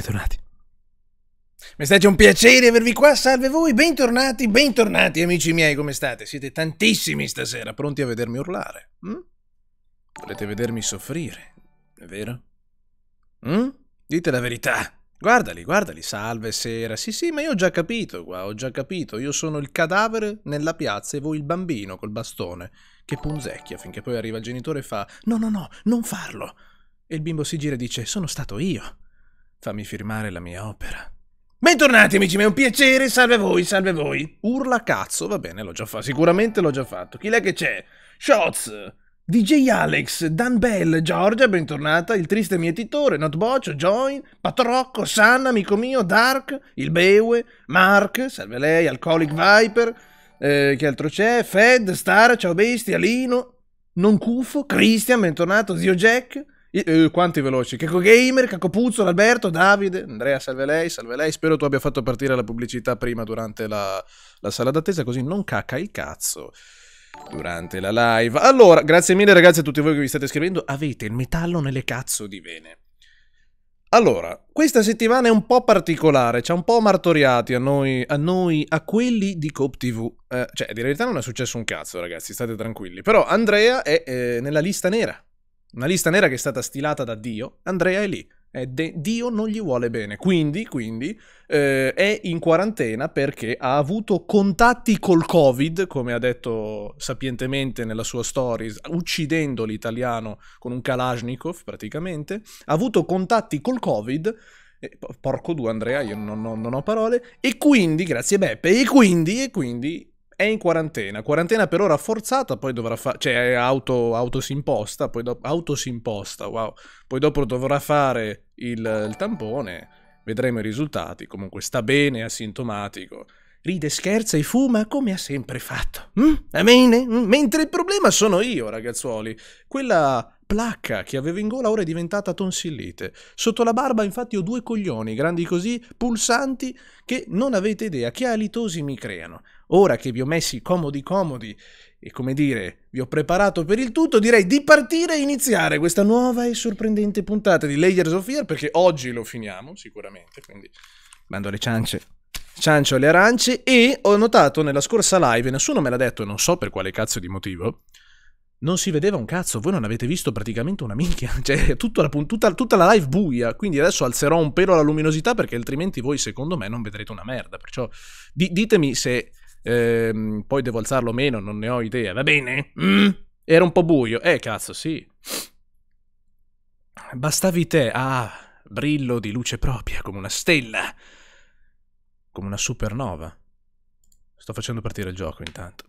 Bentornati. Mi è un piacere avervi qua, salve voi, bentornati, bentornati amici miei, come state? Siete tantissimi stasera, pronti a vedermi urlare? Hm? Volete vedermi soffrire, è vero? Hm? Dite la verità. Guardali, guardali, salve sera. Sì, sì, ma io ho già capito qua, ho già capito. Io sono il cadavere nella piazza e voi il bambino col bastone che punzecchia finché poi arriva il genitore e fa "No, no, no, non farlo". E il bimbo si gira e dice "Sono stato io". Fammi firmare la mia opera. Bentornati amici, ma è un piacere, salve voi, salve voi. Urla cazzo, va bene, l'ho già fatto, sicuramente l'ho già fatto. Chi è che c'è? Shots, DJ Alex, Dan Bell, Giorgia, bentornata, il triste mietitore, Notboccio, Join, Patrocco, San, amico mio, Dark, il Bewe, Mark, salve lei, Alcolic Viper, eh, che altro c'è? Fed, Star, ciao bestia, Lino, non Cufo, Christian, bentornato, zio Jack, i, eh, quanti veloci? Checo Gamer, Cacopuzzo, Alberto, Davide, Andrea, salve lei, salve lei. Spero tu abbia fatto partire la pubblicità prima durante la, la sala d'attesa, così non cacca il cazzo durante la live. Allora, grazie mille ragazzi a tutti voi che vi state scrivendo. Avete il metallo nelle cazzo di vene. Allora, questa settimana è un po' particolare, ci ha un po' martoriati a noi, a, noi, a quelli di Coop TV. Eh, cioè, di realtà non è successo un cazzo, ragazzi, state tranquilli. Però Andrea è eh, nella lista nera. Una lista nera che è stata stilata da Dio, Andrea è lì. È de- Dio non gli vuole bene, quindi, quindi eh, è in quarantena perché ha avuto contatti col Covid, come ha detto sapientemente nella sua stories, uccidendo l'italiano con un Kalashnikov praticamente, ha avuto contatti col Covid porco due Andrea, io non, non, non, ho parole. E quindi, grazie Beppe, e quindi, e quindi è in quarantena, quarantena per ora forzata, poi dovrà fare, cioè auto, autosimposta, poi dopo, autosimposta, wow, poi dopo dovrà fare il, il tampone, vedremo i risultati, comunque sta bene, è asintomatico. Ride, scherza e fuma come ha sempre fatto. Mm? Mm? Mentre il problema sono io, ragazzuoli. Quella placca che avevo in gola ora è diventata tonsillite. Sotto la barba infatti ho due coglioni grandi così, pulsanti, che non avete idea che alitosi mi creano. Ora che vi ho messi comodi comodi e come dire, vi ho preparato per il tutto, direi di partire e iniziare questa nuova e sorprendente puntata di Layers of Fear perché oggi lo finiamo sicuramente, quindi mando le ciance ciancio le arance e ho notato nella scorsa live, nessuno me l'ha detto, e non so per quale cazzo di motivo, non si vedeva un cazzo, voi non avete visto praticamente una minchia, cioè tutta la, tutta, tutta la live buia, quindi adesso alzerò un pelo la luminosità perché altrimenti voi secondo me non vedrete una merda, perciò di, ditemi se Ehm, poi devo alzarlo o meno, non ne ho idea. Va bene? Mm? Era un po' buio. Eh, cazzo, sì. Bastavi te. Ah, brillo di luce propria, come una stella. Come una supernova. Sto facendo partire il gioco intanto.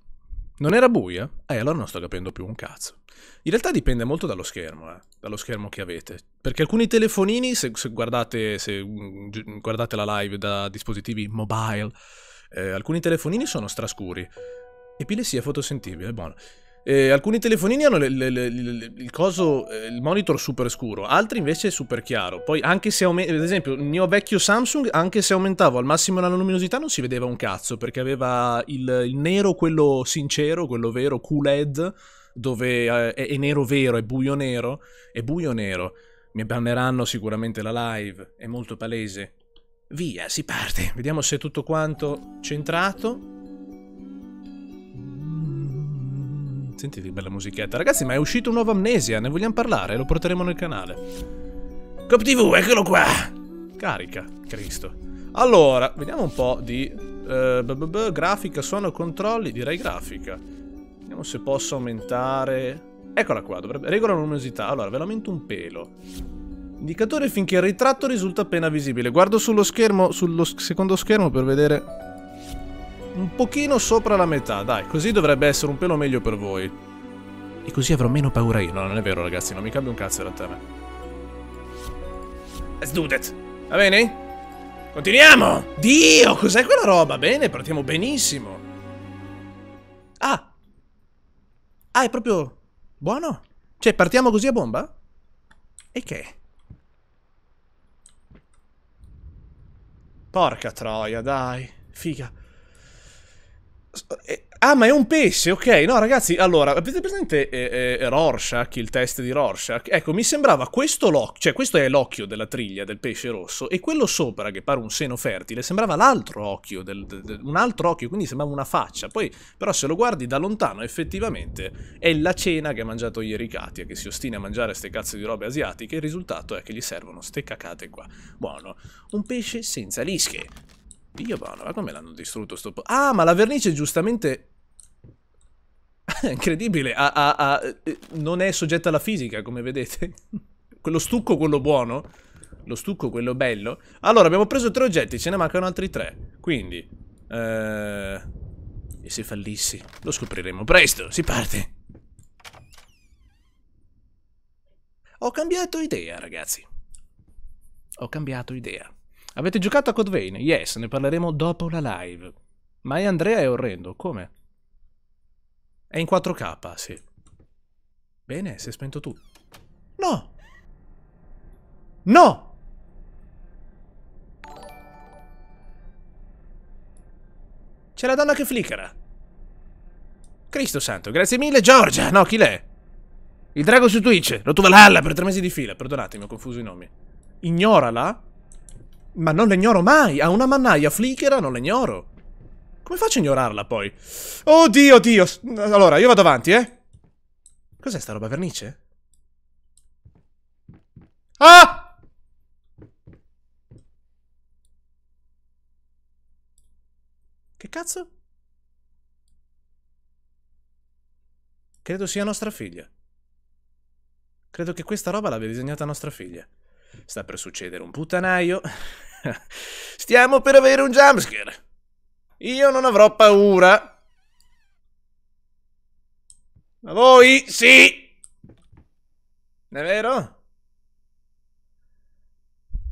Non era buia? Eh, allora non sto capendo più un cazzo. In realtà dipende molto dallo schermo, eh, dallo schermo che avete. Perché alcuni telefonini, se, se, guardate, se mm, guardate la live da dispositivi mobile, eh, alcuni telefonini sono strascuri. Epilessia fotosensibile, buono. Eh, alcuni telefonini hanno le, le, le, il, coso, eh, il monitor super scuro, altri invece super chiaro. Poi, anche se ad esempio, il mio vecchio Samsung, anche se aumentavo al massimo la luminosità, non si vedeva un cazzo perché aveva il, il nero, quello sincero, quello vero, QLED, dove eh, è, è nero vero, è buio nero, è buio nero. Mi banneranno sicuramente la live, è molto palese. Via, si parte. Vediamo se è tutto quanto centrato. Sentite che bella musichetta. Ragazzi, ma è uscito un nuovo Amnesia, ne vogliamo parlare? Lo porteremo nel canale. Cop TV, eccolo qua! Carica, Cristo. Allora, vediamo un po' di... Uh, b -b -b grafica, suono, controlli, direi grafica. Vediamo se posso aumentare... Eccola qua, dovrebbe... regola luminosità. Allora, veramente un pelo. Indicatore finché il ritratto risulta appena visibile. Guardo sullo schermo, sullo secondo schermo per vedere un pochino sopra la metà, dai, così dovrebbe essere un pelo meglio per voi. E così avrò meno paura io. No, non è vero ragazzi, non mi cambia un cazzo da te. Let's do that. Va bene? Continuiamo! Dio, cos'è quella roba? Bene, partiamo benissimo. Ah! Ah, è proprio... Buono? Cioè, partiamo così a bomba? E che? è? Porca troia, dai. Figa. E, Ah, ma è un pesce, ok. No, ragazzi, allora, avete presente eh, eh, Rorschach, il test di Rorschach? Ecco, mi sembrava questo l'occhio, cioè questo è l'occhio della triglia del pesce rosso e quello sopra, che pare un seno fertile, sembrava l'altro occhio, del, del, un altro occhio, quindi sembrava una faccia. Poi, però, se lo guardi da lontano, effettivamente è la cena che ha mangiato ieri Katia, che si ostina a mangiare ste cazzo di robe asiatiche, e il risultato è che gli servono ste cacate qua. Buono, un pesce senza lische. Dio buono, ma come l'hanno distrutto sto po Ah, ma la vernice giustamente... È Incredibile, ah, ah, ah, non è soggetta alla fisica, come vedete. quello stucco, quello buono. Lo stucco, quello bello. Allora, abbiamo preso tre oggetti, ce ne mancano altri tre. Quindi... Eh... E se fallissi? Lo scopriremo presto, si parte. Ho cambiato idea, ragazzi. Ho cambiato idea. Avete giocato a Codvane? Yes, ne parleremo dopo la live. Ma è Andrea è orrendo, come? È in 4K, sì. Bene, si è spento tu. No! No! C'è la donna che flickera. Cristo santo, grazie mille, Giorgia! No, chi l'è? Il drago su Twitch, Rotuvalhalla per tre mesi di fila, perdonatemi, ho confuso i nomi. Ignorala? Ma non la ignoro mai! Ha una mannaia flickera, non la ignoro! Come faccio a ignorarla, poi? Oddio, oddio! Allora, io vado avanti, eh! Cos'è sta roba, vernice? Ah! Che cazzo? Credo sia nostra figlia. Credo che questa roba l'abbia disegnata nostra figlia. Sta per succedere un puttanaio. Stiamo per avere un jumpscare. Io non avrò paura. Ma voi sì! È vero?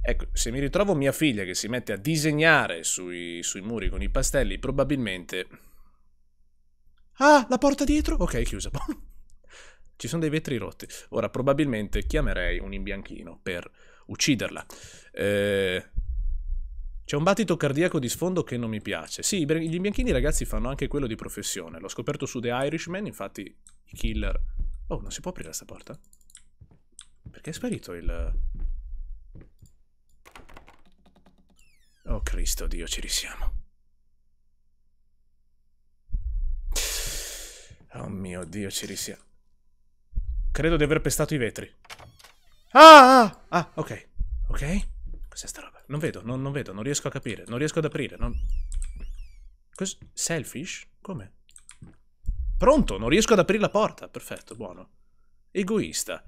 Ecco, se mi ritrovo mia figlia che si mette a disegnare sui, sui, muri con i pastelli, probabilmente... Ah, la porta dietro? Ok, chiusa. Ci sono dei vetri rotti. Ora, probabilmente chiamerei un imbianchino per ucciderla. Eh, c'è un battito cardiaco di sfondo che non mi piace. Sì, gli bianchini ragazzi fanno anche quello di professione. L'ho scoperto su The Irishman, infatti i killer... Oh, non si può aprire questa porta? Perché è sparito il... Oh Cristo, Dio, ci risiamo. Oh mio Dio, ci risiamo. Credo di aver pestato i vetri. Ah, ah, ah, ok. Ok? Cos'è sta roba? Non vedo, non, non, vedo, non riesco a capire. Non riesco ad aprire. Non... Cos selfish? Come? Pronto, non riesco ad aprire la porta. Perfetto, buono. Egoista.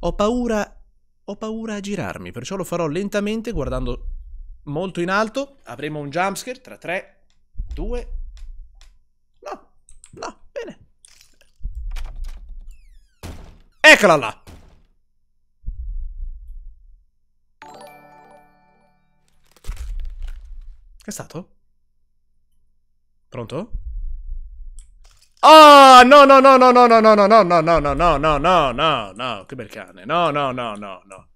Ho paura... Ho paura a girarmi, perciò lo farò lentamente guardando molto in alto. Avremo un jumpscare tra 3, 2... No, no, bene. Eccola là! Che è stato? Pronto? Ah, no, no, no, no, no, no, no, no, no, no, no, no, no, no, no, no, no, che bel cane. No, no, no, no, no.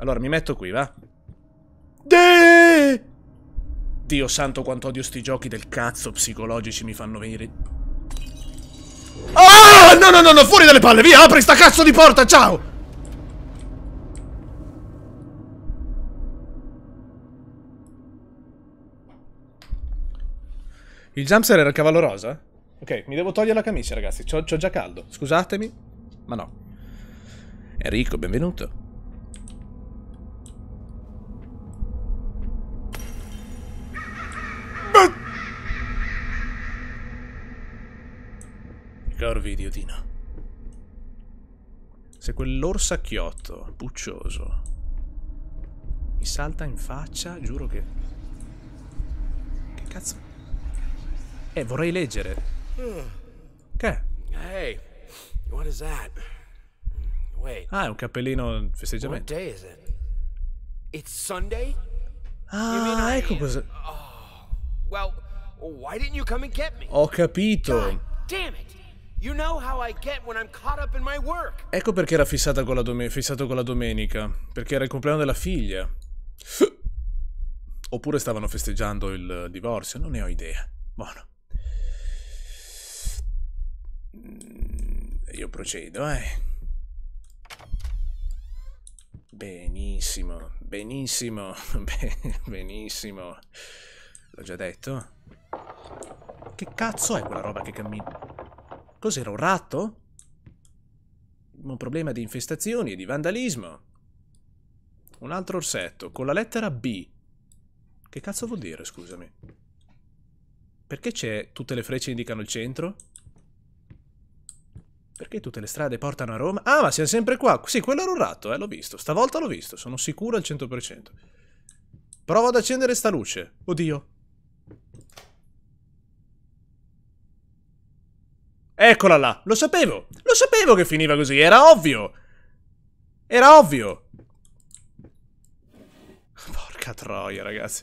Allora, mi metto qui, va? Deeeeh! Dio santo quanto odio sti giochi del cazzo psicologici mi fanno venire... Ah! No, no, no, no, fuori dalle palle, via! Apri sta cazzo di porta, ciao! Il jumpser era il cavallo rosa? Ok, mi devo togliere la camicia, ragazzi. C'ho, già caldo. Scusatemi, ma no. Enrico, benvenuto. Corvi idiotino. Se quell'orsacchiotto puccioso mi salta in faccia, giuro che... Che cazzo eh, vorrei leggere. Hmm. Che? Hey, what is that? Wait. Ah, è un cappellino festeggiamento. What day is it? It's Sunday? Ah, ecco cosa. Oh, well, why didn't you come and get me? Ho capito. God damn it. You know how I get when I'm caught up in my work. Ecco perché era fissata con la fissato con la domenica, perché era il compleanno della figlia. Oppure stavano festeggiando il divorzio, non ne ho idea. Buono. Mm, io procedo, eh. Benissimo, benissimo, benissimo. L'ho già detto. Che cazzo è quella roba che cammina? Cos'era, un ratto? Un problema di infestazioni e di vandalismo. Un altro orsetto, con la lettera B. Che cazzo vuol dire, scusami? Perché c'è... tutte le frecce indicano il centro? Perché tutte le strade portano a Roma? Ah, ma siamo sempre qua. Sì, quello era un ratto, eh, l'ho visto. Stavolta l'ho visto, sono sicuro al 100%. Provo ad accendere sta luce. Oddio. Eccola là, lo sapevo. Lo sapevo che finiva così, era ovvio. Era ovvio. Porca troia, ragazzi.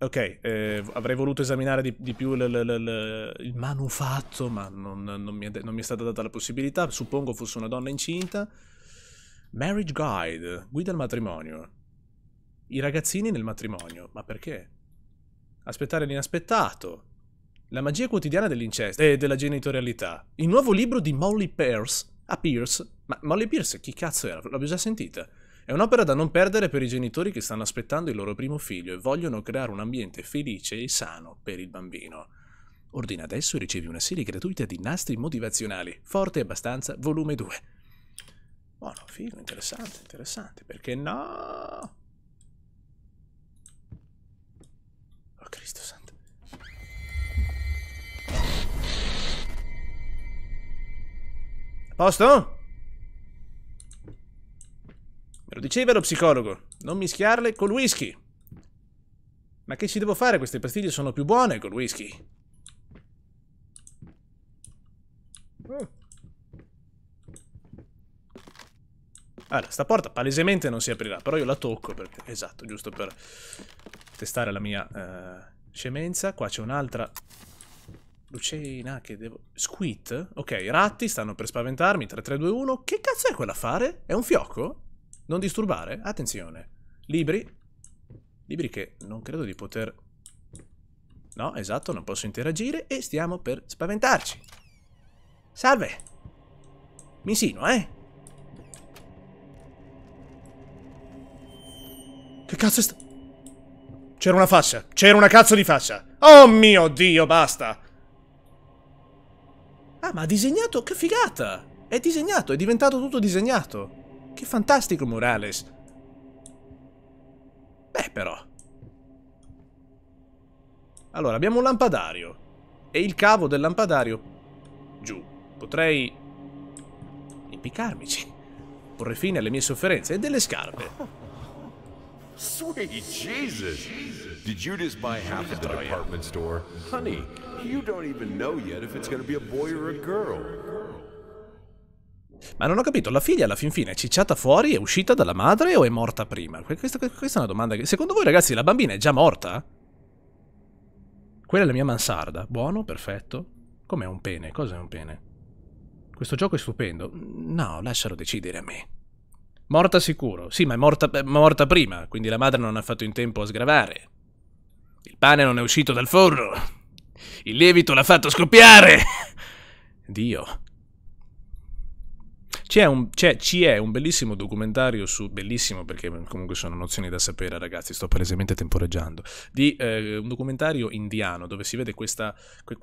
Ok, eh, avrei voluto esaminare di, di più il manufatto, ma non, non, mi è, non, mi è, stata data la possibilità. Suppongo fosse una donna incinta. Marriage Guide, guida al matrimonio. I ragazzini nel matrimonio, ma perché? Aspettare l'inaspettato. La magia quotidiana dell'incesto e eh, della genitorialità. Il nuovo libro di Molly Pierce. A Pierce? Ma Molly Pierce chi cazzo era? L'avevo già sentita. È un'opera da non perdere per i genitori che stanno aspettando il loro primo figlio e vogliono creare un ambiente felice e sano per il bambino. Ordina adesso e ricevi una serie gratuita di nastri motivazionali, forte abbastanza, volume 2. Buono, figo, interessante, interessante, perché no? Oh Cristo santo. Posto? Lo diceva lo psicologo, non mischiarle col whisky. Ma che ci devo fare? Queste pastiglie sono più buone col whisky. Mm. Allora, sta porta palesemente non si aprirà, però io la tocco perché... Esatto, giusto per testare la mia uh, scemenza. Qua c'è un'altra lucina che devo... Squid? Ok, i ratti stanno per spaventarmi, 3, 3, 2, 1. Che cazzo è quell'affare? È un fiocco? Non disturbare? Attenzione. Libri. Libri che non credo di poter... No, esatto, non posso interagire e stiamo per spaventarci. Salve! Mi insinua, eh? Che cazzo è sta... C'era una fascia! C'era una cazzo di fascia! Oh mio Dio, basta! Ah, ma ha disegnato? Che figata! È disegnato, è diventato tutto disegnato! Che fantastico Morales. Beh, però. Allora, abbiamo un lampadario. E il cavo del lampadario... Giù. Potrei... Impiccarmici. Porre fine alle mie sofferenze e delle scarpe. Sweet Jesus! Did you just buy half of the department store? Honey, you don't even know yet if it's gonna be a boy or a girl. Ma non ho capito, la figlia alla fin fine è cicciata fuori, è uscita dalla madre o è morta prima? Questa, questa è una domanda che... Secondo voi ragazzi la bambina è già morta? Quella è la mia mansarda. Buono, perfetto. Com'è un pene? Cos'è un pene? Questo gioco è stupendo. No, lascialo decidere a me. Morta sicuro. Sì, ma è morta, è morta prima, quindi la madre non ha fatto in tempo a sgravare. Il pane non è uscito dal forno. Il lievito l'ha fatto scoppiare. Dio, c'è un, c'è, ci è un bellissimo documentario su, bellissimo perché comunque sono nozioni da sapere ragazzi, sto palesemente temporeggiando, di eh, un documentario indiano dove si vede questa, que,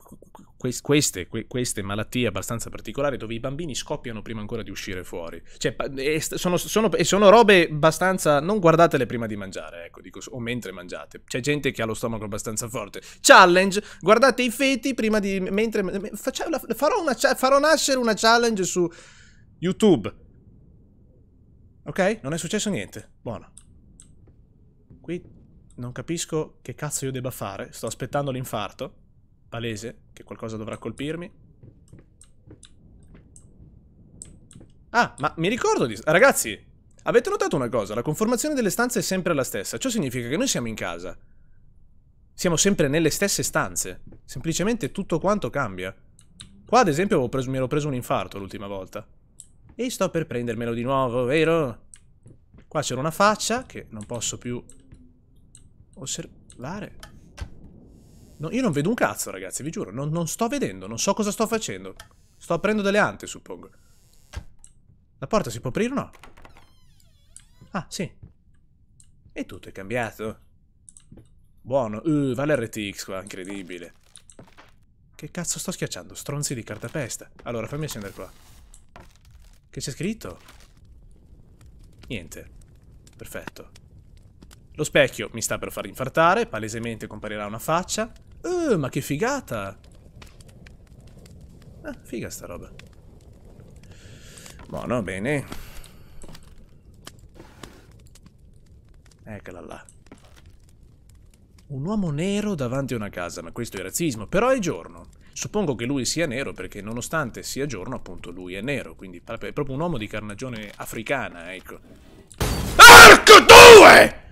queste, queste, malattie abbastanza particolari dove i bambini scoppiano prima ancora di uscire fuori. Cioè, e sono, sono, e sono robe abbastanza... non guardatele prima di mangiare, ecco, dico, o mentre mangiate. C'è gente che ha lo stomaco abbastanza forte. Challenge, guardate i feti prima di... mentre... Faccia, farò, una, farò nascere una challenge su YouTube. Ok? Non è successo niente. Buono. Qui non capisco che cazzo io debba fare. Sto aspettando l'infarto. Palese, che qualcosa dovrà colpirmi. Ah, ma mi ricordo di... Ragazzi, avete notato una cosa? La conformazione delle stanze è sempre la stessa. Ciò significa che noi siamo in casa. Siamo sempre nelle stesse stanze. Semplicemente tutto quanto cambia. Qua, ad esempio, preso, mi ero preso un infarto l'ultima volta. E sto per prendermelo di nuovo, vero? Qua c'era una faccia che non posso più osservare. No, io non vedo un cazzo, ragazzi, vi giuro. Non, non sto vedendo, non so cosa sto facendo. Sto aprendo delle ante, suppongo. La porta si può aprire o no? Ah, sì. E tutto è cambiato. Buono. Uh, vale RTX qua, incredibile. Che cazzo sto schiacciando? Stronzi di cartapesta. Allora, fammi accendere qua. Che c'è scritto? Niente. Perfetto. Lo specchio mi sta per far infartare, palesemente comparirà una faccia. Uh, ma che figata! Ah, figa sta roba. Buono, bene. Eccola là. Un uomo nero davanti a una casa, ma questo è razzismo, però è giorno. Suppongo che lui sia nero perché nonostante sia giorno, appunto, lui è nero, quindi è proprio un uomo di carnagione africana, ecco. Arco 2!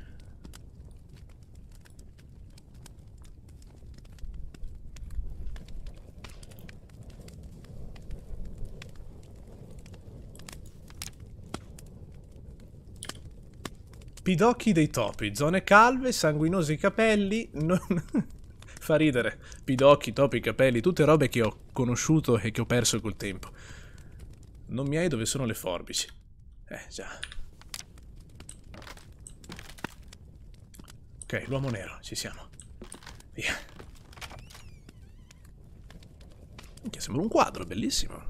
Pidocchi dei topi, zone calve, sanguinosi capelli, non... Fa ridere. Pidocchi, topi, capelli, tutte robe che ho conosciuto e che ho perso col tempo. Non mi hai dove sono le forbici. Eh, già. Ok, l'uomo nero, ci siamo. Via. Che sembra un quadro, bellissimo.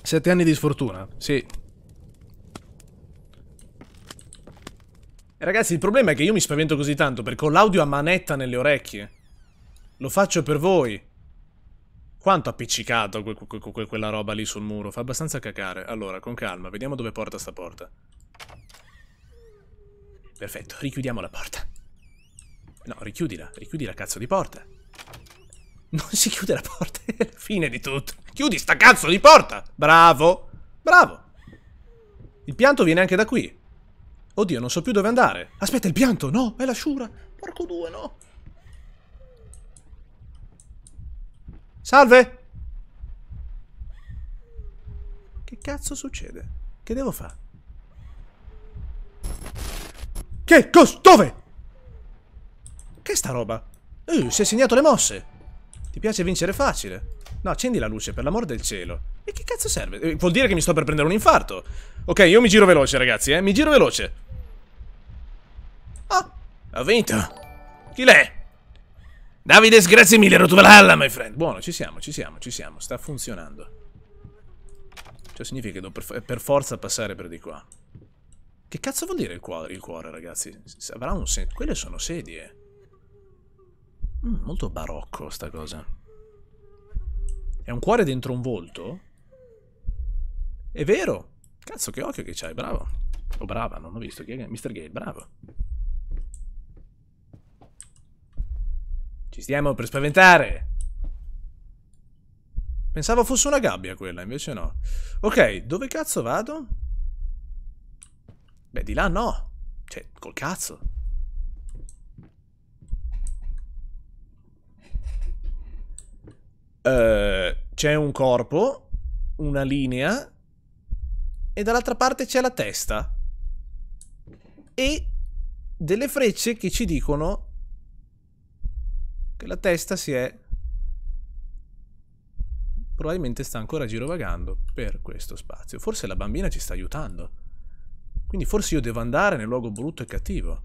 Sette anni di sfortuna, sì. Ragazzi, il problema è che io mi spavento così tanto perché ho l'audio a manetta nelle orecchie. Lo faccio per voi. Quanto appiccicato que que que quella roba lì sul muro? Fa abbastanza cacare. Allora, con calma, vediamo dove porta sta porta. Perfetto, richiudiamo la porta. No, richiudila, richiudi la cazzo di porta. Non si chiude la porta, fine di tutto. Chiudi sta cazzo di porta! Bravo! Bravo! Il pianto viene anche da qui. Oddio, non so più dove andare. Aspetta, il pianto! No, è la Porco due, no! Salve! Che cazzo succede? Che devo fare? Che cos... Dove? Che è sta roba? Uh, si è segnato le mosse! Ti piace vincere facile? No, accendi la luce, per l'amor del cielo. E che cazzo serve? Eh, vuol dire che mi sto per prendere un infarto. Ok, io mi giro veloce, ragazzi, eh. Mi giro veloce. Ah, ha vinto. Chi l'è? Davides, grazie mille, rotovalhalla, my friend. Buono, ci siamo, ci siamo, ci siamo. Sta funzionando. Cioè, significa che devo per, per forza passare per di qua. Che cazzo vuol dire il cuore, il cuore ragazzi? Avrà un senso. Quelle sono sedie. Mm, molto barocco, sta cosa. È un cuore dentro un volto? È vero. Cazzo, che occhio che c'hai, bravo. O oh, brava, non ho visto. Chi è? Mr. Gale, bravo. Ci stiamo per spaventare. Pensavo fosse una gabbia quella, invece no. Ok, dove cazzo vado? Beh, di là no. Cioè, col cazzo. Uh, c'è un corpo, una linea, e dall'altra parte c'è la testa. E delle frecce che ci dicono che la testa si è... probabilmente sta ancora girovagando per questo spazio. Forse la bambina ci sta aiutando. Quindi forse io devo andare nel luogo brutto e cattivo.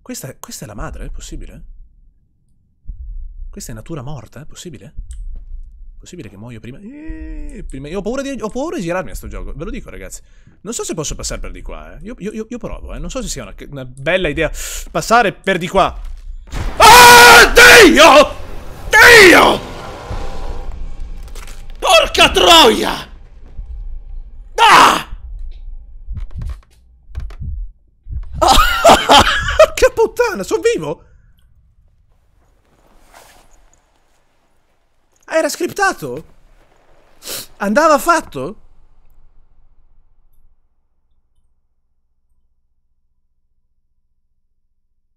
Questa, questa è la madre? È possibile? Questa è natura morta? È possibile? Possibile che muoio prima? Eeeh, prima... Io ho paura, di, ho paura di girarmi a sto gioco, ve lo dico ragazzi. Non so se posso passare per di qua, eh. Io, io, io provo, eh. Non so se sia una, una, bella idea passare per di qua. Ah, Dio! Dio! Porca troia! Ah! ah! che puttana, sono vivo? Ah, era scriptato? Andava fatto?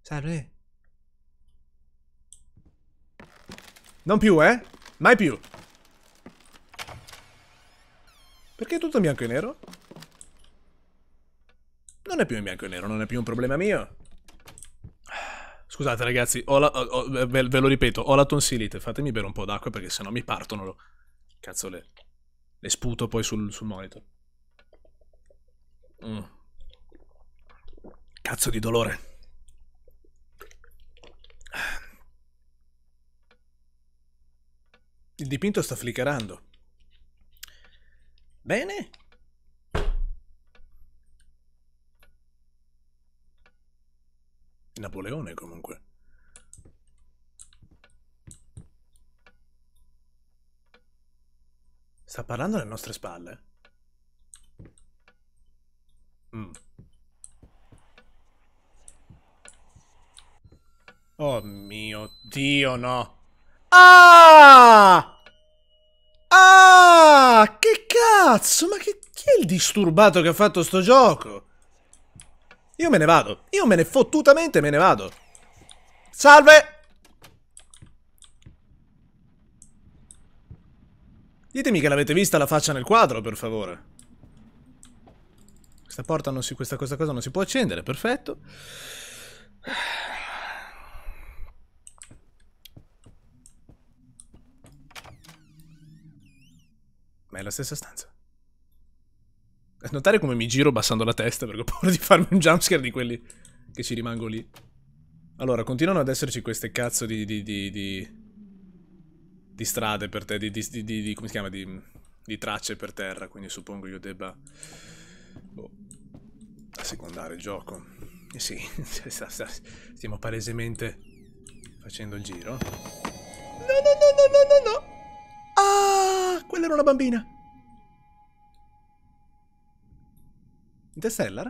Salve. Non più, eh? Mai più. Perché è tutto in bianco e nero? Non è più in bianco e nero, non è più un problema mio. Scusate ragazzi, ho la, ho, ve, ve, lo ripeto, ho la tonsillite, fatemi bere un po' d'acqua perché sennò mi partono. Lo... Cazzo le, le sputo poi sul, sul monitor. Mm. Cazzo di dolore. Il dipinto sta flickerando. Bene, Napoleone comunque. Sta parlando alle nostre spalle. Mm. Oh mio Dio, no. Ah! Ah! Che cazzo? Ma che, chi è il disturbato che ha fatto sto gioco? Io me ne vado. Io me ne fottutamente me ne vado. Salve! Ditemi che l'avete vista la faccia nel quadro, per favore. Questa porta non si... Questa, questa cosa non si può accendere, perfetto. Ma è la stessa stanza. Notare come mi giro abbassando la testa perché ho paura di farmi un jumpscare di quelli che ci rimango lì. Allora, continuano ad esserci queste cazzo di... di, di, di, di strade per te, di, di, di, come si chiama, di, di tracce per terra, quindi suppongo io debba... Boh, secondare il gioco. Eh sì, stiamo palesemente facendo il giro. No, no, no, no, no, no, no! Ah, quella era una bambina! Interstellar?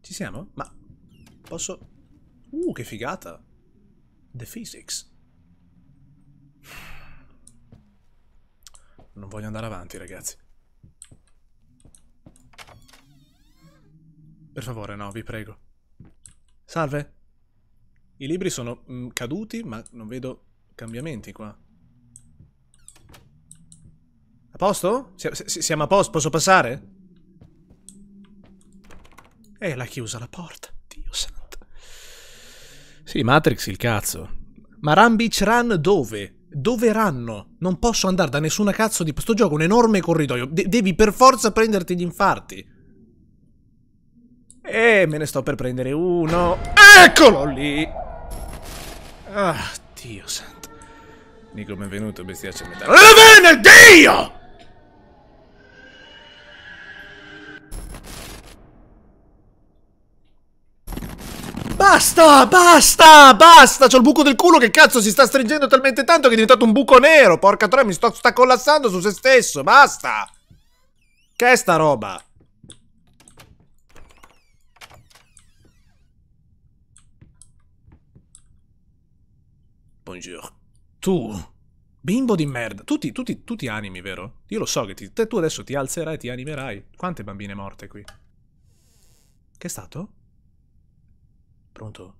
Ci siamo? Ma posso... Uh, che figata! The Physics. Non voglio andare avanti, ragazzi. Per favore, no, vi prego. Salve! I libri sono mh, mm, caduti, ma non vedo cambiamenti qua. A posto? Si siamo a posto? Posso passare? E l'ha chiusa la porta. Dio santo. Sì, Matrix il cazzo. Ma Run Beach Run dove? Dove ranno? Non posso andare da nessuna cazzo di... questo gioco un enorme corridoio. De devi per forza prenderti gli infarti. E me ne sto per prendere uno. Eccolo lì! Ah, Dio santo. Nico, benvenuto, bestiaccia metà. Bene, Dio! Basta, basta, basta C'ho il buco del culo che cazzo si sta stringendo talmente tanto che è diventato un buco nero Porca troia, mi sto, sta collassando su se stesso, basta Che è sta roba? Buongiorno Tu, bimbo di merda Tu ti, tu animi, vero? Io lo so che ti, te, tu adesso ti alzerai e ti animerai Quante bambine morte qui? Che è stato? Pronto?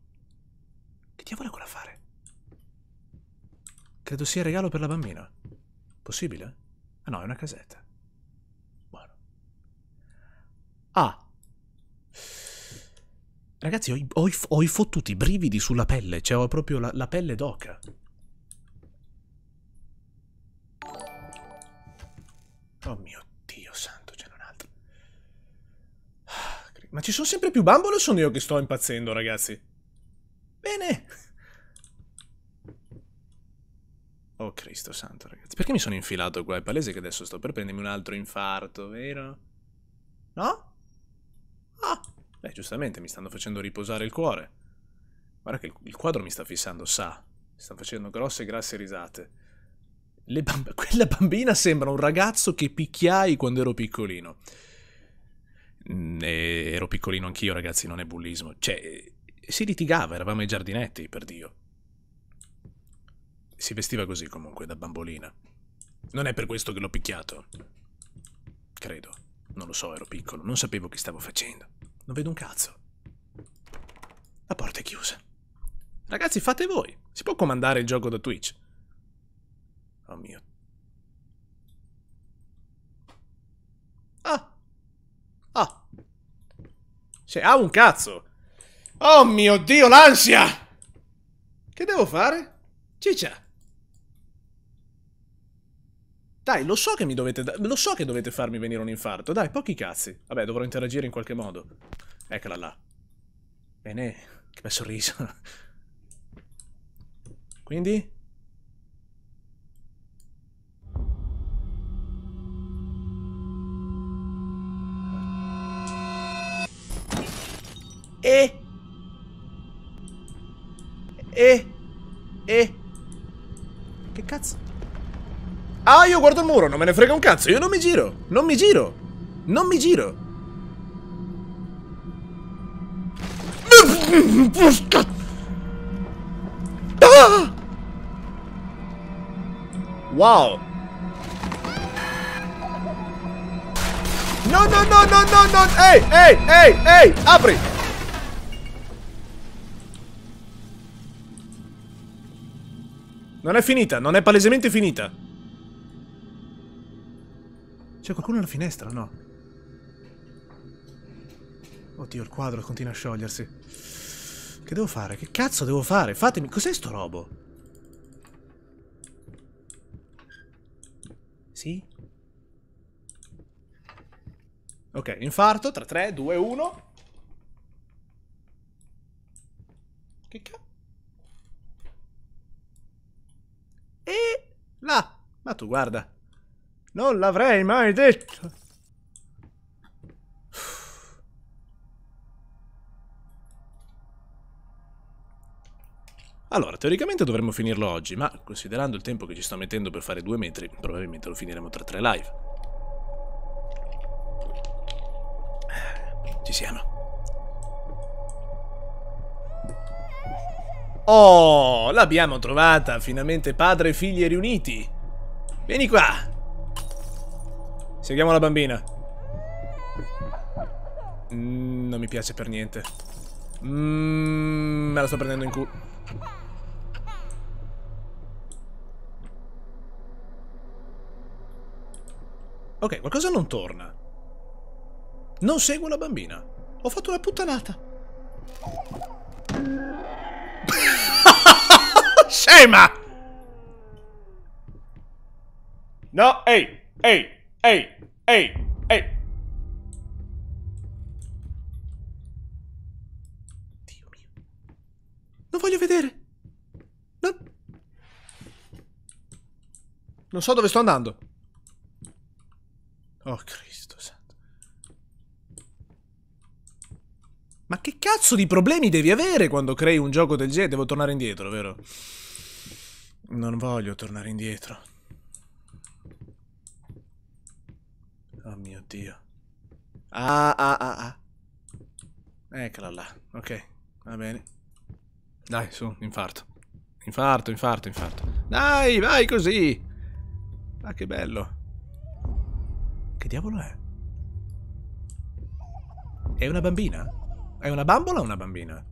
Che diavolo è quella a fare? Credo sia il regalo per la bambina. Possibile? Ah no, è una casetta. Buono. Ah! Ragazzi, ho i, ho, i, ho i, fottuti brividi sulla pelle, cioè ho proprio la, la pelle d'oca. Oh mio Ma ci sono sempre più bambole o sono io che sto impazzendo, ragazzi? Bene! Oh Cristo santo, ragazzi. Perché mi sono infilato qua? È palese che adesso sto per prendermi un altro infarto, vero? No? Ah! Beh, giustamente, mi stanno facendo riposare il cuore. Guarda che il quadro mi sta fissando, sa. Mi stanno facendo grosse e grasse risate. Bamb quella bambina sembra un ragazzo che picchiai quando ero piccolino. E ero piccolino anch'io, ragazzi, non è bullismo. Cioè, si litigava, eravamo ai giardinetti, per Dio. Si vestiva così comunque, da bambolina. Non è per questo che l'ho picchiato. Credo. Non lo so, ero piccolo, non sapevo che stavo facendo. Non vedo un cazzo. La porta è chiusa. Ragazzi, fate voi. Si può comandare il gioco da Twitch. Oh mio Cioè, ha un cazzo. Oh mio Dio, l'ansia! Che devo fare? Ciccia. Dai, lo so che mi dovete... Lo so che dovete farmi venire un infarto. Dai, pochi cazzi. Vabbè, dovrò interagire in qualche modo. Eccola là. Bene. Che bel sorriso. Quindi? E... E... E... Che cazzo? Ah, io guardo il muro, non me ne frega un cazzo, io non mi giro, non mi giro, non mi giro. Ah! Wow. No, no, no, no, no, no, ehi, ehi, ehi, apri. Non è finita, non è palesemente finita. C'è qualcuno alla finestra, no? Oddio, il quadro continua a sciogliersi. Che devo fare? Che cazzo devo fare? Fatemi... Cos'è sto robo? Sì? Ok, infarto, tra 3, 2, 1. Che cazzo? E là. Ma tu guarda. Non l'avrei mai detto. Allora, teoricamente dovremmo finirlo oggi, ma considerando il tempo che ci sto mettendo per fare due metri, probabilmente lo finiremo tra tre live. Ci siamo. Oh, l'abbiamo trovata, finalmente padre e figli riuniti. Vieni qua. Seguiamo la bambina. Mm, non mi piace per niente. Mm, me la sto prendendo in culo. Ok, qualcosa non torna. Non seguo la bambina. Ho fatto una puttanata scema! No, ehi, ehi, ehi, ehi, ehi. Dio mio. Non voglio vedere. No. Non so dove sto andando. Oh, Cristo santo. Ma che cazzo di problemi devi avere quando crei un gioco del genere? Devo tornare indietro, vero? Non voglio tornare indietro. Oh mio Dio. Ah, ah, ah, ah. Eccola là. Ok, va bene. Dai, su, infarto. Infarto, infarto, infarto. Dai, vai così. Ma ah, che bello. Che diavolo è? È una bambina? È una bambola o una bambina?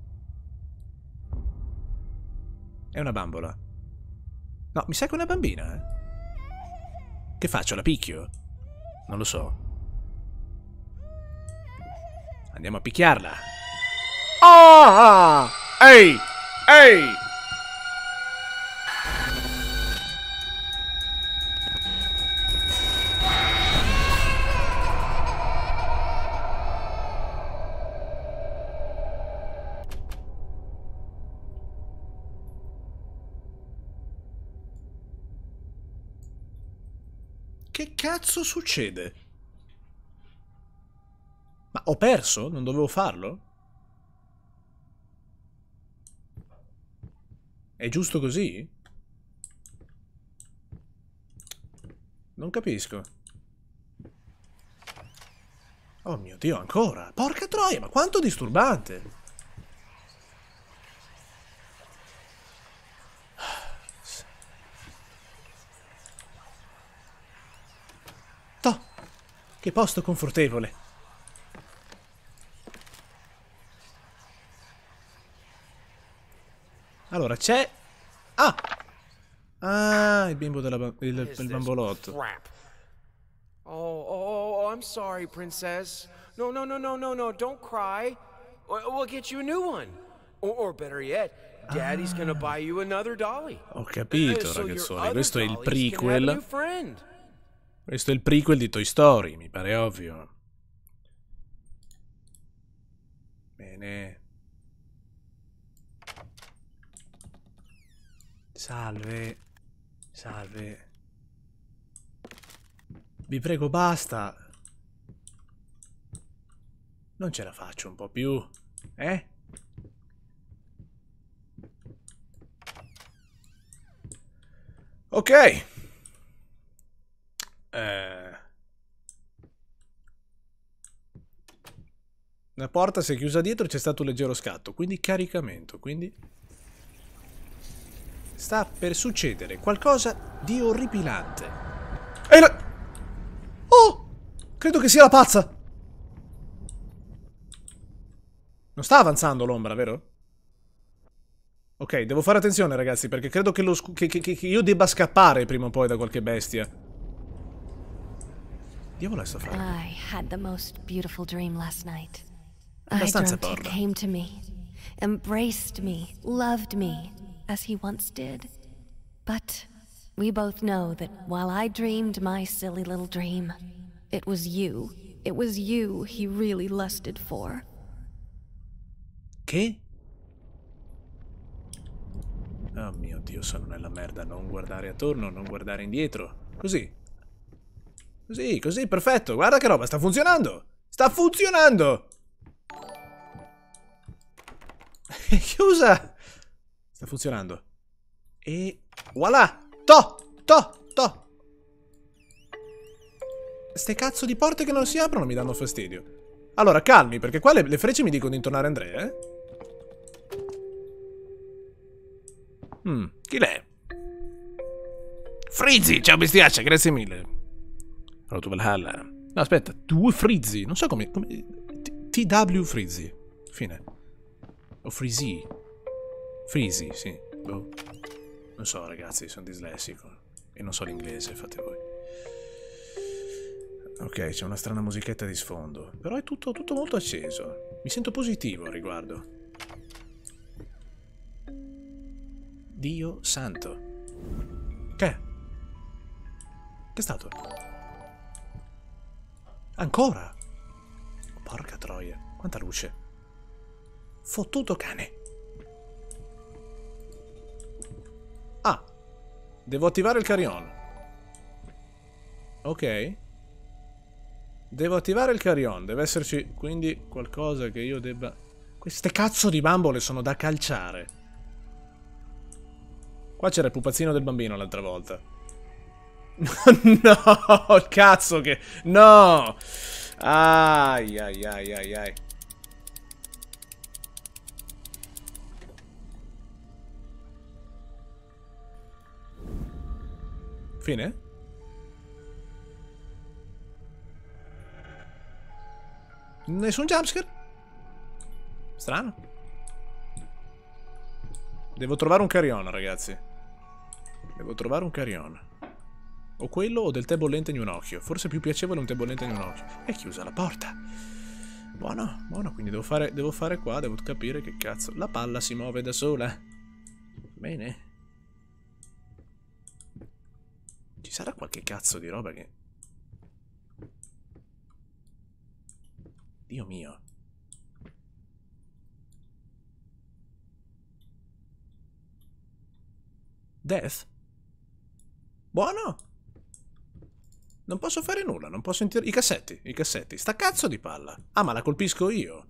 È una bambola. No, mi sa che è una bambina. Eh. Che faccio? La picchio? Non lo so. Andiamo a picchiarla. Ah! Ehi! Ehi! cazzo succede? Ma ho perso? Non dovevo farlo? È giusto così? Non capisco. Oh mio Dio, ancora! Porca troia, ma quanto disturbante! Che posto confortevole. Allora, c'è... Ah! Ah, il bimbo della... Ba... il, il bambolotto. Oh, oh, oh, I'm sorry, princess. No, no, no, no, no, no, don't cry. We'll get you a new one. Or, or better yet, daddy's ah. gonna buy you another dolly. Ho capito, uh, ragazzoni, questo è il prequel questo è il prequel di Toy Story, mi pare ovvio. Bene. Salve. Salve. Vi prego, basta. Non ce la faccio un po' più. Eh? Ok. Eh. La porta si è chiusa dietro, e c'è stato un leggero scatto, quindi caricamento, quindi... Sta per succedere qualcosa di orripilante. E la... Oh! Credo che sia la pazza! Non sta avanzando l'ombra, vero? Ok, devo fare attenzione ragazzi, perché credo che, che, che, che io debba scappare prima o poi da qualche bestia. Diavolo I had the most beautiful dream last night. I dreamt he came to me, embraced me, loved me, as he once did. But we both know that while I dreamed my silly little dream, it was you. It was you he really lusted for. Che? Oh ah, mio Dio, sono nella merda. Non guardare attorno, non guardare indietro. Così. Così, così, perfetto. Guarda che roba, sta funzionando. Sta funzionando. È chiusa. Sta funzionando. E voilà. To, to, to. Ste cazzo di porte che non si aprono mi danno fastidio. Allora, calmi, perché qua le, le frecce mi dicono di tornare Andrea, eh? Hmm, chi l'è? Frizzi, ciao bestiaccia, grazie mille. Rotto Valhalla. No, aspetta, due Frizzy. Non so come... come TW Frizzy. Fine. O Frizzy. Frizzy, sì. Boh. Non so, ragazzi, sono dislessico. E non so l'inglese, fate voi. Ok, c'è una strana musichetta di sfondo. Però è tutto, tutto molto acceso. Mi sento positivo al riguardo. Dio santo. Che? Che è stato? Ancora? Porca troia, quanta luce. Fottuto cane. Ah, devo attivare il carion. Ok. Devo attivare il carion, deve esserci quindi qualcosa che io debba... Queste cazzo di bambole sono da calciare. Qua c'era il pupazzino del bambino l'altra volta. no, cazzo che... No! Ai, ai, ai, ai, ai. Fine? Nessun jumpscare? Strano. Devo trovare un carion, ragazzi. Devo trovare un carion. O quello o del tè bollente in un occhio. Forse è più piacevole un tè bollente in un occhio. È chiusa la porta. Buono, buono, quindi devo fare, devo fare qua, devo capire che cazzo. La palla si muove da sola. Bene. Ci sarà qualche cazzo di roba che... Dio mio. Death? Buono! Non posso fare nulla, non posso sentire... I cassetti, i cassetti. Sta cazzo di palla. Ah, ma la colpisco io.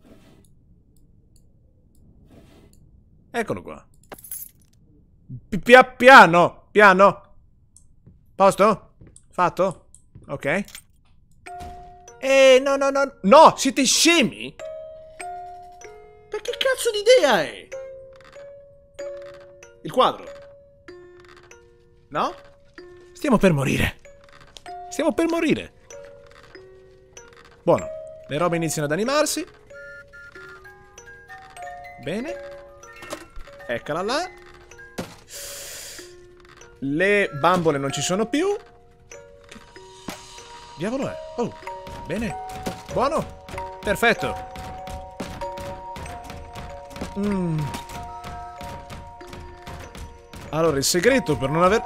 Eccolo qua. Pia piano, piano. Posto? Fatto? Ok. Eh, no, no, no. No, siete scemi? Ma che cazzo di idea è? Il quadro. No? Stiamo per morire. Stiamo per morire. Buono. Le robe iniziano ad animarsi. Bene. Eccola là. Le bambole non ci sono più. Che diavolo è? Oh, bene. Buono. Perfetto. Mm. Allora, il segreto per non aver...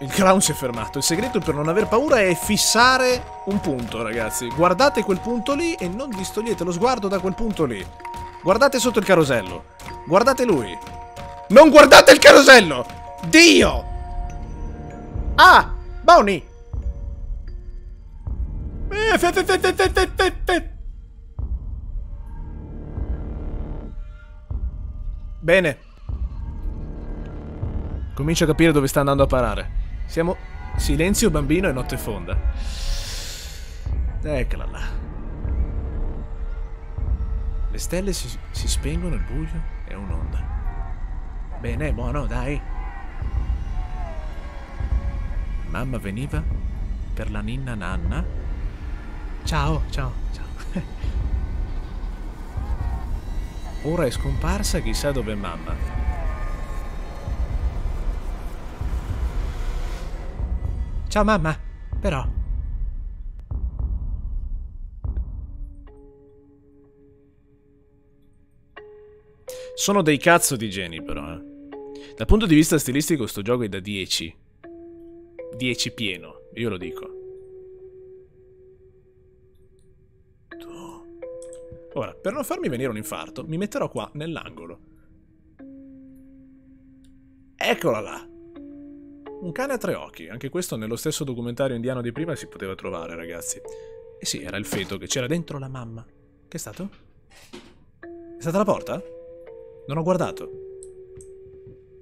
Il clown si è fermato. Il segreto per non aver paura è fissare un punto, ragazzi. Guardate quel punto lì e non distogliete lo sguardo da quel punto lì. Guardate sotto il carosello. Guardate lui. Non guardate il carosello! Dio! Ah! Bonnie! Eh, Bene. Comincio a capire dove sta andando a parare. Siamo... Silenzio bambino e notte fonda. Eccola là. Le stelle si, si spengono, il buio è un'onda. Bene, buono, dai. Mamma veniva per la ninna nanna. Ciao, ciao, ciao. Ora è scomparsa chissà dove è mamma. Ciao mamma, però. Sono dei cazzo di geni però, eh. Dal punto di vista stilistico sto gioco è da 10. 10 pieno, io lo dico. Ora, per non farmi venire un infarto, mi metterò qua nell'angolo. Eccola là! Un cane a tre occhi, anche questo nello stesso documentario indiano di prima si poteva trovare, ragazzi. E eh sì, era il feto che c'era dentro la mamma. Che è stato? È stata la porta? Non ho guardato.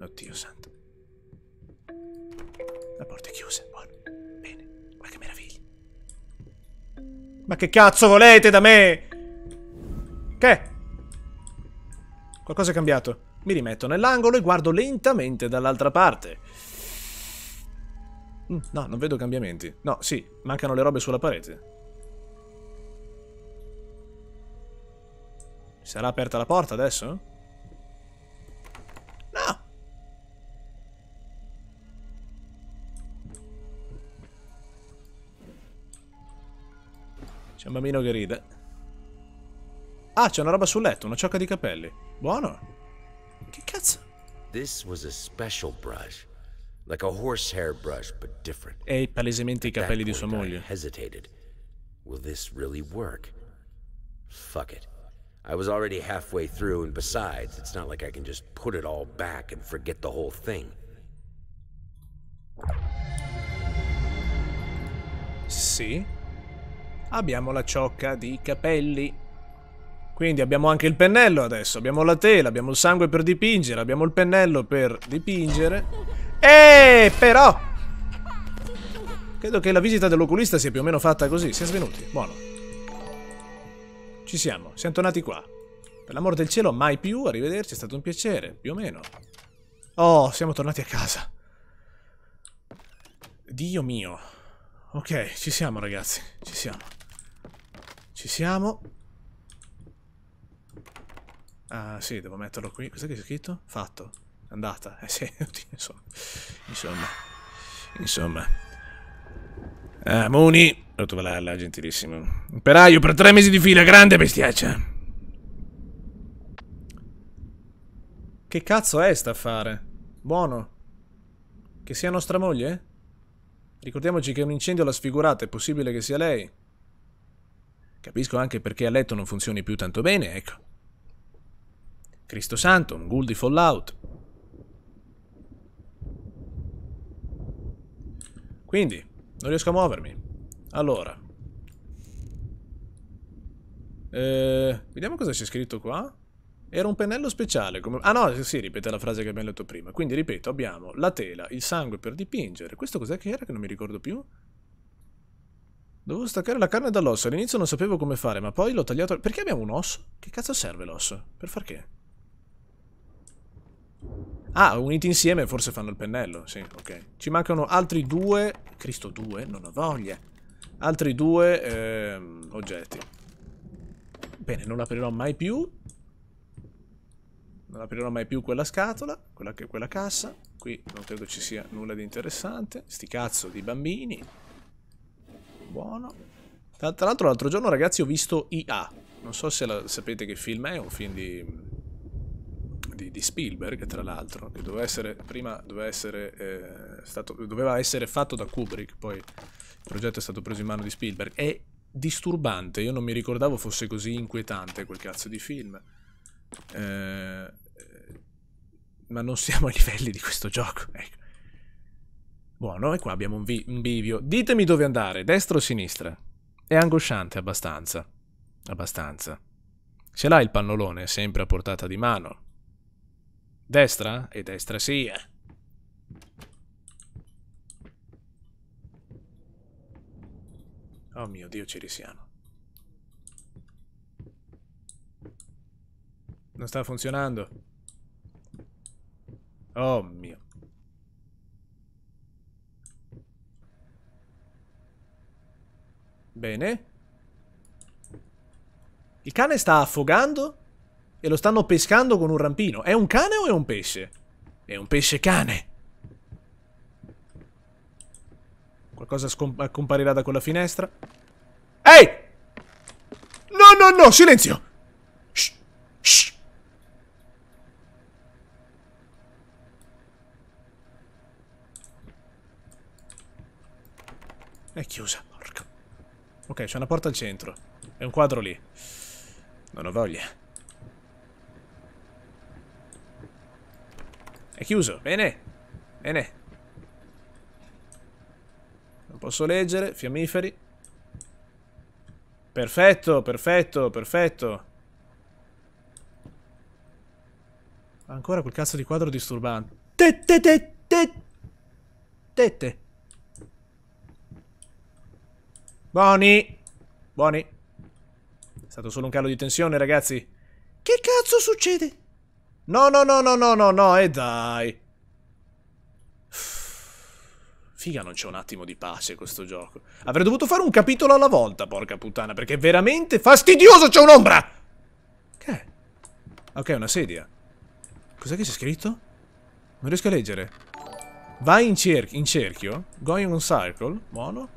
Oddio santo. La porta è chiusa, buono. Bene, ma che meraviglia. Ma che cazzo volete da me? Che? Qualcosa è cambiato. Mi rimetto nell'angolo e guardo lentamente dall'altra parte. Mm, no, non vedo cambiamenti. No, sì, mancano le robe sulla parete. Sarà aperta la porta adesso? No! C'è un bambino che ride. Ah, c'è una roba sul letto, una ciocca di capelli. Buono. Che cazzo? This was a special brush like a horsehair brush, but different. È palesemente i capelli di sua moglie. I hesitated. Will this really work? Fuck it. I was already halfway through, and besides, it's not like I can just put it all back and forget the whole thing. Sì. Abbiamo la ciocca di capelli. Quindi abbiamo anche il pennello adesso, abbiamo la tela, abbiamo il sangue per dipingere, abbiamo il pennello per dipingere. Eeeh, però! Credo che la visita dell'oculista sia più o meno fatta così. Siamo svenuti. Buono. Ci siamo. Siamo tornati qua. Per l'amor del cielo, mai più. Arrivederci, è stato un piacere. Più o meno. Oh, siamo tornati a casa. Dio mio. Ok, ci siamo, ragazzi. Ci siamo. Ci siamo. Ah, sì, devo metterlo qui. Cos'è che è scritto? Fatto andata. Eh sì, insomma. Insomma. Insomma. Ah, eh, Muni. Rotovalalla, eh, gentilissimo. Imperaio per tre mesi di fila, grande bestiaccia. Che cazzo è sta affare? Buono. Che sia nostra moglie? Ricordiamoci che un incendio l'ha sfigurata, è possibile che sia lei. Capisco anche perché a letto non funzioni più tanto bene, ecco. Cristo santo, un ghoul di Fallout. Quindi, non riesco a muovermi. Allora. Eh, vediamo cosa c'è scritto qua. Era un pennello speciale. Come... Ah no, sì, ripete la frase che abbiamo letto prima. Quindi, ripeto, abbiamo la tela, il sangue per dipingere. Questo cos'è che era che non mi ricordo più? Dovevo staccare la carne dall'osso. All'inizio non sapevo come fare, ma poi l'ho tagliato... Perché abbiamo un osso? Che cazzo serve l'osso? Per far che? Ah, uniti insieme forse fanno il pennello, sì, ok. Ci mancano altri due... Cristo, due? Non ho voglia. Altri due ehm, oggetti. Bene, non aprirò mai più. Non aprirò mai più quella scatola, quella, che, quella cassa. Qui non credo ci sia nulla di interessante. Sti cazzo di bambini. Buono. Tra, tra l'altro l'altro giorno ragazzi ho visto IA. Non so se la, sapete che film è, un film di di, di Spielberg, tra l'altro, che doveva essere, prima doveva essere, eh, stato, doveva essere fatto da Kubrick, poi il progetto è stato preso in mano di Spielberg, è disturbante, io non mi ricordavo fosse così inquietante quel cazzo di film. Eh, ma non siamo ai livelli di questo gioco, ecco. Buono, e qua abbiamo un, un bivio. Ditemi dove andare, destra o sinistra? È angosciante abbastanza. Abbastanza. Ce l'ha il pannolone sempre a portata di mano. Destra? E destra sì. Eh. Oh mio Dio, ci Cirisiano. Non sta funzionando. Oh mio. Bene. Il cane sta affogando? e lo stanno pescando con un rampino. È un cane o è un pesce? È un pesce cane. Qualcosa comparirà da quella finestra. Ehi! No, no, no, silenzio! Shh, È chiusa, porca. Ok, c'è una porta al centro. È un quadro lì. Non ho voglia. È chiuso, bene. Bene. Non posso leggere, fiammiferi. Perfetto, perfetto, perfetto. Ancora quel cazzo di quadro disturbante. Tette, tette. Tette. Buoni. Buoni. È stato solo un calo di tensione, ragazzi. Che cazzo succede? No, no, no, no, no, no, no, e dai. Figa non c'è un attimo di pace questo gioco. Avrei dovuto fare un capitolo alla volta, porca puttana, perché è veramente fastidioso c'è un'ombra! Che è? Ok, una sedia. Cos'è che c'è scritto? Non riesco a leggere. Vai in, cer in cerchio. Going in un circle. Buono.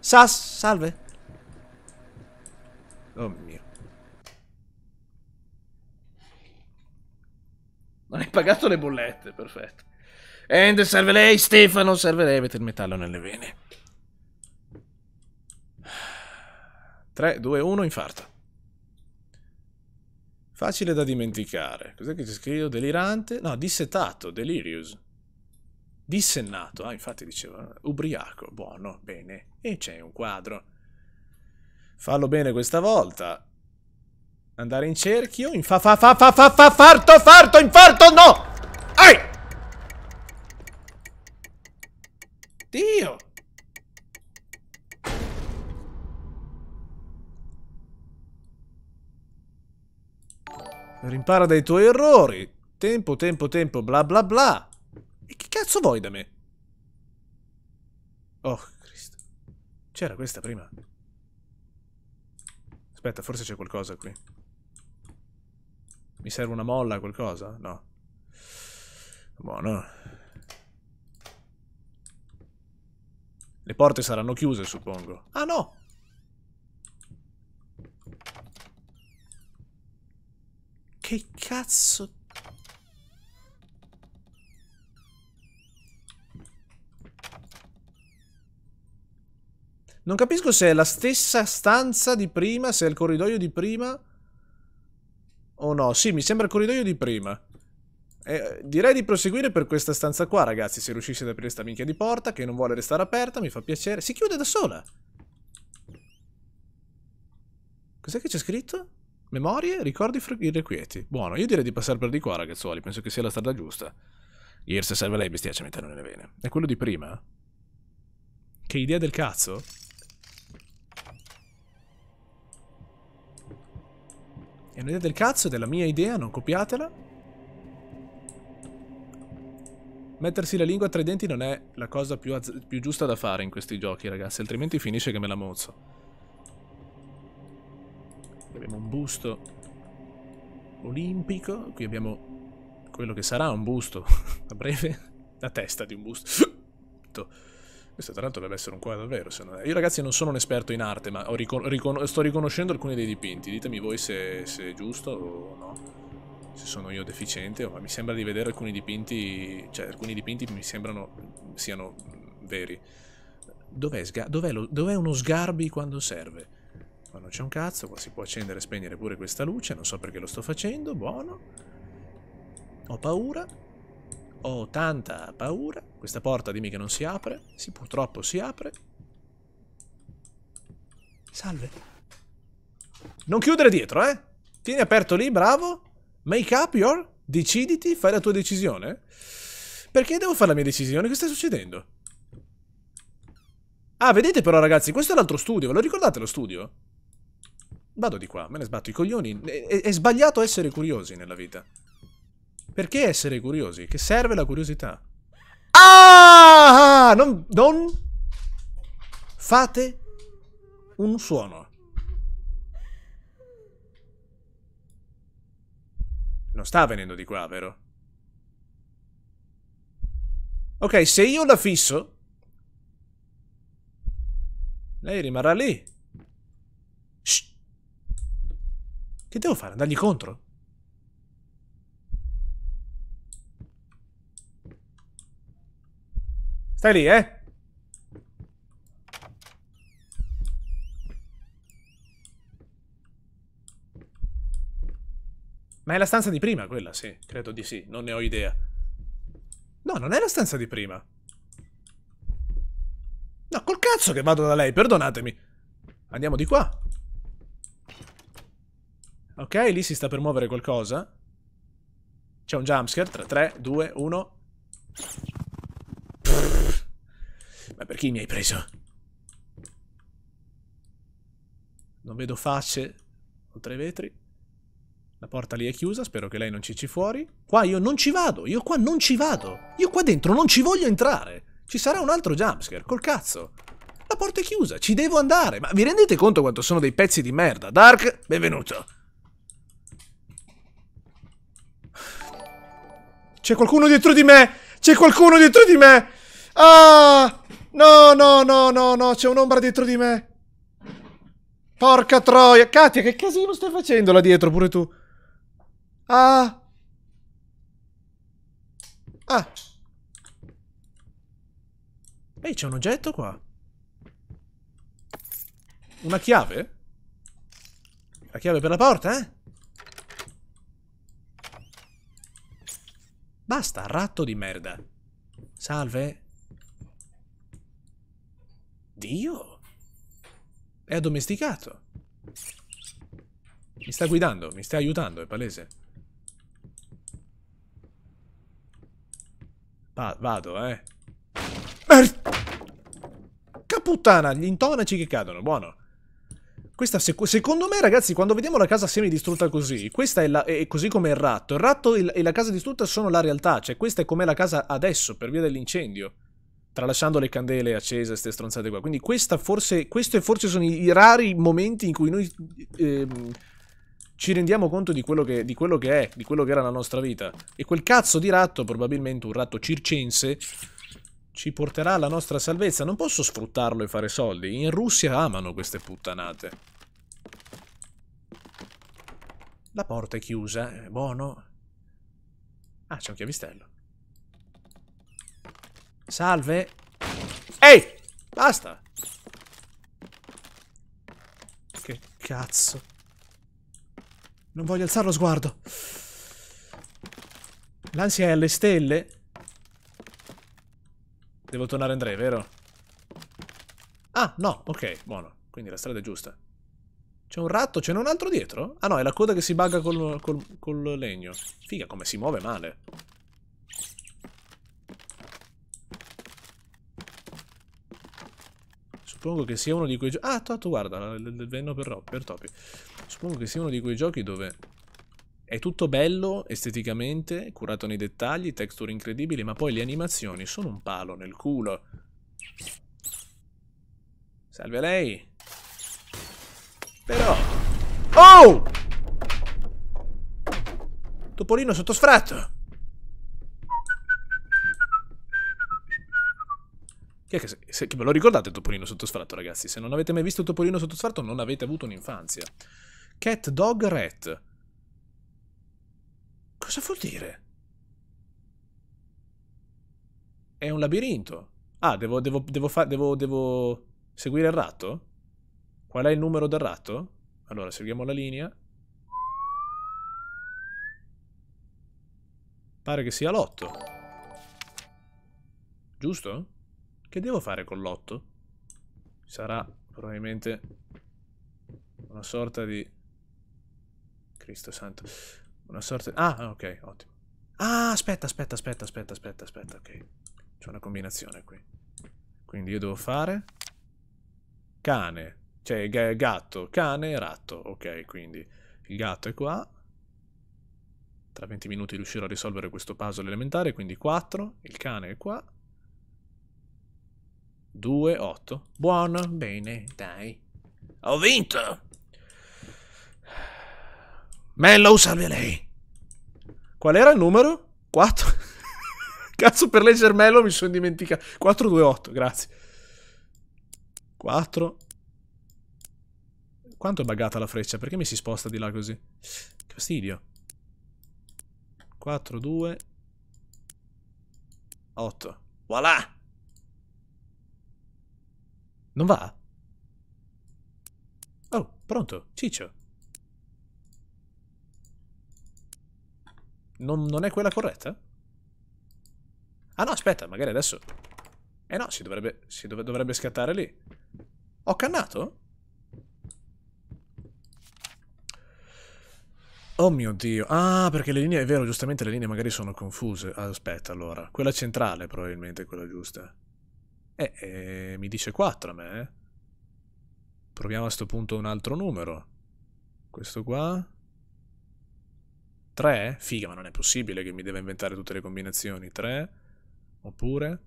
Sas, salve. Oh mio. Non hai pagato le bollette, perfetto. And serve lei, Stefano, serve lei, avete il metallo nelle vene. 3, 2, 1, infarto. Facile da dimenticare. Cos'è che c'è scritto? Delirante? No, dissetato, delirious. Dissennato, ah, infatti diceva, ubriaco, buono, bene. E c'è un quadro. Fallo bene questa volta. Andare in cerchio. In fa fa fa fa fa fa farto farto infarto no. Ai! Dio. Rimpara dai tuoi errori. Tempo, tempo, tempo, bla bla bla. E che cazzo vuoi da me? Oh, Cristo. C'era questa prima. Aspetta, forse c'è qualcosa qui. Mi serve una molla, qualcosa? No. Buono. Le porte saranno chiuse, suppongo. Ah, no! Che cazzo... Non capisco se è la stessa stanza di prima, se è il corridoio di prima oh no? Sì, mi sembra il corridoio di prima. Eh, direi di proseguire per questa stanza qua, ragazzi. Se riuscissi ad aprire questa minchia di porta, che non vuole restare aperta, mi fa piacere. Si chiude da sola. Cos'è che c'è scritto? Memorie, ricordi irrequieti. Buono, io direi di passare per di qua, ragazzuoli. Penso che sia la strada giusta. Gears serve lei, bestiaccia, metà non nelle vene. È quello di prima? Che idea del cazzo? È un'idea del cazzo, è della mia idea, non copiatela. Mettersi la lingua tra i denti non è la cosa più, più giusta da fare in questi giochi, ragazzi, altrimenti finisce che me la mozzo. Qui abbiamo un busto olimpico, qui abbiamo quello che sarà un busto, a breve, la testa di un busto. Questo tra l'altro dovrebbe essere un quadro davvero, se non è. Io ragazzi non sono un esperto in arte, ma ricon ricon sto riconoscendo alcuni dei dipinti. Ditemi voi se, se, è giusto o no. Se sono io deficiente, ma mi sembra di vedere alcuni dipinti... Cioè, alcuni dipinti mi sembrano siano veri. Dov'è dov dov uno sgarbi quando serve? Ma non c'è un cazzo, qua si può accendere e spegnere pure questa luce, non so perché lo sto facendo, buono. Ho paura. Ho tanta paura. Questa porta dimmi che non si apre. Sì, purtroppo si apre. Salve. Non chiudere dietro, eh. Tieni aperto lì, bravo. Make up your... Deciditi, fai la tua decisione. Perché devo fare la mia decisione? Che sta succedendo? Ah, vedete però ragazzi, questo è l'altro studio. Ve lo ricordate lo studio? Vado di qua, me ne sbatto i coglioni. È, è, è sbagliato essere curiosi nella vita. Perché essere curiosi? Che serve la curiosità? Ah! Non, non fate un suono. Non sta venendo di qua, vero? Ok, se io la fisso... Lei rimarrà lì. Shh. Che devo fare? Andargli contro? Stai lì, eh? Ma è la stanza di prima quella, sì. Credo di sì, non ne ho idea. No, non è la stanza di prima. No, col cazzo che vado da lei, perdonatemi. Andiamo di qua. Ok, lì si sta per muovere qualcosa. C'è un jumpscare. 3, 2, 1. Ma per chi mi hai preso? Non vedo facce oltre i vetri. La porta lì è chiusa, spero che lei non ci ci fuori. Qua io non ci vado, io qua non ci vado. Io qua dentro non ci voglio entrare. Ci sarà un altro jumpscare, col cazzo. La porta è chiusa, ci devo andare. Ma vi rendete conto quanto sono dei pezzi di merda? Dark, benvenuto. C'è qualcuno dietro di me! C'è qualcuno dietro di me! Ah! No, no, no, no, no, c'è un'ombra dietro di me. Porca troia. Katia, che casino stai facendo là dietro pure tu? Ah. Ah. Ehi, c'è un oggetto qua. Una chiave? La chiave per la porta, eh? Basta, ratto di merda. Salve. Dio! È addomesticato. Mi sta guidando, mi sta aiutando, è palese. Va vado, eh. Caputtana, gli intonaci che cadono, buono. Questa, sec secondo me, ragazzi, quando vediamo la casa semidistrutta così, questa è, la, è così come il ratto. Il ratto e la casa distrutta sono la realtà, cioè questa è com'è la casa adesso, per via dell'incendio tralasciando le candele accese, queste stronzate qua. Quindi forse, questi forse sono i, rari momenti in cui noi eh, ci rendiamo conto di quello, che, di quello, che, è, di quello che era la nostra vita. E quel cazzo di ratto, probabilmente un ratto circense, ci porterà alla nostra salvezza. Non posso sfruttarlo e fare soldi. In Russia amano queste puttanate. La porta è chiusa, è eh, buono. Ah, c'è un chiavistello. Salve. Ehi! Basta! Che cazzo. Non voglio alzare lo sguardo. L'ansia è alle stelle? Devo tornare Andrei, vero? Ah, no, ok, buono. Quindi la strada è giusta. C'è un ratto, ce n'è un altro dietro? Ah no, è la coda che si bugga col, col, col legno. Figa, come si muove male. Suppongo che sia uno di quei giochi... Ah, Toto, guarda, il venno per, per Topi. Suppongo che sia uno di quei giochi dove è tutto bello esteticamente, curato nei dettagli, texture incredibili, ma poi le animazioni sono un palo nel culo. Salve a lei. Però... Oh! Topolino sottosfratto! Chi che, se, chi ve lo ricordate Topolino sottosfratto, ragazzi? Se non avete mai visto Topolino sottosfratto, non avete avuto un'infanzia. Cat Dog Rat. Cosa vuol dire? È un labirinto. Ah, devo, devo, devo, fa, devo, devo seguire il ratto? Qual è il numero del ratto? Allora, seguiamo la linea. Pare che sia l'8. Giusto? Che devo fare con l'otto? Sarà probabilmente una sorta di... Cristo santo. Una sorta di... Ah, ok, ottimo. Ah, aspetta, aspetta, aspetta, aspetta, aspetta, aspetta, ok. C'è una combinazione qui. Quindi io devo fare... Cane. Cioè, gatto, cane, e ratto. Ok, quindi il gatto è qua. Tra 20 minuti riuscirò a risolvere questo puzzle elementare, quindi 4. Il cane è qua. 2, 8. Buono, bene, dai. Ho vinto! Mello, salve lei. Qual era il numero? 4? Cazzo, per leggere Mello mi sono dimenticato. 4, 2, 8, grazie. 4. Quanto è buggata la freccia? Perché mi si sposta di là così? Che fastidio. 4, 2, 8. Voilà! Non va? Oh, pronto, Ciccio. Non, non, è quella corretta? Ah no, aspetta, magari adesso... Eh no, si dovrebbe, si dov dovrebbe scattare lì. Ho cannato? Oh mio Dio. Ah, perché le linee, è vero, giustamente le linee magari sono confuse. aspetta, allora. Quella centrale probabilmente è quella giusta. Eh, eh, mi dice 4 a me. Eh. Proviamo a sto punto un altro numero. Questo qua. 3? Figa, ma non è possibile che mi deve inventare tutte le combinazioni. 3? Oppure?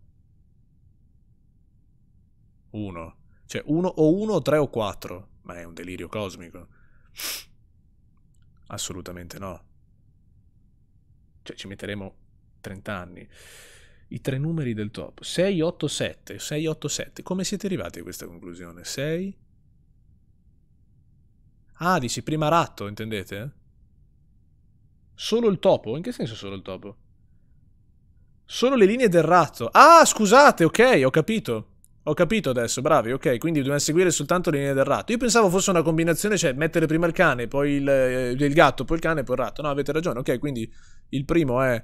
1. Cioè, 1 o 1 o 3 o 4. Ma è un delirio cosmico. Assolutamente no. Cioè, ci metteremo 30 anni i tre numeri del top. 8 7 Come siete arrivati a questa conclusione? 6? Ah, dici prima ratto, intendete? Solo il topo? In che senso solo il topo? Solo le linee del ratto. Ah, scusate, ok, ho capito. Ho capito adesso, bravi, ok, quindi dobbiamo seguire soltanto le linee del ratto. Io pensavo fosse una combinazione, cioè mettere prima il cane, poi il, eh, il gatto, poi il cane, poi il ratto. No, avete ragione, ok, quindi il primo è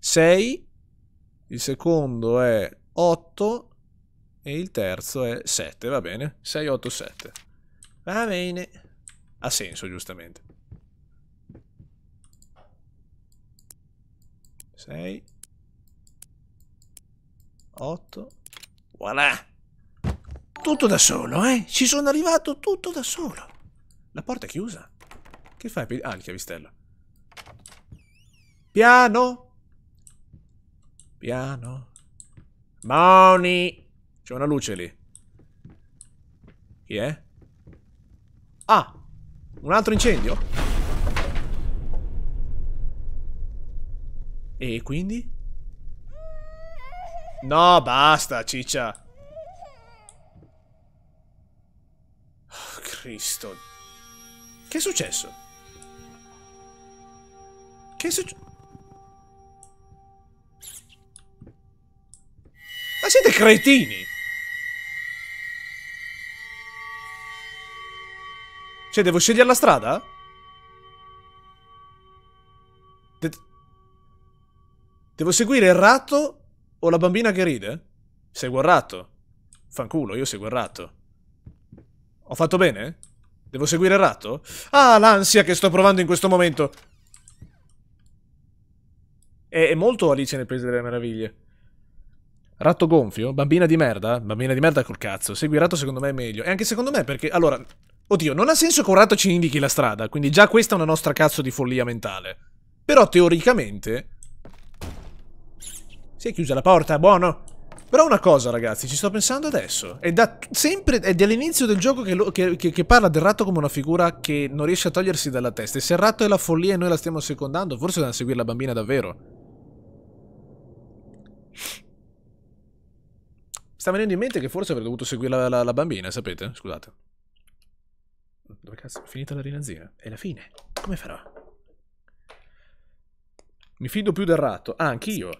6, il secondo è 8 e il terzo è 7, va bene? 6, 8, 7. Va bene. Ha senso, giustamente. 6, 8, voilà! Tutto da solo, eh? Ci sono arrivato tutto da solo. La porta è chiusa. Che fai? Ah, il chiavistello. Piano! piano, Piano. Moni! C'è una luce lì. Chi è? Ah! Un altro incendio? E quindi? No, basta, ciccia. Oh, Cristo. Che è successo? Che è successo? Ma siete cretini! Cioè, devo scegliere la strada? De devo seguire il ratto o la bambina che ride? Seguo il ratto. Fanculo, io seguo il ratto. Ho fatto bene? Devo seguire il ratto? Ah, l'ansia che sto provando in questo momento! È, è molto Alice nel Paese delle Meraviglie. Ratto gonfio? Bambina di merda? Bambina di merda col cazzo. Segui ratto secondo me è meglio. E anche secondo me perché... Allora... Oddio, non ha senso che un ratto ci indichi la strada, quindi già questa è una nostra cazzo di follia mentale. Però teoricamente... Si è chiusa la porta, buono! Però una cosa ragazzi, ci sto pensando adesso. È, da sempre, è dall'inizio del gioco che, lo, che, che, che, parla del ratto come una figura che non riesce a togliersi dalla testa. E se il ratto è la follia e noi la stiamo secondando, forse dobbiamo seguire la bambina davvero. sta venendo in mente che forse avrei dovuto seguire la, la, la bambina, sapete? Scusate. Dove cazzo? finita la rinanzina. È la fine. Come farò? Mi fido più del ratto. Ah, anch'io.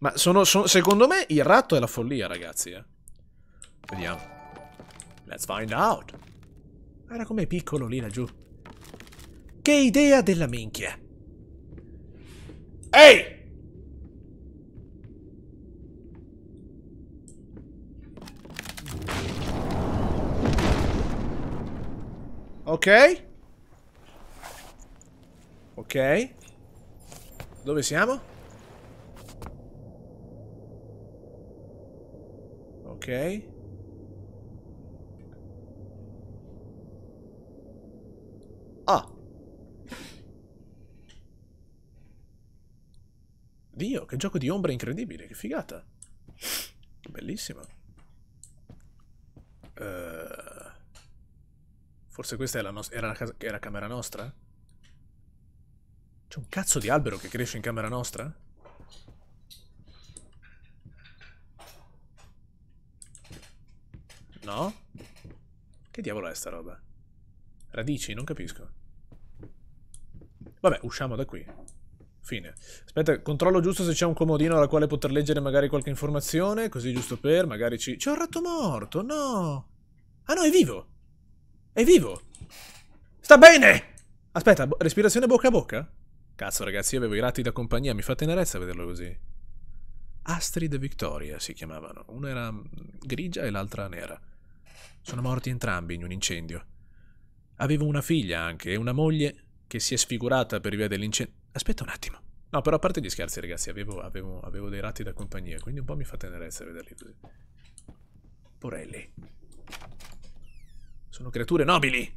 Ma sono, sono, Secondo me il ratto è la follia, ragazzi. Eh. Vediamo. Let's find out. Guarda com'è piccolo lì laggiù. Che idea della minchia. Ehi! Ok. Ok. Dove siamo? Ok. Ah. Dio, che gioco di ombra incredibile, che figata. Bellissima. Uh... Eh. Forse questa è la nostra... Era, casa... era camera nostra? C'è un cazzo di albero che cresce in camera nostra? No? Che diavolo è sta roba? Radici? Non capisco. Vabbè, usciamo da qui. Fine. Aspetta, controllo giusto se c'è un comodino alla quale poter leggere magari qualche informazione, così giusto per, magari ci... C'è un ratto morto, no! Ah no, è vivo! È vivo! Sta bene! Aspetta, bo respirazione bocca a bocca? Cazzo ragazzi, io avevo i ratti da compagnia, mi fa tenerezza vederlo così. Astrid e Victoria si chiamavano. Una era mm, grigia e l'altra nera. Sono morti entrambi in un incendio. Avevo una figlia anche e una moglie che si è sfigurata per via dell'incendio. Aspetta un attimo. No, però a parte gli scherzi, ragazzi, avevo, avevo, avevo, dei ratti da compagnia, quindi un po' mi fa tenerezza vederli così. Porelli. Sono creature nobili.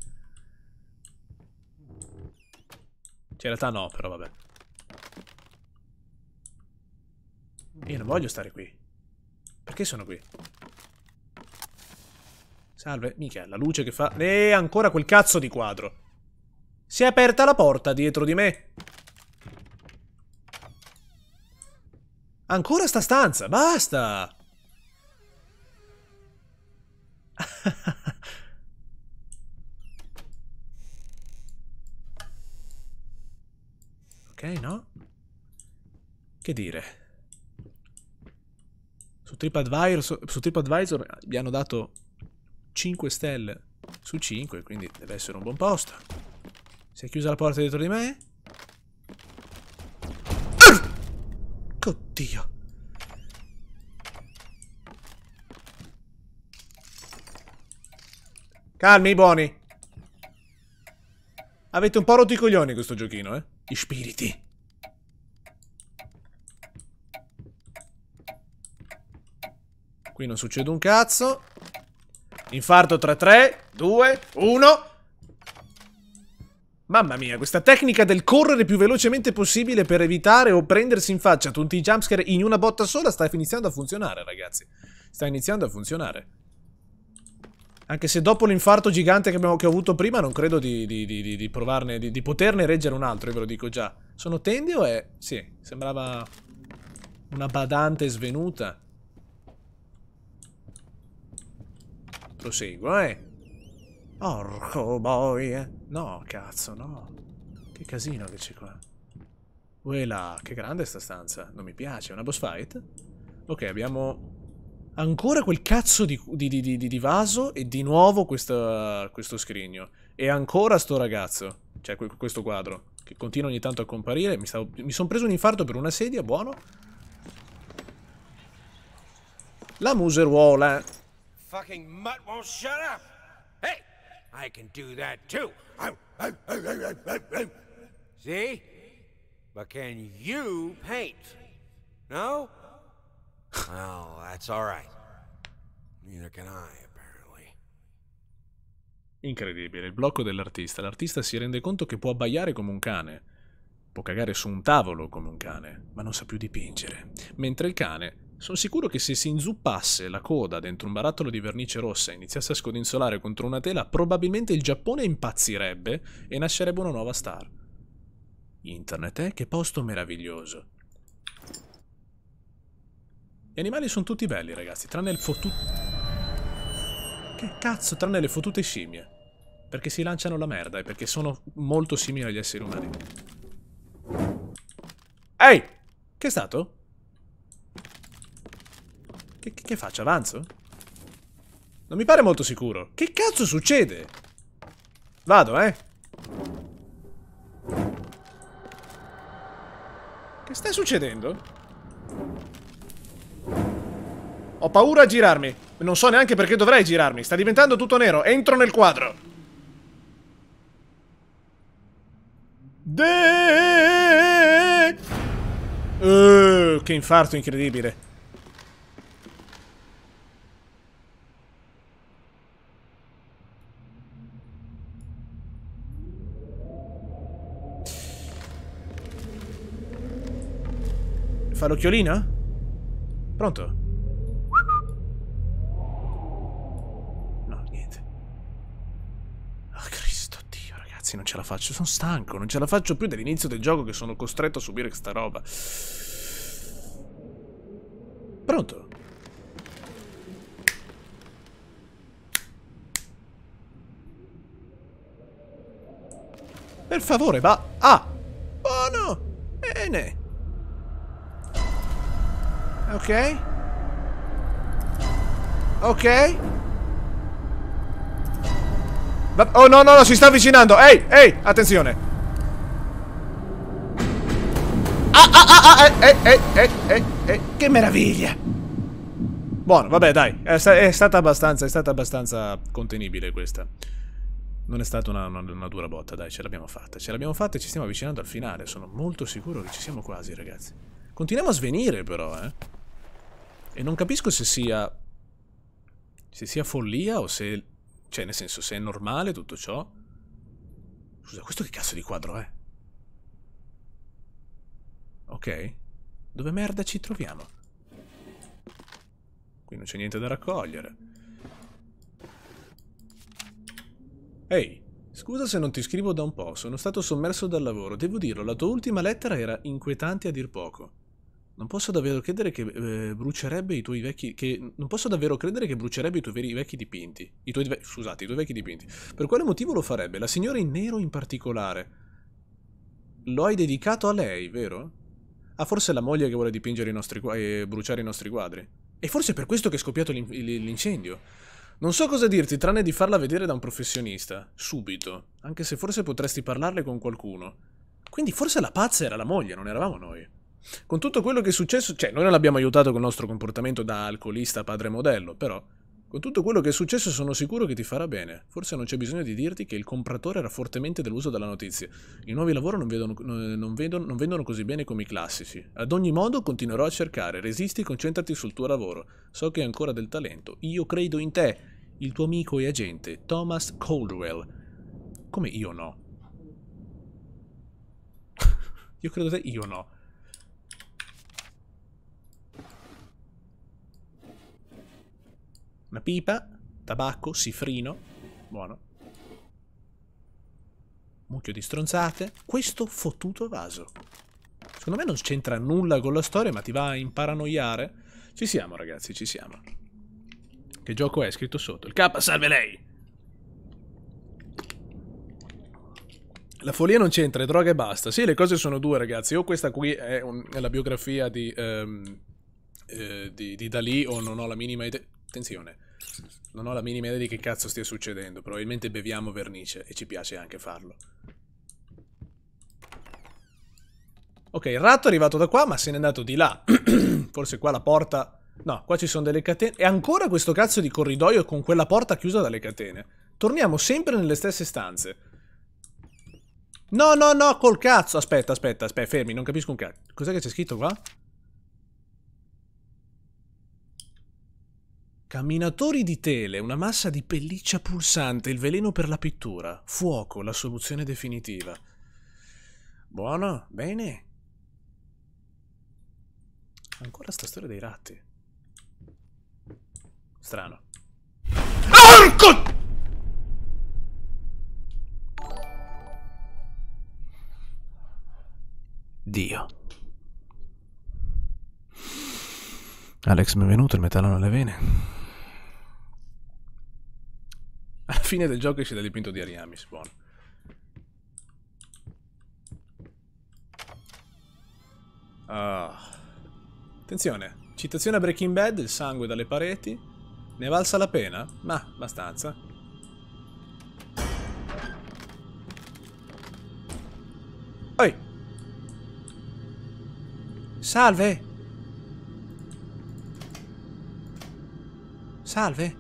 Cioè, in realtà no, però vabbè. Io non voglio stare qui. Perché sono qui? Salve, mica, la luce che fa... E ancora quel cazzo di quadro. Si è aperta la porta dietro di me. Ancora sta stanza, basta! no? Che dire? Su TripAdvisor, su TripAdvisor gli hanno dato 5 stelle su 5, quindi deve essere un buon posto. Si è chiusa la porta dietro di me? Oddio! Calmi, buoni! Avete un po' rotto i coglioni questo giochino, eh? gli spiriti. Qui non succede un cazzo. Infarto tra 3, 2, 1. Mamma mia, questa tecnica del correre più velocemente possibile per evitare o prendersi in faccia tutti i jumpscare in una botta sola sta iniziando a funzionare, ragazzi. Sta iniziando a funzionare. Anche se dopo l'infarto gigante che, abbiamo, che, ho avuto prima non credo di, di, di, di provarne, di, poterne reggere un altro, io ve lo dico già. Sono tendio e... sì, sembrava una badante svenuta. Proseguo, eh. Orco boy. Eh. No, cazzo, no. Che casino che c'è qua. Uela, che grande sta stanza. Non mi piace, è una boss fight? Ok, abbiamo Ancora quel cazzo di, di, di, di vaso e di nuovo questa, questo scrigno. E ancora sto ragazzo. Cioè, questo quadro. Che continua ogni tanto a comparire. Mi, stavo, mi sono preso un infarto per una sedia, buono. La museruola. Fucking mutt won't shut up. Hey, I can do that too. See? But can you paint? No? well, that's all right. Neither can I, apparently. Incredibile, il blocco dell'artista. L'artista si rende conto che può abbaiare come un cane, può cagare su un tavolo come un cane, ma non sa più dipingere. Mentre il cane, sono sicuro che se si inzuppasse la coda dentro un barattolo di vernice rossa e iniziasse a scodinzolare contro una tela, probabilmente il Giappone impazzirebbe e nascerebbe una nuova star. Internet, eh? Che posto meraviglioso. Gli animali sono tutti belli, ragazzi, tranne il fottuto... Che cazzo, tranne le fottute scimmie. Perché si lanciano la merda e perché sono molto simili agli esseri umani. Ehi! Che è stato? Che, che, che faccio? Avanzo? Non mi pare molto sicuro. Che cazzo succede? Vado, eh? Che sta succedendo? Ho paura a girarmi. Non so neanche perché dovrei girarmi. Sta diventando tutto nero. Entro nel quadro. uh, che infarto incredibile. Fa l'occhiolino? Pronto? ragazzi, non ce la faccio, sono stanco, non ce la faccio più dall'inizio del gioco che sono costretto a subire questa roba. Pronto? Per favore, va... Ah! Buono! Bene! Ok? Ok? Oh no no no si sta avvicinando Ehi ehi attenzione Ah ah ah ah eh, eh, eh, eh, eh, eh, Che meraviglia Buono vabbè dai è, sta è, stata abbastanza È stata abbastanza contenibile questa Non è stata una, una, una dura botta Dai ce l'abbiamo fatta Ce l'abbiamo fatta e ci stiamo avvicinando al finale Sono molto sicuro che ci siamo quasi ragazzi Continuiamo a svenire però eh E non capisco se sia Se sia follia o se cioè, nel senso, se è normale tutto ciò... Scusa, questo che cazzo di quadro è? Ok. Dove merda ci troviamo? Qui non c'è niente da raccogliere. Ehi, scusa se non ti scrivo da un po', sono stato sommerso dal lavoro. Devo dirlo, la tua ultima lettera era inquietante a dir poco. Non posso davvero credere che eh, brucierebbe i tuoi vecchi... Che, non posso davvero credere che brucierebbe i tuoi veri, vecchi dipinti. I tuoi, scusate, i tuoi vecchi dipinti. Per quale motivo lo farebbe? La signora in nero in particolare. Lo hai dedicato a lei, vero? Ah, forse è la moglie che vuole dipingere i nostri quadri e bruciare i nostri quadri. E forse è per questo che è scoppiato l'incendio. Non so cosa dirti, tranne di farla vedere da un professionista. Subito. Anche se forse potresti parlarle con qualcuno. Quindi forse la pazza era la moglie, non eravamo noi con tutto quello che è successo, cioè noi non l'abbiamo aiutato col nostro comportamento da alcolista padre modello, però con tutto quello che è successo sono sicuro che ti farà bene. Forse non c'è bisogno di dirti che il compratore era fortemente deluso dalla notizia. I nuovi lavori non, non, non vendono così bene come i classici. Ad ogni modo continuerò a cercare, resisti e concentrati sul tuo lavoro. So che hai ancora del talento. Io credo in te, il tuo amico e agente, Thomas Caldwell. Come io no. io credo te, io no. Una pipa, tabacco, sifrino, buono. Mucchio di stronzate. Questo fottuto vaso. Secondo me non c'entra nulla con la storia, ma ti va a imparanoiare. Ci siamo, ragazzi, ci siamo. Che gioco è scritto sotto? Il K, salve lei! La follia non c'entra, è droga e basta. Sì, le cose sono due, ragazzi. O questa qui è, un, è la biografia di, um, eh, di, di Dalì, o non ho la minima idea. Attenzione. Non ho la minima idea di che cazzo stia succedendo. Probabilmente beviamo vernice e ci piace anche farlo. Ok, il ratto è arrivato da qua, ma se n'è andato di là. Forse qua la porta... No, qua ci sono delle catene. E ancora questo cazzo di corridoio con quella porta chiusa dalle catene. Torniamo sempre nelle stesse stanze. No, no, no, col cazzo. Aspetta, aspetta, aspetta, fermi, non capisco un cazzo. Cos'è che c'è scritto qua? Camminatori di tele, una massa di pelliccia pulsante, il veleno per la pittura, fuoco, la soluzione definitiva. Buono, bene. Ancora sta storia dei ratti. Strano. Orco! Dio. Alex, mi è venuto il metallo nelle vene. fine del gioco esce dal dipinto di Ariami, Spawn. Ah. Attenzione, citazione a Breaking Bad, il sangue dalle pareti. Ne è valsa la pena? Ma, abbastanza. Oi! Salve! Salve!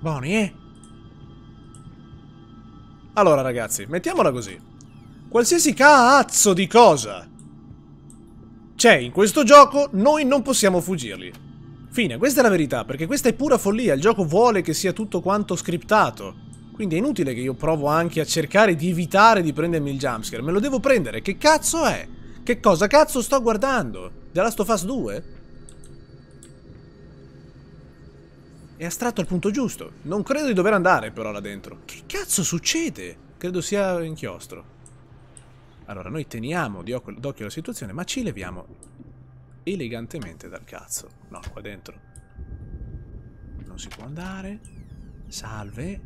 Buoni, eh? Allora ragazzi, mettiamola così. Qualsiasi cazzo di cosa c'è in questo gioco, noi non possiamo fuggirli. Fine, questa è la verità, perché questa è pura follia, il gioco vuole che sia tutto quanto scriptato. Quindi è inutile che io provo anche a cercare di evitare di prendermi il jumpscare, me lo devo prendere, che cazzo è? Che cosa cazzo sto guardando? The Last of Us 2? È astratto al punto giusto. Non credo di dover andare però là dentro. Che cazzo succede? Credo sia inchiostro. Allora, noi teniamo d'occhio la situazione, ma ci leviamo elegantemente dal cazzo. No, qua dentro. Non si può andare. Salve.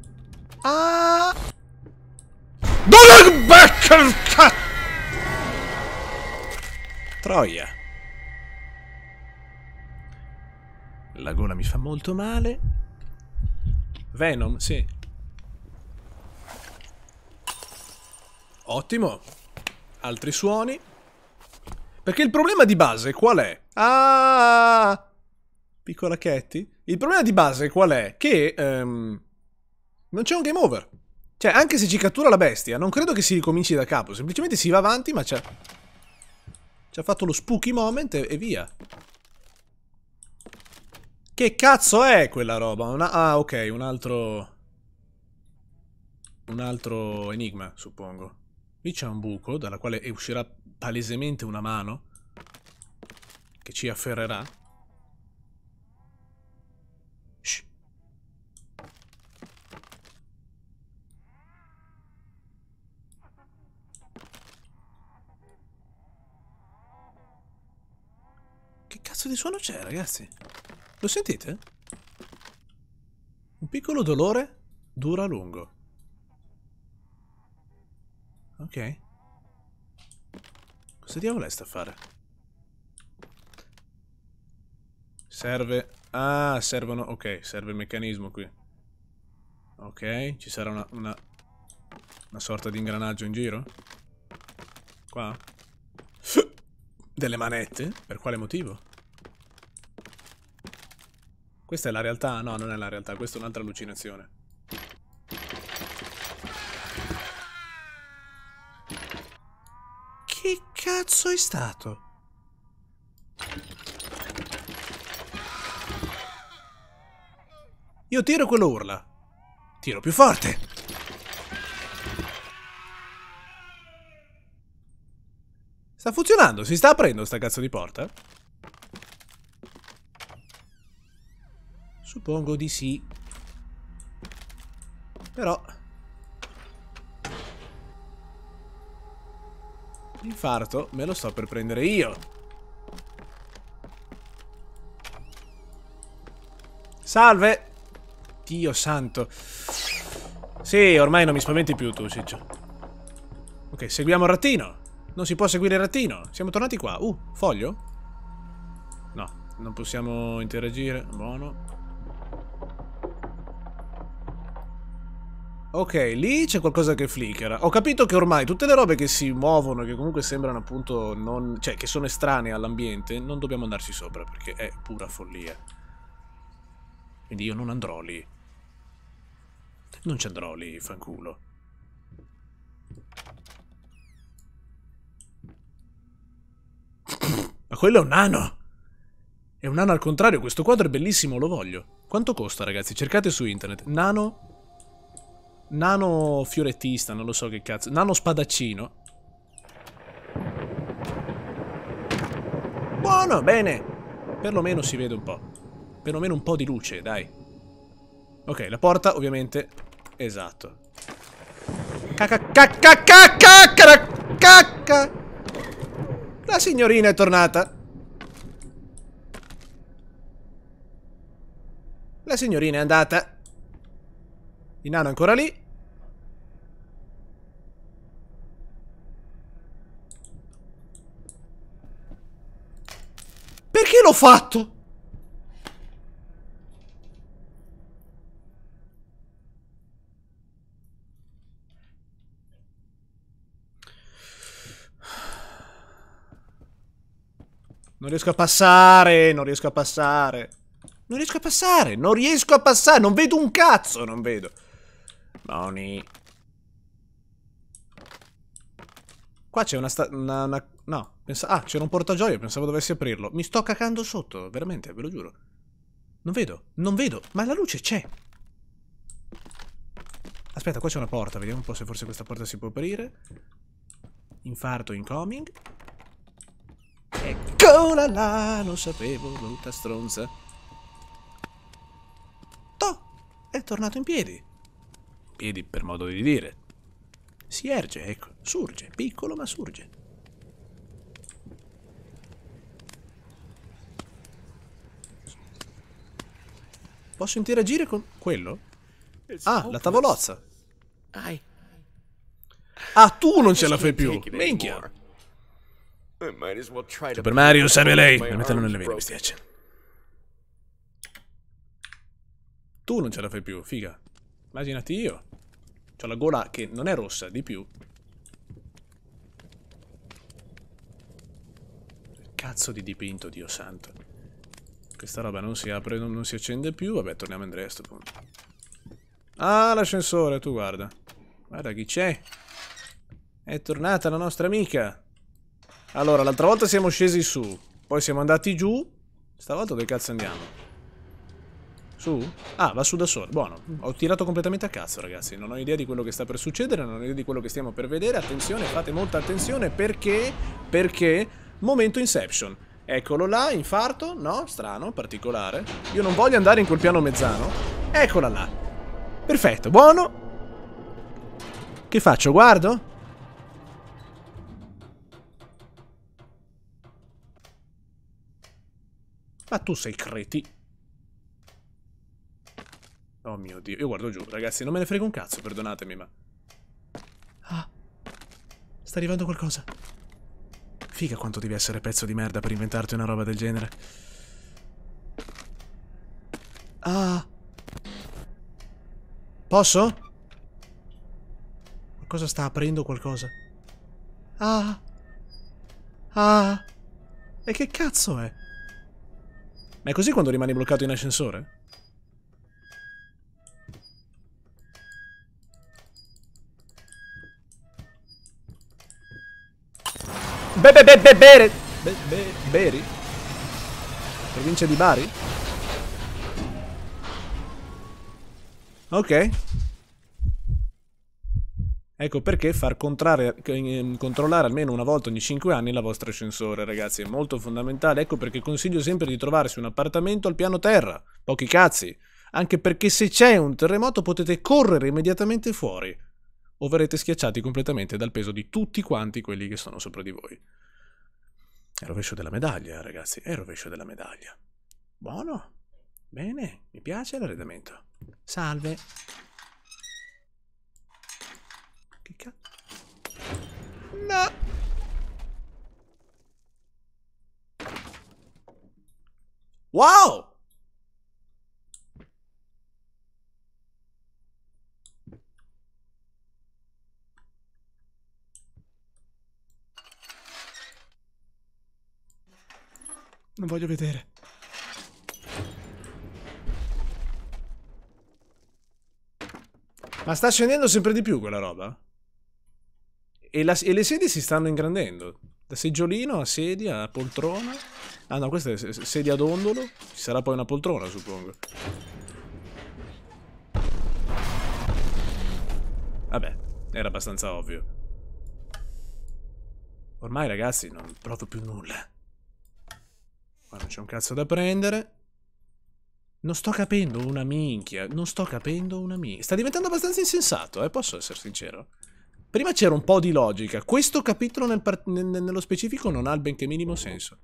Ah! Dove becca il cazzo? Troia. La gola mi fa molto male. Venom, sì. Ottimo. Altri suoni. Perché il problema di base qual è? Ah! Piccola Ketty. Il problema di base qual è? Che um, non c'è un game over. Cioè, anche se ci cattura la bestia, non credo che si ricominci da capo. Semplicemente si va avanti, ma c'è... Ci ha fatto lo spooky moment e, e via. Che cazzo è quella roba? Una... Ah, ok, un altro... Un altro enigma, suppongo. Qui c'è un buco dalla quale uscirà palesemente una mano che ci afferrerà. Che cazzo di suono c'è, ragazzi? Lo sentite? Un piccolo dolore dura a lungo. Ok. Cosa diavolo è sta a fare? Serve... Ah, servono... Ok, serve il meccanismo qui. Ok, ci sarà una... Una, una sorta di ingranaggio in giro? Qua? Delle manette? Per quale motivo? Questa è la realtà? No, non è la realtà, questa è un'altra allucinazione. Che cazzo è stato? Io tiro e quello urla. Tiro più forte. Sta funzionando, si sta aprendo sta cazzo di porta. Suppongo di sì. Però... L'infarto me lo sto per prendere io. Salve! Dio santo. Sì, ormai non mi spaventi più tu, Siccio. Ok, seguiamo il rattino. Non si può seguire il rattino. Siamo tornati qua. Uh, foglio? No, non possiamo interagire. Buono. Ok, lì c'è qualcosa che flickera. Ho capito che ormai tutte le robe che si muovono, che comunque sembrano appunto non... cioè che sono estranee all'ambiente, non dobbiamo andarci sopra perché è pura follia. Quindi io non andrò lì. Non ci andrò lì, fanculo. Ma quello è un nano! È un nano al contrario, questo quadro è bellissimo, lo voglio. Quanto costa, ragazzi? Cercate su internet. Nano Nano fiorettista, non lo so che cazzo. Nano spadaccino. Buono, bene. Perlomeno si vede un po'. Perlomeno un po' di luce, dai. Ok, la porta ovviamente... Esatto. Cacca La signorina è tornata. La signorina è andata. Il nano è ancora lì. Perché l'ho fatto? Non riesco a passare, non riesco a passare. Non riesco a passare, non riesco a passare, non vedo un cazzo, non vedo. Moni. Qua c'è una, una, una, No, pensa... ah, c'era un portagioia, pensavo dovessi aprirlo. Mi sto cacando sotto, veramente, ve lo giuro. Non vedo, non vedo, ma la luce c'è. Aspetta, qua c'è una porta, vediamo un po' se forse questa porta si può aprire. Infarto incoming. Eccola là, lo sapevo, brutta stronza. Toh, è tornato in piedi. Piedi per modo di dire. Si erge, ecco, surge, piccolo ma surge. Posso interagire con quello? Ah, la tavolozza. Ah, tu non ce la fai più. Minchia. Super Mario, serve lei. Mi mettono nelle vene, bestiaccia. Tu non ce la fai più, figa. Immaginati io. C'ho la gola che non è rossa, di più. Cazzo di dipinto, Dio santo. Questa roba non si apre, non, non si accende più. Vabbè, torniamo in resto. Ah, l'ascensore, tu guarda. Guarda chi c'è. È tornata la nostra amica. Allora, l'altra volta siamo scesi su. Poi siamo andati giù. Stavolta dove cazzo andiamo? Su? Ah, va su da solo. Buono. Ho tirato completamente a cazzo, ragazzi. Non ho idea di quello che sta per succedere, non ho idea di quello che stiamo per vedere. Attenzione, fate molta attenzione perché... Perché... Momento Inception. Eccolo là, infarto? No, strano, particolare. Io non voglio andare in quel piano mezzano. Eccola là. Perfetto, buono. Che faccio, guardo? Ma tu sei creti. Oh mio Dio, io guardo giù, ragazzi, non me ne frega un cazzo, perdonatemi, ma... Ah, sta arrivando qualcosa. Figa quanto devi essere pezzo di merda per inventarti una roba del genere. Ah. Posso? Qualcosa sta aprendo qualcosa. Ah. Ah. E che cazzo è? Ma è così quando rimani bloccato in ascensore? Be be be be bere. Be be beri? Provincia di Bari? Ok. Ecco perché far ehm, controllare almeno una volta ogni 5 anni la vostra ascensore, ragazzi, è molto fondamentale. Ecco perché consiglio sempre di trovarsi un appartamento al piano terra. Pochi cazzi. Anche perché se c'è un terremoto potete correre immediatamente fuori o verrete schiacciati completamente dal peso di tutti quanti quelli che sono sopra di voi. È il rovescio della medaglia, ragazzi, è il rovescio della medaglia. Buono, bene, mi piace l'arredamento. Salve. Che cazzo? No! Wow! Non voglio vedere. Ma sta scendendo sempre di più quella roba? E, la, e le sedie si stanno ingrandendo. Da seggiolino a sedia a poltrona. Ah no, questa è sedia ad ondolo. Ci sarà poi una poltrona, suppongo. Vabbè, era abbastanza ovvio. Ormai ragazzi non provo più nulla non c'è un cazzo da prendere. Non sto capendo una minchia, non sto capendo una minchia. Sta diventando abbastanza insensato, eh, posso essere sincero. Prima c'era un po' di logica, questo capitolo nel nello specifico non ha il benché minimo senso.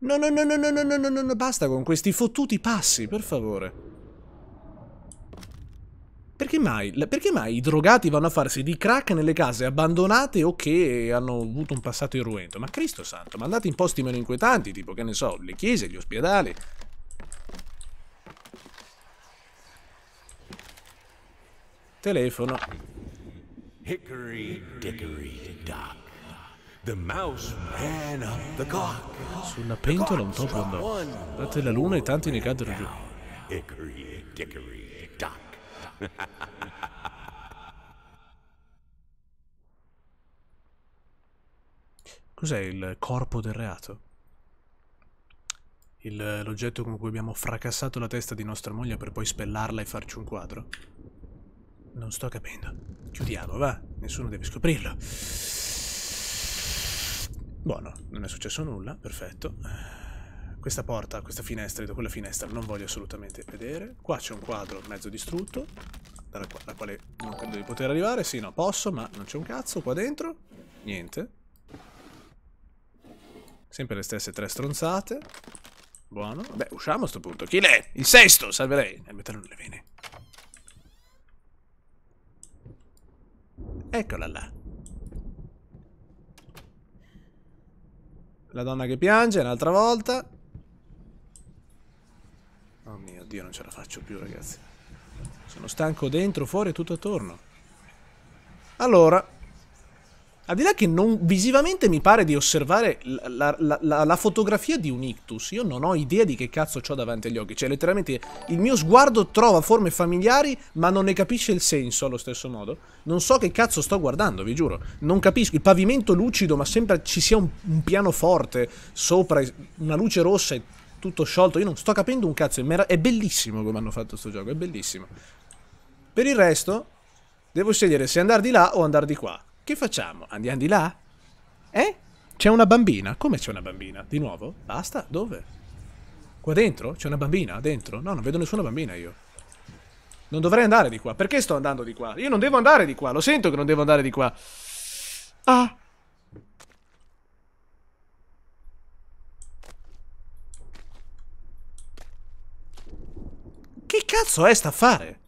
No, no, no, no, no, no, no, no, no, basta con questi fottuti passi, per favore. Perché mai, perché mai i drogati vanno a farsi di crack nelle case abbandonate o che hanno avuto un passato irruento? Ma Cristo santo, ma andate in posti meno inquietanti, tipo, che ne so, le chiese, gli ospedali. Telefono. Hickory dickory dock. The mouse ran up the cock. Sulla pentola un topo andò. Date la luna e tanti ne caddero giù. Hickory dickory Cos'è il corpo del reato? Eh, l'oggetto con cui abbiamo fracassato la testa di nostra moglie per poi spellarla e farci un quadro? Non sto capendo. Chiudiamo, va. Nessuno deve scoprirlo. Buono, non è successo nulla, perfetto. Questa porta, questa finestra, da quella finestra non voglio assolutamente vedere. Qua c'è un quadro mezzo distrutto, dalla qua, da quale non credo di poter arrivare. Sì, no, posso, ma non c'è un cazzo qua dentro. Niente. Sempre le stesse tre stronzate. Buono. Beh, usciamo a questo punto. Chi l'è? Il sesto, salverei. E eh, metterlo nelle vene. Eccola là. La donna che piange, un'altra volta. Oddio, non ce la faccio più, ragazzi. Sono stanco dentro, fuori e tutto attorno. Allora, al di là che non, visivamente mi pare di osservare la, la, la, la, fotografia di un ictus, io non ho idea di che cazzo ho davanti agli occhi. Cioè, letteralmente, il mio sguardo trova forme familiari, ma non ne capisce il senso allo stesso modo. Non so che cazzo sto guardando, vi giuro. Non capisco. Il pavimento lucido, ma sembra ci sia un, un pianoforte sopra, una luce rossa e tutto sciolto. Io non sto capendo un cazzo. È bellissimo come hanno fatto questo gioco, è bellissimo. Per il resto, devo scegliere se andare di là o andare di qua. Che facciamo? Andiamo di là? Eh? C'è una bambina? Come c'è una bambina? Di nuovo? Basta? Dove? Qua dentro? C'è una bambina? Dentro? No, non vedo nessuna bambina io. Non dovrei andare di qua. Perché sto andando di qua? Io non devo andare di qua. Lo sento che non devo andare di qua. Ah! Che cazzo è sta a fare?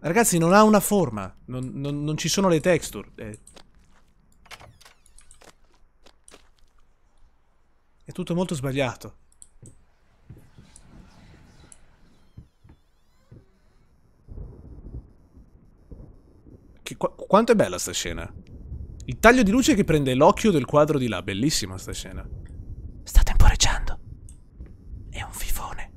Ragazzi, non ha una forma. Non, non, non ci sono le texture. Eh. È tutto molto sbagliato. Che, qu quanto è bella sta scena? Il taglio di luce che prende l'occhio del quadro di là, bellissima sta scena. Sta temporeggiando. È un fifone.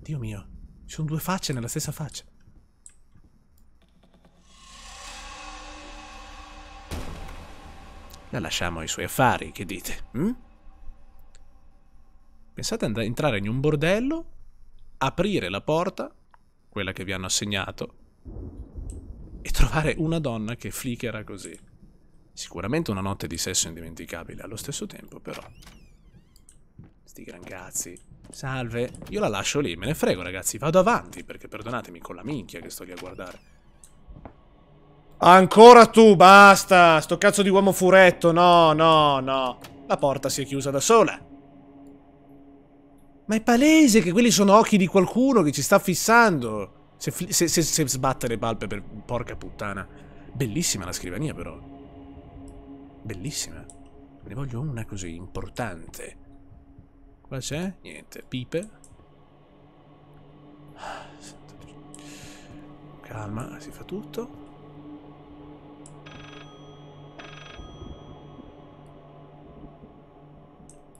Dio mio, ci sono due facce nella stessa faccia. La lasciamo ai suoi affari, che dite? Hm? Pensate ad entrare in un bordello, aprire la porta, quella che vi hanno assegnato, e trovare una donna che flickera così. Sicuramente una notte di sesso indimenticabile, allo stesso tempo però. Sti gran cazzi. Salve. Io la lascio lì, me ne frego ragazzi, vado avanti, perché perdonatemi con la minchia che sto lì a guardare. Ancora tu, basta! Sto cazzo di uomo furetto, no, no, no. La porta si è chiusa da sola. Ma è palese che quelli sono occhi di qualcuno che ci sta fissando. Se, se, se, se sbatte le palpebre, porca puttana. Bellissima la scrivania, però. Bellissima. Ne voglio una così, importante. Qua c'è? Niente. Pipe. Calma, si fa tutto.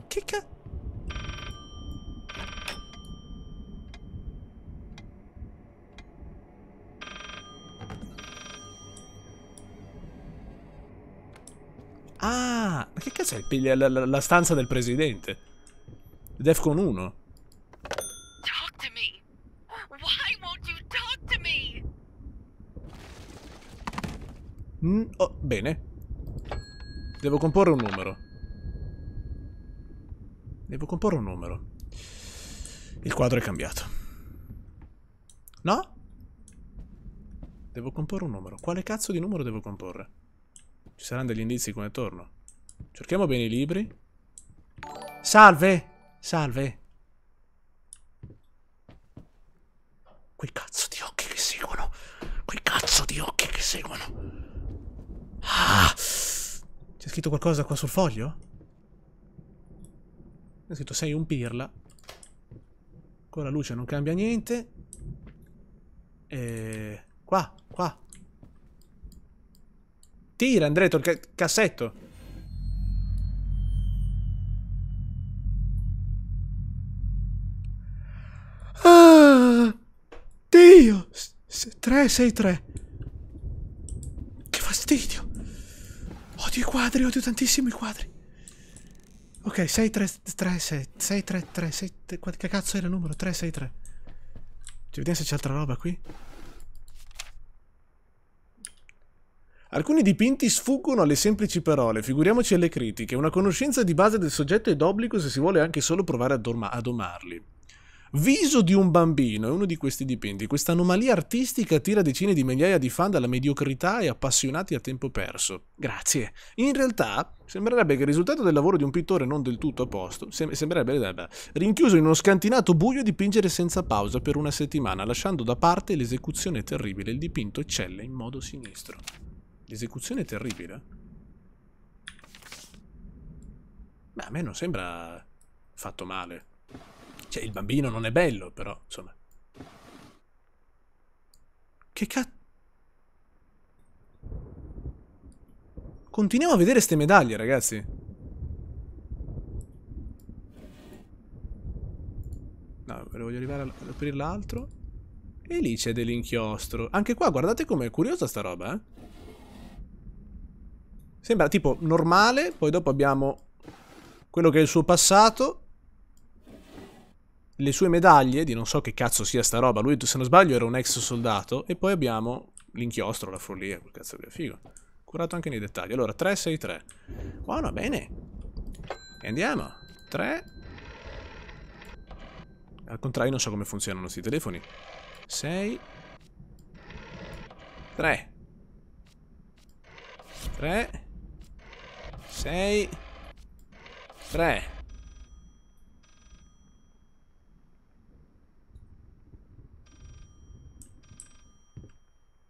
Che cazzo? Ah, ma che cazzo è la, la, la, stanza del presidente? Defcon 1. Talk to me. Why won't you talk to me? Mm, oh, bene. Devo comporre un numero. Devo comporre un numero. Il quadro è cambiato. No? Devo comporre un numero. Quale cazzo di numero devo comporre? Ci saranno degli indizi come torno. Cerchiamo bene i libri. Salve! Salve! Quei cazzo di occhi che seguono! Quei cazzo di occhi che seguono! Ah! C'è scritto qualcosa qua sul foglio? C'è scritto sei un pirla. Con la luce non cambia niente. E... Qua, qua. Tira, Andretto, il ca cassetto. Ah, Dio! 363. Che fastidio. Odio i quadri, odio tantissimo i quadri. Ok, 633, 633, 6, che cazzo era il numero? 363. Ci vediamo se c'è altra roba qui. Alcuni dipinti sfuggono alle semplici parole, figuriamoci alle critiche, una conoscenza di base del soggetto è d'obbligo se si vuole anche solo provare a, dorma- domarli. Viso di un bambino è uno di questi dipinti. Questa anomalia artistica attira decine di migliaia di fan dalla mediocrità e appassionati a tempo perso. Grazie. In realtà, sembrerebbe che il risultato del lavoro di un pittore non del tutto a posto, sem- sembrerebbe beh, rinchiuso in uno scantinato buio dipingere senza pausa per una settimana, lasciando da parte l'esecuzione terribile. Il dipinto eccelle in modo sinistro. L'esecuzione è terribile. Beh, a me non sembra fatto male. Cioè, il bambino non è bello, però, insomma. Che cazzo... Continuiamo a vedere ste medaglie, ragazzi. No, voglio arrivare ad aprire l'altro. E lì c'è dell'inchiostro. Anche qua, guardate com'è curiosa sta roba, eh. Sembra tipo normale, poi dopo abbiamo quello che è il suo passato, le sue medaglie, di non so che cazzo sia sta roba, lui se non sbaglio era un ex soldato, e poi abbiamo l'inchiostro, la follia, quel cazzo che è figo. Curato anche nei dettagli. Allora, 3, 6, 3. Buono, bene. E andiamo. 3. Al contrario non so come funzionano questi telefoni. 6. 3. 3. 6 3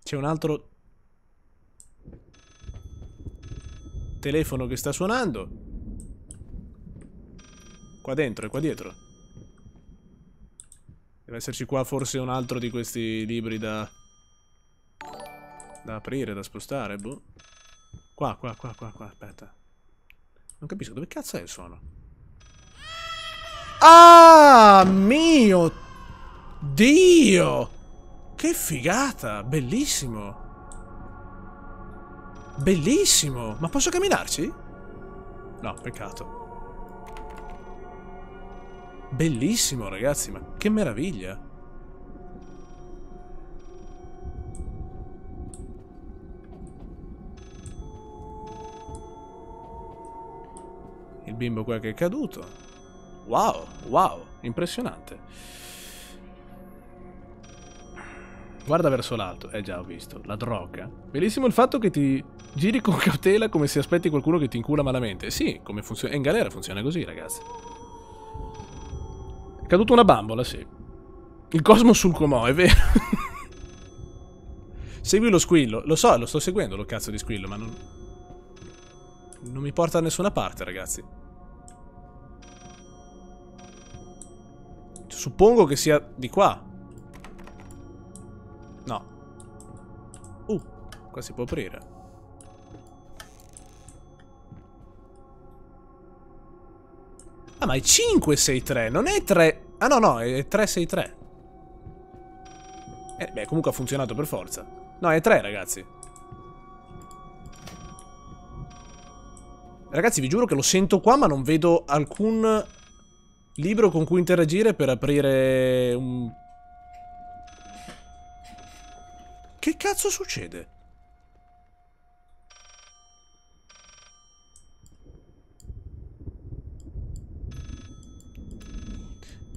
C'è un altro telefono che sta suonando. Qua dentro e qua dietro. Deve esserci qua forse un altro di questi libri da... Da aprire, da spostare, boh. Qua, qua, qua, qua, qua, aspetta. Non capisco dove cazzo è il suono. Ah, mio Dio! Che figata! Bellissimo! Bellissimo! Ma posso camminarci? No, peccato. Bellissimo, ragazzi, ma che meraviglia! il bimbo qua che è caduto. Wow, wow, impressionante. Guarda verso l'alto, eh già ho visto, la droga. Bellissimo il fatto che ti giri con cautela come se aspetti qualcuno che ti incula malamente. Sì, come funziona, in galera funziona così ragazzi. È caduta una bambola, sì. Il cosmo sul comò, è vero. Segui lo squillo, lo so, lo sto seguendo lo cazzo di squillo, ma non non mi porta da nessuna parte, ragazzi. Suppongo che sia di qua. No. Uh, qua si può aprire. Ah, ma è 563, non è 3... Ah, no, no, è 363. Eh, beh, comunque ha funzionato per forza. No, è 3, ragazzi. Ragazzi, vi giuro che lo sento qua, ma non vedo alcun libro con cui interagire per aprire un... Che cazzo succede?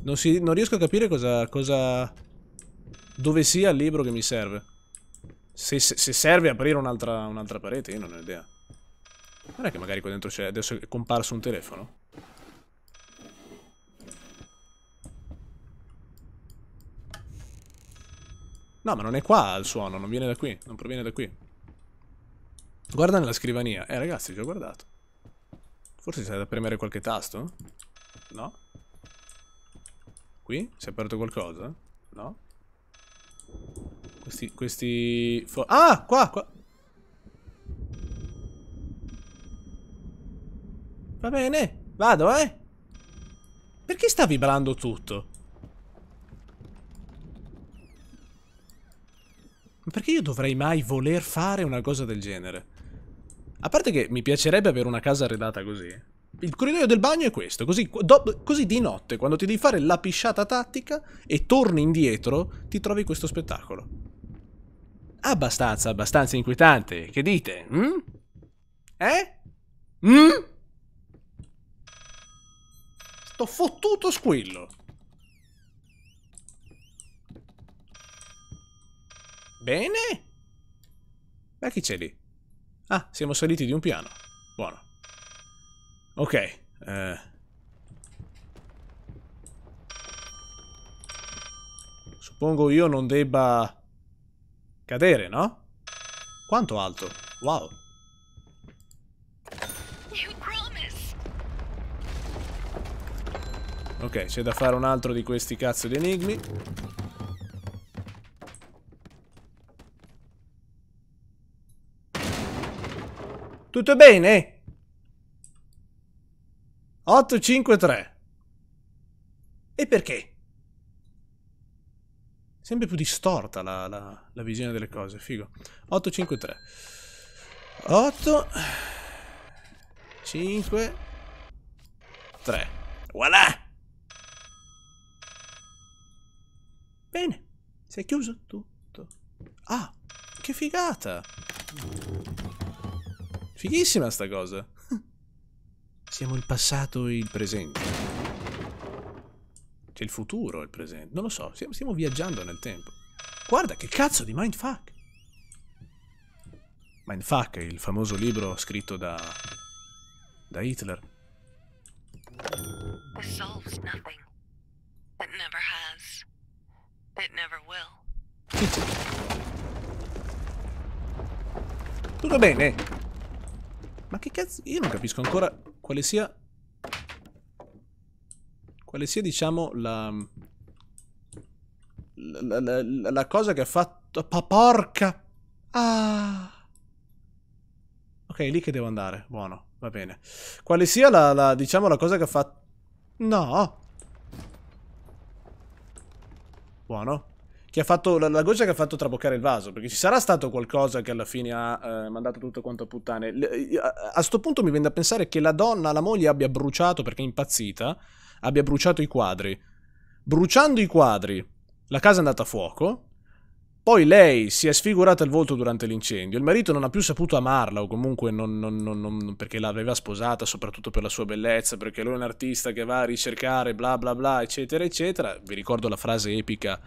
Non, si, non, riesco a capire cosa, cosa... Dove sia il libro che mi serve. Se, se, se serve aprire un'altra un parete, io non ho idea. Non è che magari qua dentro c'è... Adesso è comparso un telefono. No, ma non è qua il suono, non viene da qui, non proviene da qui. Guarda nella scrivania. Eh, ragazzi, già ho guardato. Forse c'è da premere qualche tasto? No? Qui? Si è aperto qualcosa? No? Questi... questi... ah, qua, qua! Va bene, vado, eh. Perché sta vibrando tutto? Ma perché io dovrei mai voler fare una cosa del genere? A parte che mi piacerebbe avere una casa arredata così. Il corridoio del bagno è questo, così, do, così di notte, quando ti devi fare la pisciata tattica e torni indietro, ti trovi questo spettacolo. Abbastanza, abbastanza inquietante, che dite? Mm? Eh? Mm? Sto fottuto squillo. Bene. Ma chi c'è lì? Ah, siamo saliti di un piano. Buono. Ok. Eh. Suppongo io non debba cadere, no? Quanto alto? Wow. Ok, c'è da fare un altro di questi cazzo di enigmi. Tutto bene? 8, 5, 3. E perché? Sempre più distorta la, la, la visione delle cose, figo. 8, 5, 3. 8 5 3. Voilà! Bene, si è chiuso tutto. Ah, che figata! Fighissima sta cosa. Siamo il passato e il presente. C'è il futuro e il presente. Non lo so, stiamo, stiamo viaggiando nel tempo. Guarda che cazzo di mindfuck! Mindfuck, il famoso libro scritto da... da Hitler. This solves nothing. It never has. It never will. Tutto bene. Ma che cazzo? Io non capisco ancora quale sia... Quale sia, diciamo, la... La, la, la, la cosa che ha fatto... Pa porca! Ah! Ok, lì che devo andare. Buono, va bene. Quale sia la, la diciamo, la cosa che ha fatto... No! Buono. Che ha fatto la, la, goccia che ha fatto traboccare il vaso. Perché ci sarà stato qualcosa che alla fine ha eh, mandato tutto quanto a puttane. L a, a sto punto mi viene da pensare che la donna, la moglie, abbia bruciato perché è impazzita. Abbia bruciato i quadri. Bruciando i quadri, la casa è andata a fuoco. Poi lei si è sfigurata il volto durante l'incendio, il marito non ha più saputo amarla o comunque non, non, non, perché l'aveva sposata soprattutto per la sua bellezza, perché lui è un artista che va a ricercare bla bla bla eccetera eccetera. Vi ricordo la frase epica,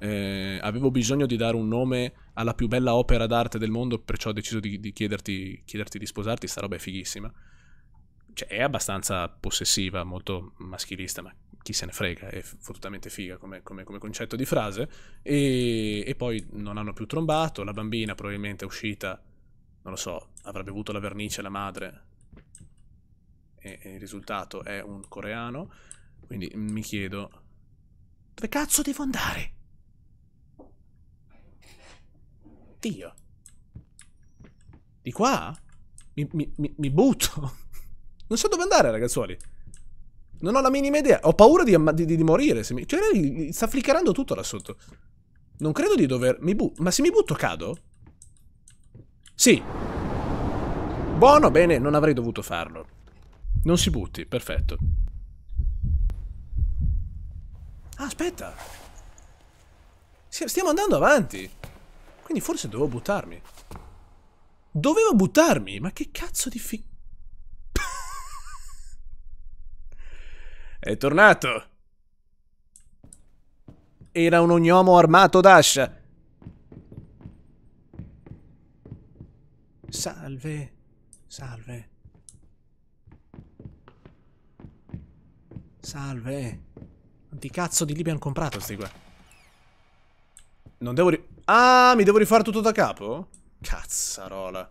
eh, avevo bisogno di dare un nome alla più bella opera d'arte del mondo perciò ho deciso di, di chiederti, chiederti, di sposarti, sta roba è fighissima cioè, è abbastanza possessiva, molto maschilista, ma chi se ne frega, è fottutamente figa come, come, come concetto di frase. E, e, poi non hanno più trombato, la bambina probabilmente è uscita, non lo so, avrà bevuto la vernice la madre e, e il risultato è un coreano. Quindi mi chiedo, dove cazzo devo andare? Dio. Di qua? Mi, mi, mi butto. Non so dove andare, ragazzuoli. Non ho la minima idea. Ho paura di, di, di morire. Mi... Cioè, sta flickerando tutto là sotto. Non credo di dover... Mi Ma se mi butto cado? Sì. Buono, bene, non avrei dovuto farlo. Non si butti, perfetto. Ah, aspetta. Stiamo andando avanti. Quindi forse dovevo buttarmi. Dovevo buttarmi? Ma che cazzo di fi... È tornato! Era un ognomo armato d'ascia. Salve, salve. Salve. Quanti cazzo di libri hanno comprato sti qua? Non devo ri... Ah, mi devo rifare tutto da capo? Cazzarola.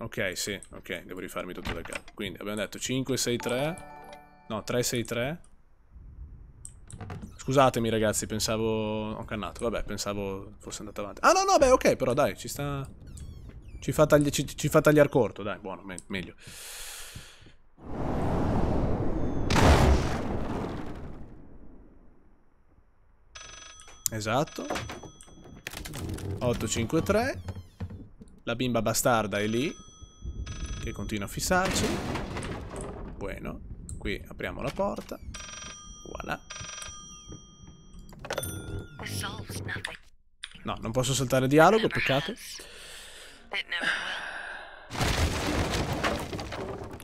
Ok, sì, ok, devo rifarmi tutto da capo. Quindi abbiamo detto 5, 6, 3... No, 363. Scusatemi ragazzi, pensavo... Ho cannato, vabbè, pensavo fosse andato avanti. Ah no, no, beh, ok, però dai, ci sta... Ci fa, tagli... ci, ci fa tagliare corto, dai, buono, me meglio. Esatto. 853. La bimba bastarda è lì, che continua a fissarci. Bueno. Qui apriamo la porta. Voilà. No, non posso saltare dialogo, peccato.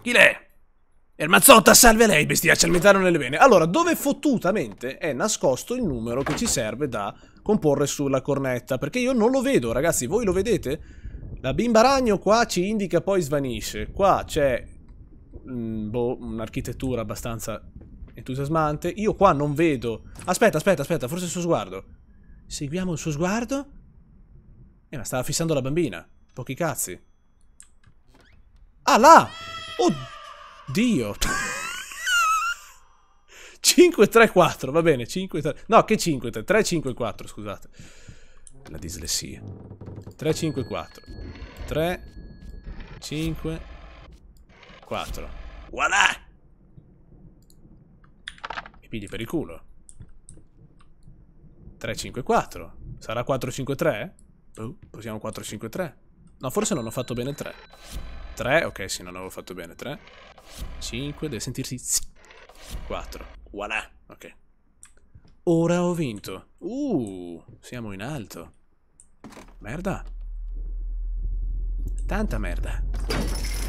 Chi l'è? Ermazzotta, salve lei, bestia, c'è il metano nelle vene. Allora, dove fottutamente è nascosto il numero che ci serve da comporre sulla cornetta? Perché io non lo vedo, ragazzi, voi lo vedete? La bimba ragno qua ci indica poi svanisce. Qua c'è mh, mm, boh, un'architettura abbastanza entusiasmante. Io qua non vedo... Aspetta, aspetta, aspetta, forse il suo sguardo. Seguiamo il suo sguardo? Eh, ma stava fissando la bambina. Pochi cazzi. Ah, là! Oddio! 5, 3, 4, va bene, 5, 3... No, che 5, 3, 3, 5, 4, scusate. La dislessia. 3, 5, 4. 3, 5, 4. Voilà! Mi pigli per il culo. 3, 5, 4. Sarà 4, 5, 3? Oh, possiamo 4, 5, 3. No, forse non ho fatto bene 3. 3, ok, sì, non avevo fatto bene 3. 5, deve sentirsi... 4. Voilà! Ok. Ora ho vinto. Uh, siamo in alto. Merda. Tanta merda.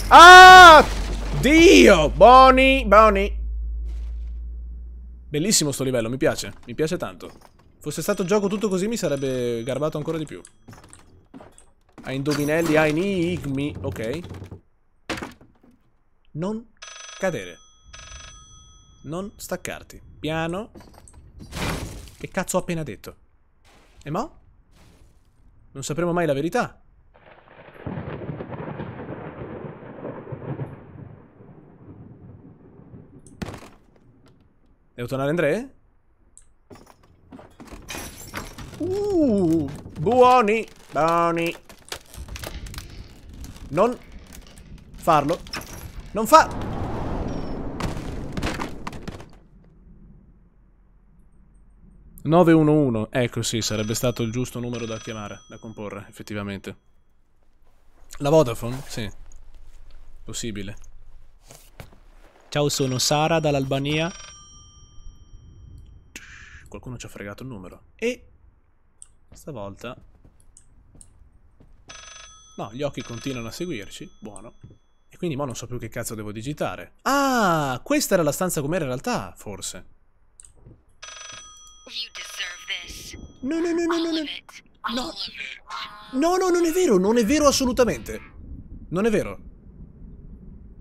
Ah! Dio! Boni, boni. Bellissimo sto livello, mi piace. Mi piace tanto. Fosse stato gioco tutto così mi sarebbe garbato ancora di più. A indovinelli, a enigmi. Ok. Non cadere. Non staccarti. Piano. Che cazzo ho appena detto? E mo'? Non sapremo mai la verità. Devo tornare Andrea? Uh, buoni, buoni. Non farlo. Non fa... -1 Ecco, sì, sarebbe stato il giusto numero da chiamare, da comporre, effettivamente. La Vodafone? Sì. Possibile. Ciao, sono Sara dall'Albania qualcuno ci ha fregato il numero. E stavolta... No, gli occhi continuano a seguirci, buono. E quindi mo non so più che cazzo devo digitare. Ah, questa era la stanza com'era in realtà, forse. No, no, no, no, no, no. No, no, non è vero, non è vero assolutamente. Non è vero.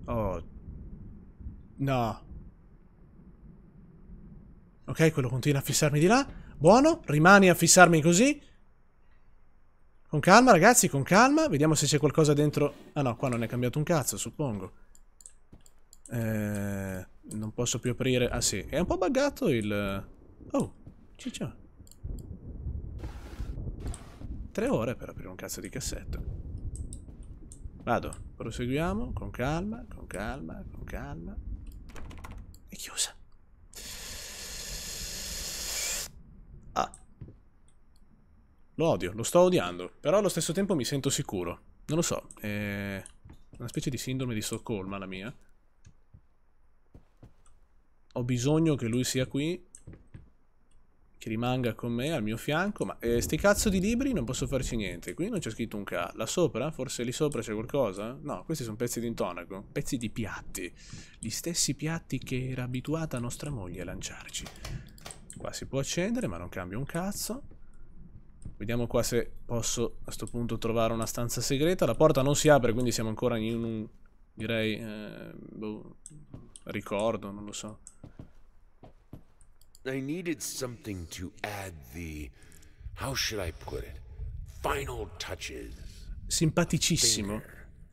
Oh. No. Ok, quello continua a fissarmi di là. Buono, rimani a fissarmi così. Con calma, ragazzi, con calma. Vediamo se c'è qualcosa dentro... Ah no, qua non è cambiato un cazzo, suppongo. Eh, non posso più aprire... Ah sì, è un po' buggato il... Eh, oh, ciccia. Tre ore per aprire un cazzo di cassetto. Vado, proseguiamo, con calma, con calma, con calma. È chiusa. Lo odio, lo sto odiando, però allo stesso tempo mi sento sicuro. Non lo so, è una specie di sindrome di soccolma la mia. Ho bisogno che lui sia qui, che rimanga con me al mio fianco, ma eh, sti cazzo di libri non posso farci niente. Qui non c'è scritto un K. Là sopra? Forse lì sopra c'è qualcosa? No, questi sono pezzi di intonaco, pezzi di piatti. Gli stessi piatti che era abituata nostra moglie a lanciarci. Qua si può accendere, ma non cambia un cazzo. Vediamo qua se posso a questo punto trovare una stanza segreta. La porta non si apre, quindi siamo ancora in un... Direi... Eh, boh, ricordo, non lo so. I needed something to add the... How should I put it? Final touches. Simpaticissimo.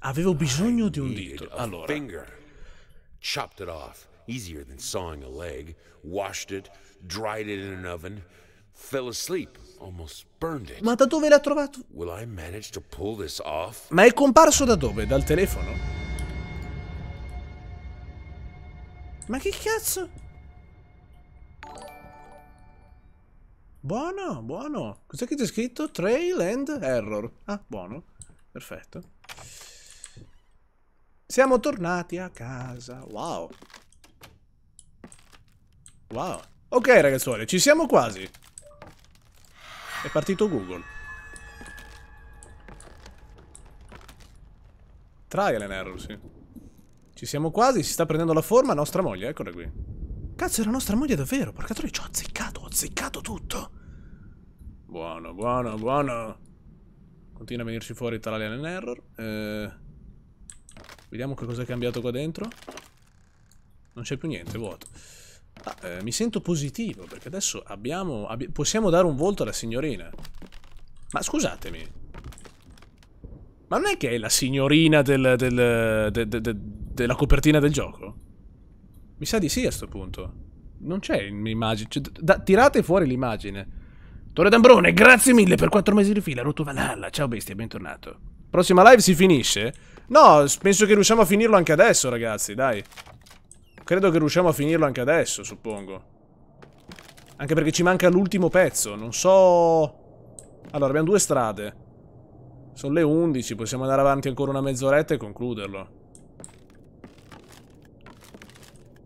Avevo bisogno di un dito. Allora... Finger. Chopped it off. Easier than sawing a leg. Washed it. Dried it in an oven. Fell asleep. Ma da dove l'ha trovato? Ma è comparso da dove? Dal telefono? Ma che cazzo? Buono, buono. Cos'è che c'è scritto? Trail and error. Ah, buono. Perfetto. Siamo tornati a casa. Wow. Wow. Ok, ragazzuoli, ci siamo quasi. È partito Google. Trial and error, sì. Ci siamo quasi, si sta prendendo la forma nostra moglie, eccola qui. Cazzo, era nostra moglie davvero, porca troia, ci ho azzeccato, ho azzeccato tutto. Buono, buono, buono. Continua a venirci fuori Trial and error. Eh, vediamo che cosa è cambiato qua dentro. Non c'è più niente, vuoto. Ah, eh, mi sento positivo perché adesso abbiamo, abbi possiamo dare un volto alla signorina. Ma scusatemi. Ma non è che è la signorina del, del, de, de, de, della copertina del gioco? Mi sa di sì a sto punto. Non c'è un'immagine. Cioè, tirate fuori l'immagine. Torre d'Ambrone, grazie mille per quattro mesi di fila, rotto Valhalla. Ciao bestia, bentornato. Prossima live si finisce? No, penso che riusciamo a finirlo anche adesso, ragazzi, dai. Credo che riusciamo a finirlo anche adesso, suppongo. Anche perché ci manca l'ultimo pezzo, non so... Allora, abbiamo due strade. Sono le 11, possiamo andare avanti ancora una mezz'oretta e concluderlo.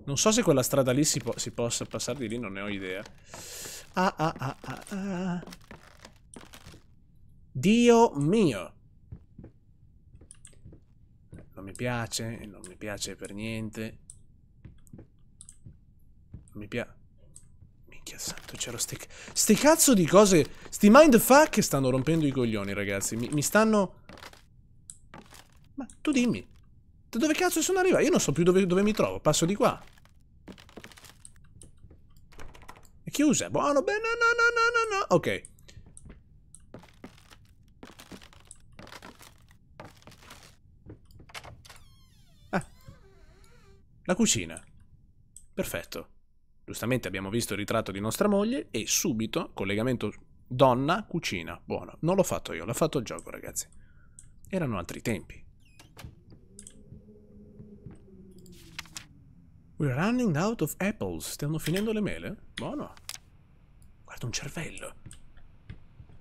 Non so se quella strada lì si, po si, possa passare di lì, non ne ho idea. Ah, ah, ah, ah, ah. Dio mio. Non mi piace, non mi piace per niente mi piace. Minchia santo, c'ero ste... Ste cazzo di cose... Sti mindfuck che stanno rompendo i coglioni, ragazzi. Mi, mi stanno... Ma tu dimmi. Da dove cazzo sono arrivato? Io non so più dove, dove mi trovo. Passo di qua. È chiusa. Buono, bene. No, no, no, no, no. Ok. Ah. La cucina. Perfetto. Giustamente abbiamo visto il ritratto di nostra moglie e subito collegamento donna, cucina. Buono. Non l'ho fatto io, l'ha fatto il gioco, ragazzi. Erano altri tempi. We're running out of apples. stanno finendo le mele? Buono. Guarda un cervello.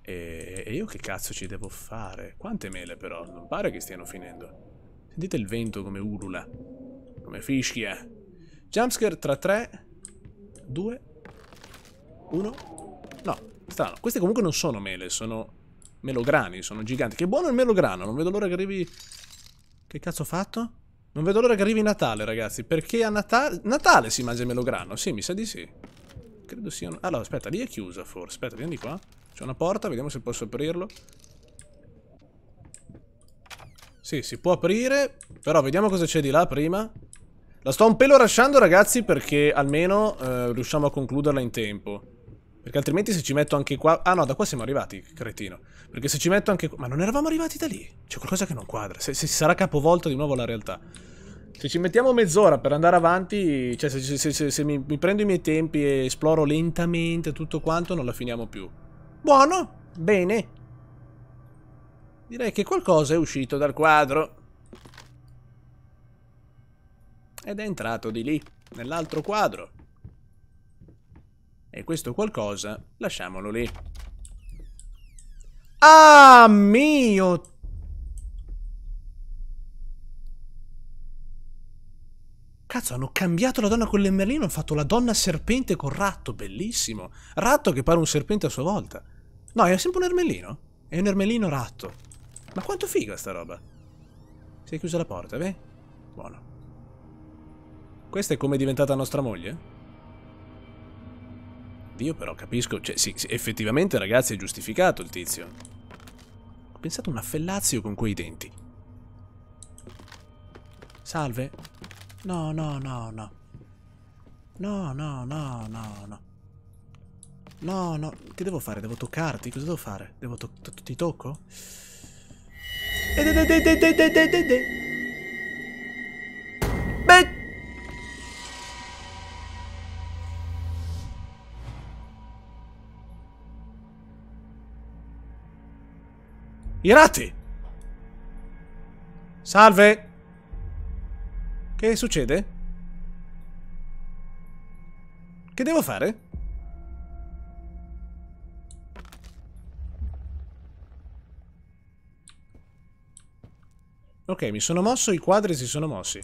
E, e io che cazzo ci devo fare? Quante mele però? Non pare che stiano finendo. Sentite il vento come ulula. Come fischia. Eh. Jumpscare tra 3 due uno No, strano. Queste comunque non sono mele, sono melograni, sono giganti. Che buono il melograno, non vedo l'ora che arrivi... Che cazzo ho fatto? Non vedo l'ora che arrivi Natale, ragazzi, perché a Natale... Natale si mangia il melograno, sì, mi sa di sì. Credo sia... Un... Allora, aspetta, lì è chiusa forse. Aspetta, vieni qua. C'è una porta, vediamo se posso aprirlo. Sì, si può aprire, però vediamo cosa c'è di là prima. La sto un pelo lasciando, ragazzi, perché almeno eh, riusciamo a concluderla in tempo. Perché altrimenti se ci metto anche qua... Ah no, da qua siamo arrivati, cretino. Perché se ci metto anche... qua... Ma non eravamo arrivati da lì? C'è qualcosa che non quadra. Se, si sarà capovolta di nuovo la realtà. Se ci mettiamo mezz'ora per andare avanti, cioè se, se, se, se mi, mi, prendo i miei tempi e esploro lentamente tutto quanto, non la finiamo più. Buono, bene. Direi che qualcosa è uscito dal quadro. ed è entrato di lì, nell'altro quadro. E questo qualcosa lasciamolo lì. Ah, mio Cazzo, hanno cambiato la donna con le merlino, hanno fatto la donna serpente col ratto, bellissimo. Ratto che pare un serpente a sua volta. No, è sempre un ermellino. È un ermellino ratto. Ma quanto figa sta roba. Si è chiusa la porta, beh? Buono. Questa è come è diventata nostra moglie? Dio però, capisco. Cioè, sì, sì, effettivamente, ragazzi, è giustificato il tizio. Ho pensato a un affellazio con quei denti. Salve. No, no, no, no. No, no, no, no, no. No, no. Che devo fare? Devo toccarti? Cosa devo fare? Devo to to ti tocco? Eh, Beh! Irati! Salve! Che succede? Che devo fare? Ok, mi sono mosso, i quadri si sono mossi.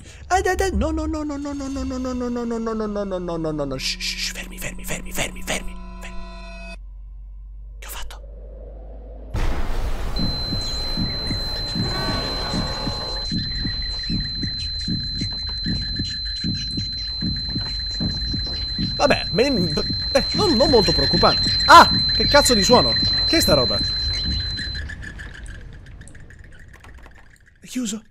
No, no, no, no, no, no, no, no, no, no, no, no, no, no, no, no, no, no, no, fermi, fermi, fermi, fermi, fermi. Me Beh, non, non molto preoccupante. Ah! Che cazzo di suono? Che è sta roba? È chiuso.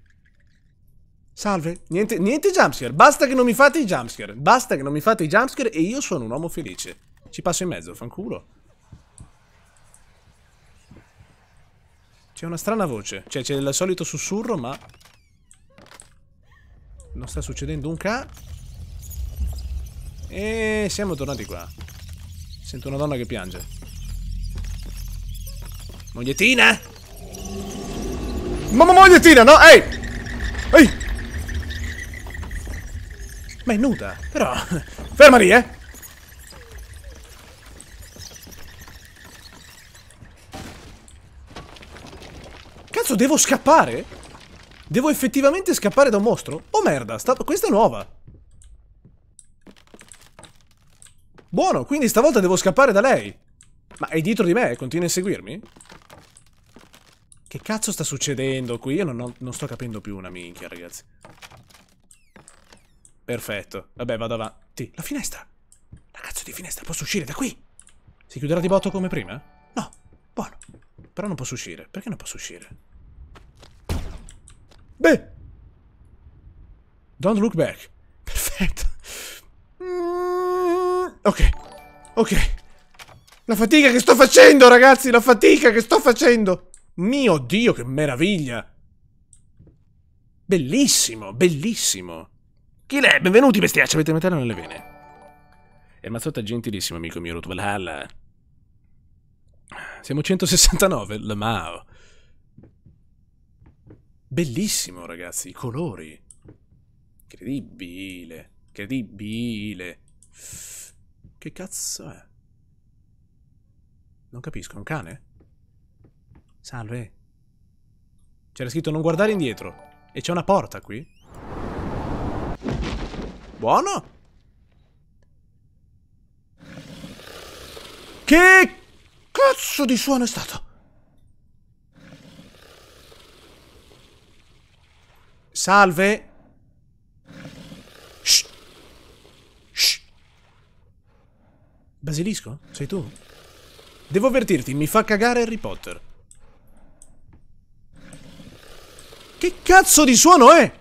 Salve, niente, niente jumpscare, basta che non mi fate i jumpscare, basta che non mi fate i jumpscare e io sono un uomo felice. Ci passo in mezzo, fanculo. C'è una strana voce, cioè c'è il solito sussurro ma... Non sta succedendo un ca... E siamo tornati qua. Sento una donna che piange. Mogliettina! Mamma mogliettina, no? Ehi! Ehi! Ma è nuda, però... Ferma lì, eh! Cazzo, devo scappare? Devo effettivamente scappare da un mostro? Oh merda, sta... questa è nuova! Buono, quindi stavolta devo scappare da lei. Ma è dietro di me, continua a seguirmi? Che cazzo sta succedendo qui? Io non, ho, non sto capendo più una minchia, ragazzi. Perfetto. Vabbè, vado avanti. La finestra! La cazzo di finestra, posso uscire da qui? Si chiuderà di botto come prima? No, buono. Però non posso uscire. Perché non posso uscire? Beh! Don't look back. Perfetto. Ok, ok. La fatica che sto facendo, ragazzi, la fatica che sto facendo. Mio Dio, che meraviglia. Bellissimo, bellissimo. Chi l'è? Benvenuti, bestiacci, avete metallo nelle vene. E mazzotta gentilissimo, amico mio, Rutvalhalla. Siamo 169, la Mao. Bellissimo, ragazzi, i colori. Incredibile, incredibile. Che cazzo è? Non capisco, è un cane? Salve. C'era scritto non guardare indietro. E c'è una porta qui? Buono! Che cazzo di suono è stato? Salve! Basilisco? Sei tu? Devo avvertirti, mi fa cagare Harry Potter. Che cazzo di suono è?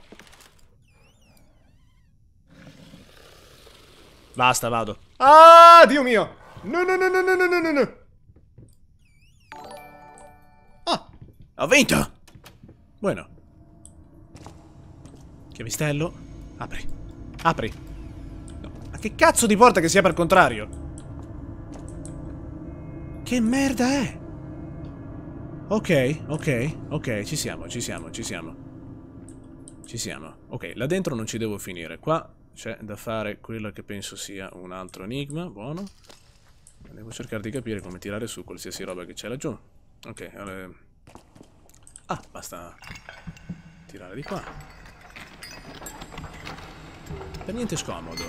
Basta, vado. Ah, Dio mio! No, no, no, no, no, no, no, no. Ah, ho vinto! Bueno. Chiavistello. Apri. Apri. No. Ma che cazzo di porta che sia per contrario? Che merda è? Ok, ok, ok, ci siamo, ci siamo, ci siamo. Ci siamo. Ok, là dentro non ci devo finire. Qua c'è da fare quello che penso sia un altro enigma, buono. Devo cercare di capire come tirare su qualsiasi roba che c'è laggiù. Ok, allora... Ehm, ah, basta tirare di qua. Per niente scomodo.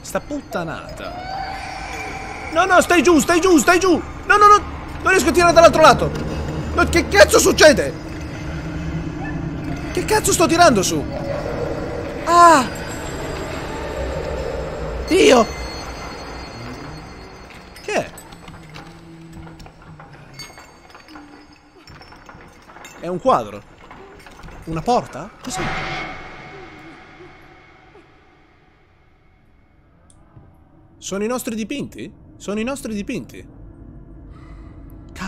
Sta puttanata. No, no, stai giù, stai giù, stai giù! No, no, no! Non riesco a tirare dall'altro lato! No, che cazzo succede? Che cazzo sto tirando su? Ah! Dio! Che è? È un quadro. Una porta? Cos'è? Sono i nostri dipinti? Sono i nostri dipinti.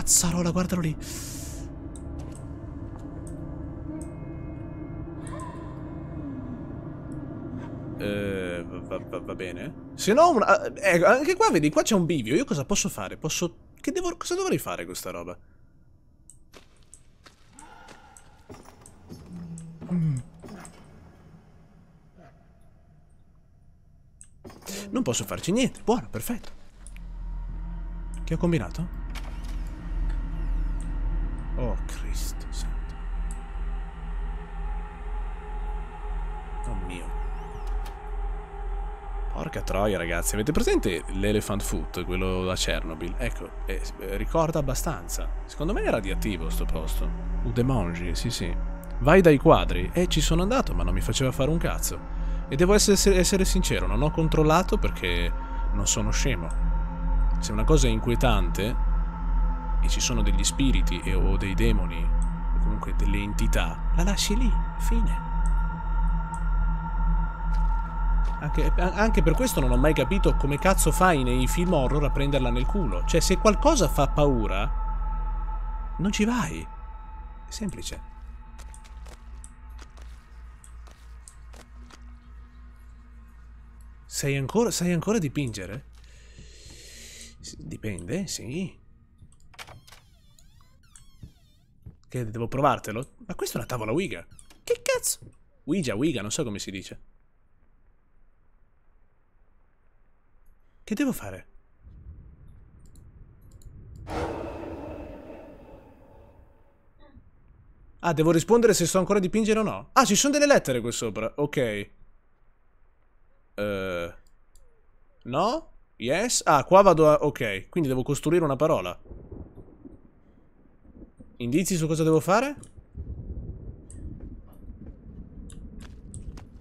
Cazzarola, guardalo lì. Eh, va, va, va, bene. Se no, una, eh, eh, anche qua, vedi, qua c'è un bivio. Io cosa posso fare? Posso... Che devo... Cosa dovrei fare con questa roba? Non posso farci niente. Buono, perfetto. Che ho combinato? Oh Cristo santo. Oh mio. Porca troia ragazzi, avete presente l'Elephant Foot, quello da Chernobyl? Ecco, eh, eh ricorda abbastanza. Secondo me è radioattivo sto posto. Udemongi, sì sì. Vai dai quadri. Eh, ci sono andato, ma non mi faceva fare un cazzo. E devo essere, essere sincero, non ho controllato perché non sono scemo. Se una cosa è inquietante, e ci sono degli spiriti e, o dei demoni, o comunque delle entità, la lasci lì, fine. Anche, eh, anche, per questo non ho mai capito come cazzo fai nei film horror a prenderla nel culo. Cioè, se qualcosa fa paura, non ci vai. È semplice. Sai ancora, sai ancora dipingere? Dipende, sì. Che devo provartelo? Ma questa è una tavola Wiga. Che cazzo? Ouija, Wiga, non so come si dice. Che devo fare? Ah, devo rispondere se sto ancora a dipingere o no. Ah, ci sono delle lettere qui sopra. Ok. Uh, no? Yes? Ah, qua vado a... Ok, quindi devo costruire una parola. Indizi su cosa devo fare?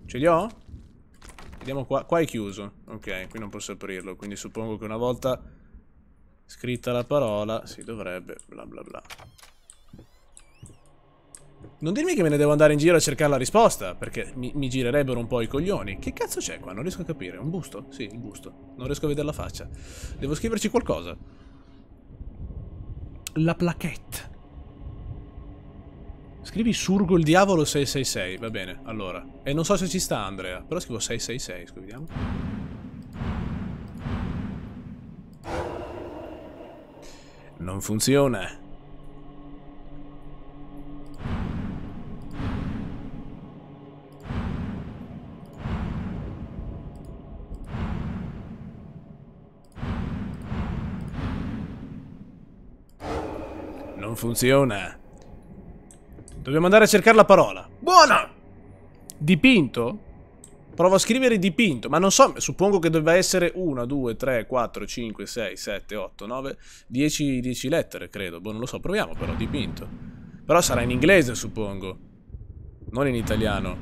Ce li ho? Vediamo qua. Qua è chiuso. Ok, qui non posso aprirlo. Quindi suppongo che una volta scritta la parola si dovrebbe bla bla bla. Non dirmi che me ne devo andare in giro a cercare la risposta, perché mi, mi girerebbero un po' i coglioni. Che cazzo c'è qua? Non riesco a capire. Un busto? Sì, il busto. Non riesco a vedere la faccia. Devo scriverci qualcosa. La plaquette. Scrivi Surgo il diavolo 666, va bene, allora. E non so se ci sta Andrea, però scrivo 666, scriviamo. Non funziona. Non funziona. Dobbiamo andare a cercare la parola. Buona! Dipinto? Provo a scrivere dipinto, ma non so, suppongo che debba essere 1, 2, 3, 4, 5, 6, 7, 8, 9, 10, 10 lettere, credo. Boh, non lo so, proviamo però, dipinto. Però sarà in inglese, suppongo. Non in italiano.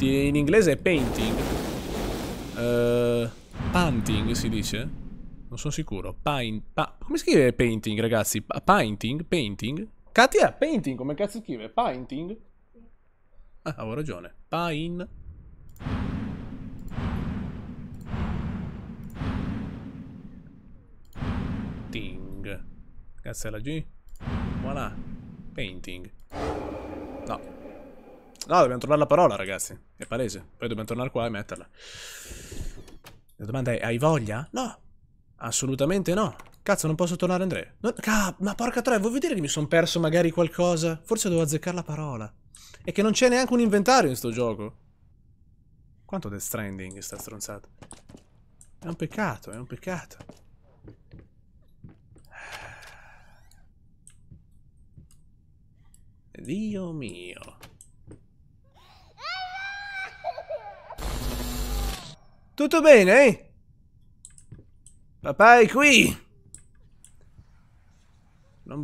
In inglese è painting. Uh, panting si dice? Non sono sicuro. Pine, pa come si scrive painting, ragazzi? Pa painting? Painting? Katia, painting, come cazzo scrive? Painting? Ah, avevo ragione. Pain. Ting. Cazzo è la G? Voilà. Painting. No. No, dobbiamo trovare la parola, ragazzi. È palese. Poi dobbiamo tornare qua e metterla. La domanda è, hai voglia? No. Assolutamente no. Cazzo, non posso tornare Andrea. Non... Ah, ma porca troia, vuoi vedere che mi sono perso magari qualcosa? Forse devo azzeccare la parola. E che non c'è neanche un inventario in sto gioco. Quanto Death Stranding sta stronzata. È un peccato, è un peccato. Dio mio. Tutto bene? Eh? Papà è qui!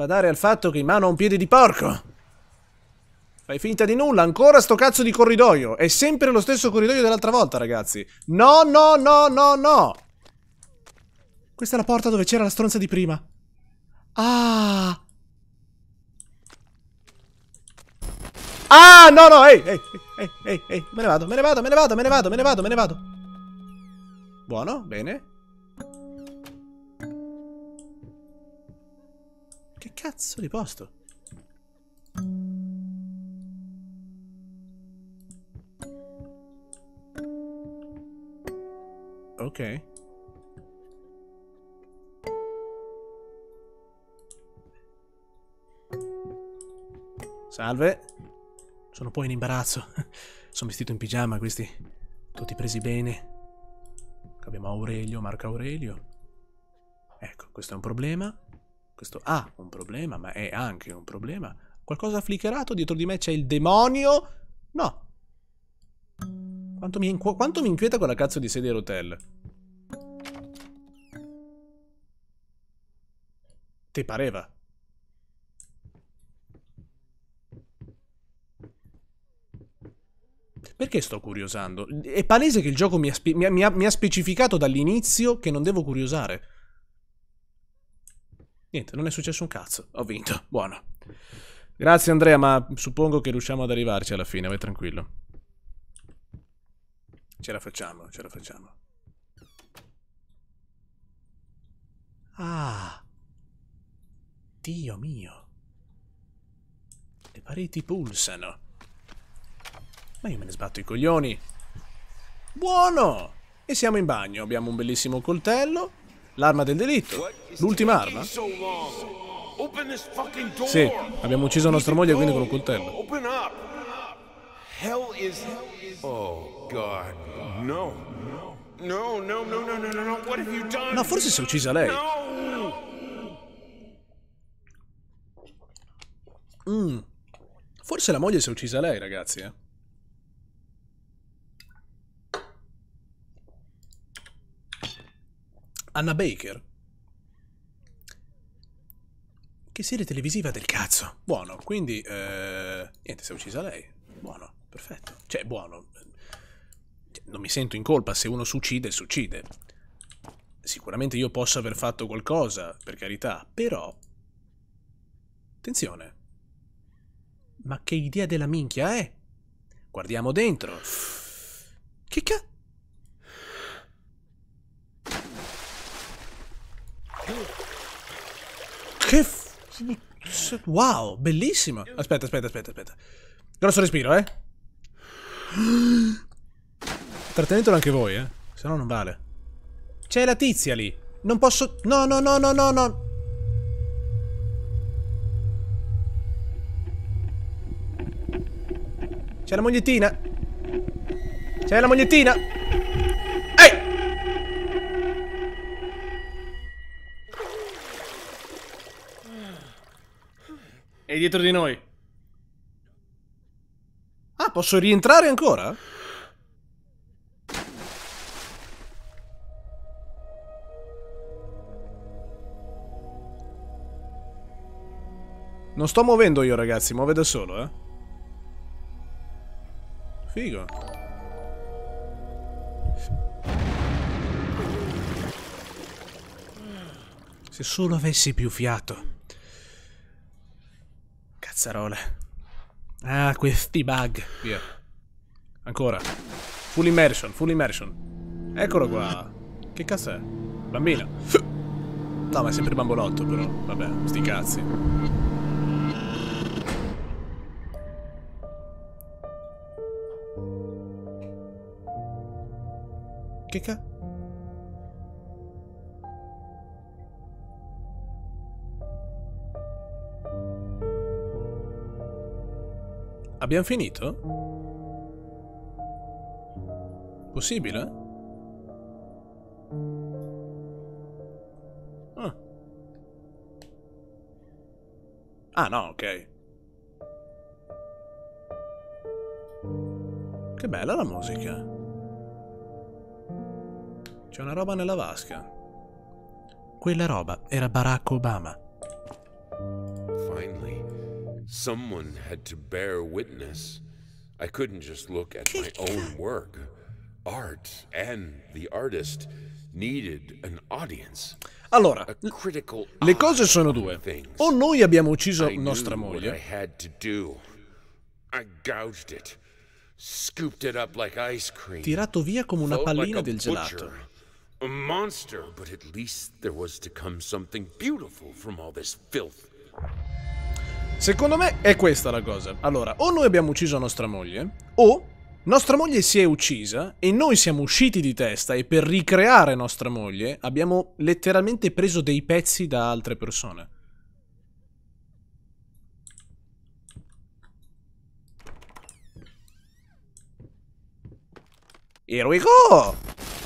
badare al fatto che in mano ha un piede di porco. Fai finta di nulla, ancora sto cazzo di corridoio. È sempre lo stesso corridoio dell'altra volta, ragazzi. No, no, no, no, no. Questa è la porta dove c'era la stronza di prima. Ah. Ah, no, no, ehi, ehi, ehi, ehi, me me ne vado, me ne vado, me ne vado, me ne vado, me ne vado. Buono, bene. Che cazzo di posto? Ok. Salve. Sono poi in imbarazzo. Sono vestito in pigiama, questi. Tutti presi bene. Abbiamo Aurelio, Marco Aurelio. Ecco, questo è un problema. Questo ha ah, un problema, ma è anche un problema. Qualcosa ha flicherato, dietro di me c'è il demonio? No. Quanto mi, quanto mi inquieta quella cazzo di sedia a rotelle? Ti pareva? Perché sto curiosando? È palese che il gioco mi ha, mi ha, mi ha specificato dall'inizio che non devo curiosare. Niente, non è successo un cazzo. Ho vinto. Buono. Grazie Andrea, ma suppongo che riusciamo ad arrivarci alla fine, vai tranquillo. Ce la facciamo, ce la facciamo. Ah! Dio mio! Le pareti pulsano. Ma io me ne sbatto i coglioni. Buono! E siamo in bagno, abbiamo un bellissimo coltello L'arma del delitto. L'ultima arma? Sì, abbiamo ucciso nostra moglie quindi con un coltello. Ma forse si è uccisa lei. Mm. Forse la moglie si è uccisa lei, ragazzi, eh. Anna Baker. Che serie televisiva del cazzo. Buono, quindi... Eh, niente, si è uccisa lei. Buono, perfetto. Cioè, buono. Cioè, non mi sento in colpa, se uno si uccide, si uccide. Sicuramente io posso aver fatto qualcosa, per carità, però... Attenzione. Ma che idea della minchia è? Guardiamo dentro. Che cazzo? Che... Wow, bellissima. Aspetta, aspetta, aspetta, aspetta. Grosso respiro, eh. Trattenetelo anche voi, eh. Se no non vale. C'è la tizia lì. Non posso... No, no, no, no, no, no. C'è la mogliettina. C'è la mogliettina. È dietro di noi. Ah, posso rientrare ancora? Non sto muovendo io, ragazzi, muove da solo, eh. Figo. Se solo avessi più fiato. Cazzarola. Ah, questi bug. Via. Ancora. Full immersion, full immersion. Eccolo qua. Che cazzo è? Bambino. No, ma è sempre bambolotto, però. Vabbè, sti cazzi. Che cazzo? Abbiamo finito? Possibile? Ah. ah no, ok. Che bella la musica. C'è una roba nella vasca. Quella roba era Barack Obama. Someone had to bear witness. I couldn't just look at my own work. Art and the artist needed an audience. Allora, le cose sono due. O noi abbiamo ucciso nostra moglie. I had to do. I gouged it. Scooped it up like ice cream. Tirato via come una pallina del gelato. A monster, but at least there was to come something beautiful from all this filth. Secondo me è questa la cosa. Allora, o noi abbiamo ucciso nostra moglie, o nostra moglie si è uccisa e noi siamo usciti di testa e per ricreare nostra moglie abbiamo letteralmente preso dei pezzi da altre persone. Here we go!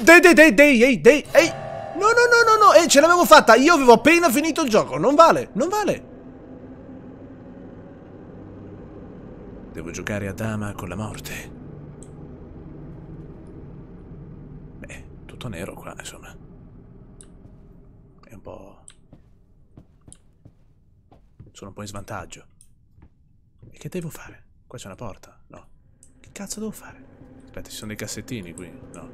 Dei, dei, dei, dei, dei, dei, No, no, no, no, no, ehi, ce l'avevo fatta! Io avevo appena finito il gioco, non vale, non vale! Devo giocare a dama con la morte. Beh, tutto nero qua, insomma. È un po'... Sono un po' in svantaggio. E che devo fare? Qua c'è una porta? No. Che cazzo devo fare? Aspetta, ci sono dei cassettini qui. No.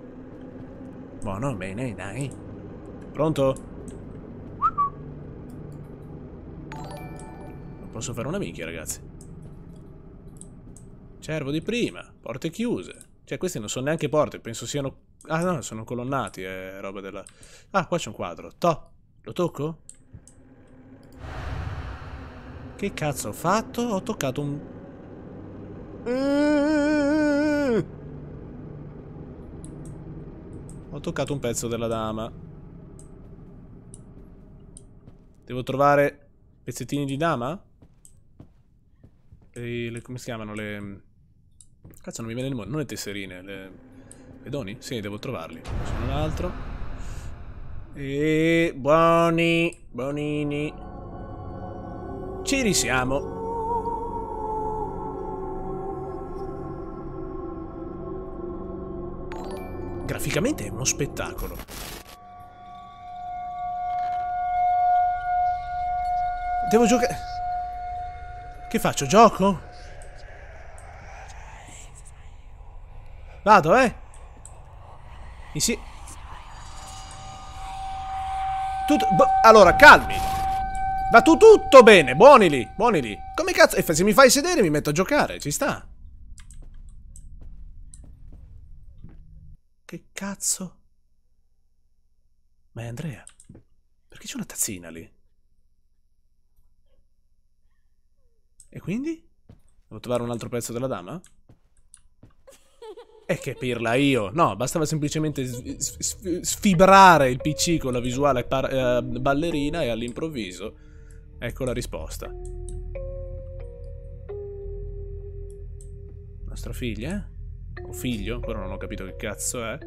Buono, bene, dai. Pronto? Non posso fare una minchia, ragazzi. Cervo di prima, porte chiuse. Cioè, queste non sono neanche porte, penso siano... Ah no, sono colonnati, eh, roba della... Ah, qua c'è un quadro. Toh, lo tocco? Che cazzo ho fatto? Ho toccato un... Ho toccato un pezzo della dama. Devo trovare pezzettini di dama? E le, come si chiamano le... Cazzo, non mi viene il mondo. Non le tesserine, le... le doni? Sì, devo trovarli. Sono un altro. E... Buoni, buonini. Ci risiamo. Graficamente è uno spettacolo. Devo giocare... Che faccio? Gioco? Vado, eh. Mi si... Tutto... Allora, calmi. Va tu tutto bene. Buoni lì, buoni lì. Come cazzo... E se mi fai sedere mi metto a giocare, ci sta. Che cazzo? Ma è Andrea. Perché c'è una tazzina lì? E quindi? Devo trovare un altro pezzo della dama? E che pirla io? No, bastava semplicemente sfibrare il PC con la visuale eh, ballerina e all'improvviso ecco la risposta. Nostra figlia? Eh? O figlio? Ancora non ho capito che cazzo è.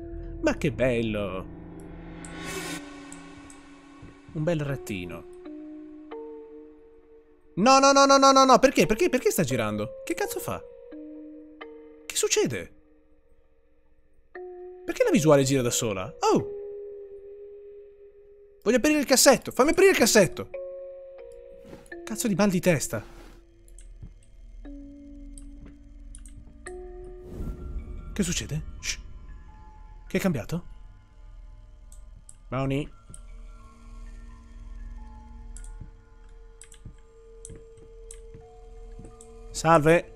Ma che bello! Un bel rettino. No, no, no, no, no, no, no, perché? Perché? Perché sta girando? Che cazzo fa? Che succede? Perché la visuale gira da sola? Oh! Voglio aprire il cassetto! Fammi aprire il cassetto! Cazzo di mal di testa! Che succede? Shh. Che è cambiato? Brownie. Salve.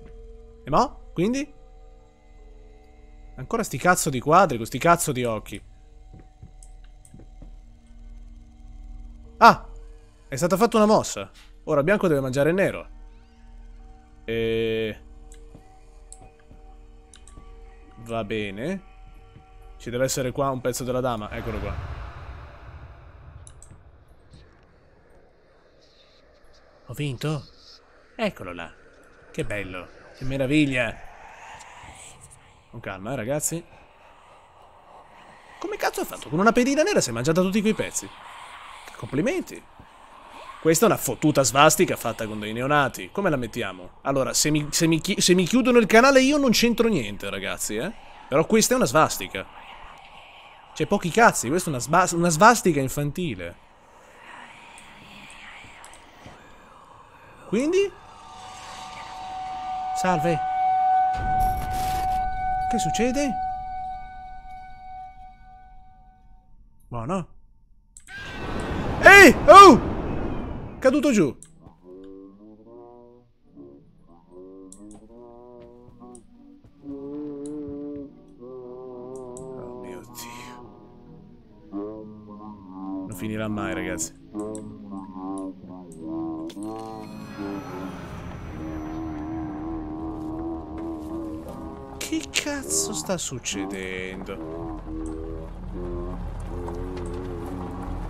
E mo? Quindi? Ancora sti cazzo di quadri, con sti cazzo di occhi. Ah! È stata fatta una mossa. Ora bianco deve mangiare nero. E... Va bene. Ci deve essere qua un pezzo della dama. Eccolo qua. Ho vinto? Eccolo là. Che bello. Che meraviglia. Con calma, eh, ragazzi. Come cazzo hai fatto? Con una pedina nera si è mangiata tutti quei pezzi. Complimenti. Questa è una fottuta svastica fatta con dei neonati. Come la mettiamo? Allora, se mi, se mi, chi se mi chiudono il canale io non c'entro niente, ragazzi, eh. Però questa è una svastica. C'è pochi cazzi, questa è una, svas una svastica infantile. Quindi? Salve. Che succede? Buono. Ehi! Oh! Caduto giù. Oh mio Dio. Non finirà mai, ragazzi. cazzo sta succedendo?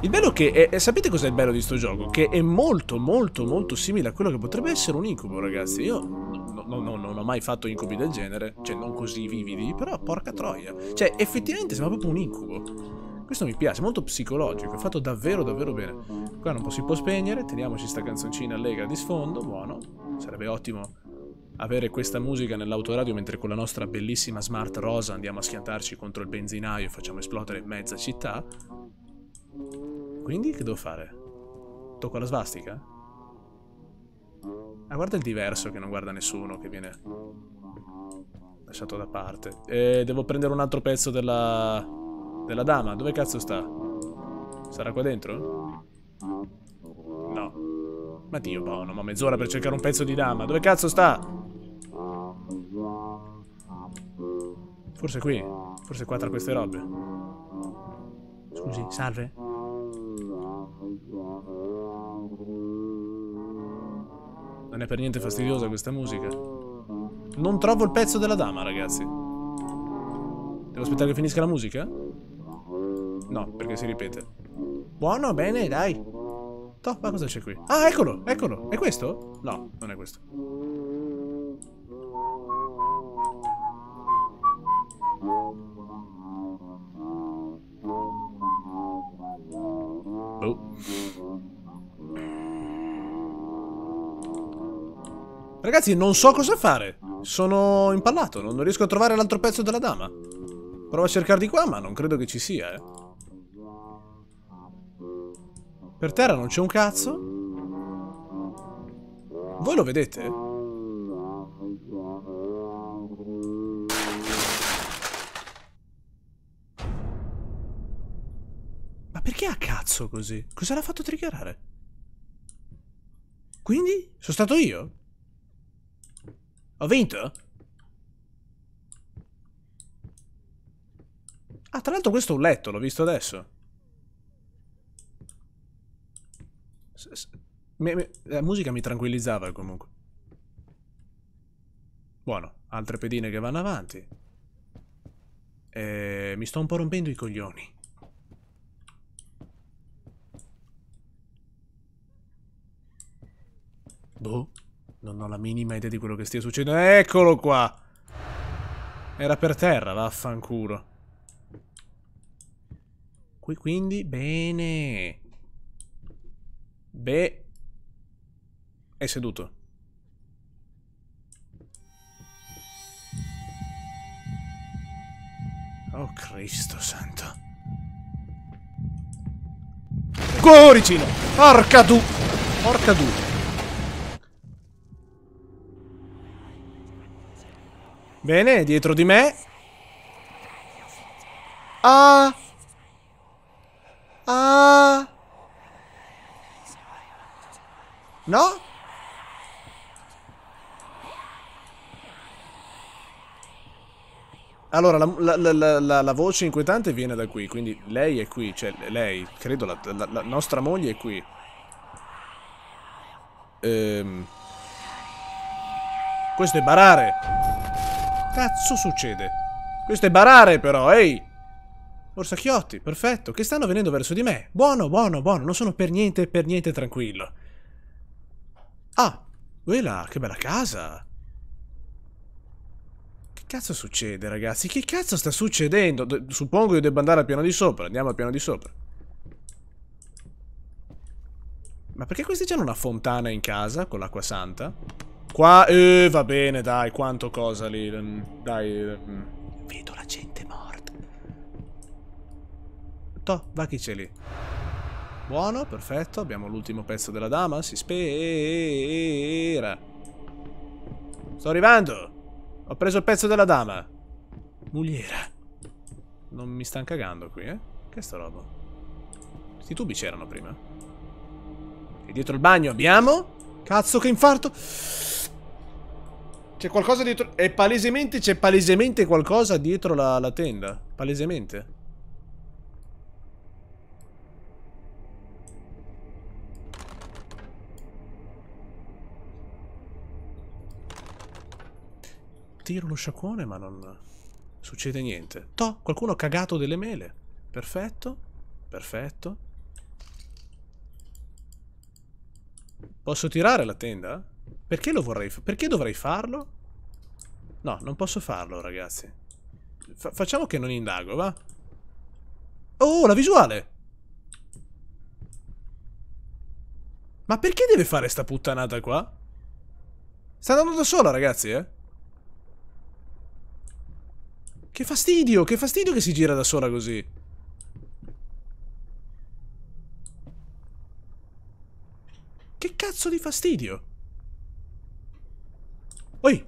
Il bello che è, è, sapete cos'è il bello di sto gioco? Che è molto molto molto simile a quello che potrebbe essere un incubo ragazzi Io no, no, no, non ho mai fatto incubi del genere Cioè non così vividi però porca troia Cioè effettivamente sembra proprio un incubo Questo mi piace, molto psicologico, è fatto davvero davvero bene Qua non si può spegnere, teniamoci sta canzoncina allegra di sfondo, buono Sarebbe ottimo avere questa musica nell'autoradio mentre con la nostra bellissima smart rosa andiamo a schiantarci contro il benzinaio e facciamo esplodere mezza città. Quindi che devo fare? Tocco la svastica? Ah, guarda il diverso che non guarda nessuno, che viene lasciato da parte. E devo prendere un altro pezzo della... della dama. Dove cazzo sta? Sarà qua dentro? No. Ma Dio buono, ma mezz'ora per cercare un pezzo di dama. Dove cazzo sta? Forse qui. Forse qua tra queste robe. Scusi, salve. Non è per niente fastidiosa questa musica. Non trovo il pezzo della dama, ragazzi. Devo aspettare che finisca la musica? No, perché si ripete. Buono, bene, dai. Toh, ma cosa c'è qui? Ah, eccolo, eccolo. È questo? No, non è questo. Oh. Ragazzi, non so cosa fare. Sono impallato, non riesco a trovare l'altro pezzo della dama. Provo a cercare di qua, ma non credo che ci sia, eh. Per terra non c'è un cazzo. Voi lo vedete? Ma perché a cazzo così? Cosa l'ha fatto triggerare? Quindi? Sono stato io? Ho vinto? Ah, tra l'altro questo è un letto, l'ho visto adesso. la musica mi tranquillizzava comunque. Buono, altre pedine che vanno avanti. E mi sto un po' rompendo i coglioni. Boh, non ho la minima idea di quello che stia succedendo. Eccolo qua! Era per terra, vaffanculo. Qui quindi, bene. Beh... È seduto. Oh Cristo santo. Coricino! Porca du... Porca du... Bene, dietro di me. Ah! Ah! No? Allora, la, la, la, la, voce inquietante viene da qui, quindi lei è qui, cioè lei, credo la, nostra moglie è qui. Ehm... Questo è barare! Cazzo succede? Questo è barare però, ehi! Orsacchiotti, perfetto, che stanno venendo verso di me. Buono, buono, buono, non sono per niente, per niente tranquillo. Ah, quella, che bella casa. Che cazzo succede, ragazzi? Che cazzo sta succedendo? De suppongo io debba andare al piano di sopra. Andiamo al piano di sopra. Ma perché questi già hanno una fontana in casa con l'acqua santa? Qua, eh, va bene, dai, quanto cosa lì. Mm, dai. Mm. Vedo la gente morta. Toh, va chi c'è lì. Buono, perfetto. Abbiamo l'ultimo pezzo della dama. Si spera. Sto arrivando. Ho preso il pezzo della dama. Muliera. Non mi stanno cagando qui, eh? Che sta roba? Questi tubi c'erano prima. E dietro il bagno abbiamo... Cazzo che infarto! C'è qualcosa dietro... E palesemente c'è palesemente qualcosa dietro la, la tenda. Palesemente. tiro lo sciacquone ma non succede niente. Toh, qualcuno ha cagato delle mele. Perfetto, perfetto. Posso tirare la tenda? Perché lo vorrei Perché dovrei farlo? No, non posso farlo, ragazzi. Fa facciamo che non indago, va? Oh, la visuale! Ma perché deve fare sta puttanata qua? Sta andando da sola, ragazzi, eh? Che fastidio, che fastidio che si gira da sola così. Che cazzo di fastidio? Oi!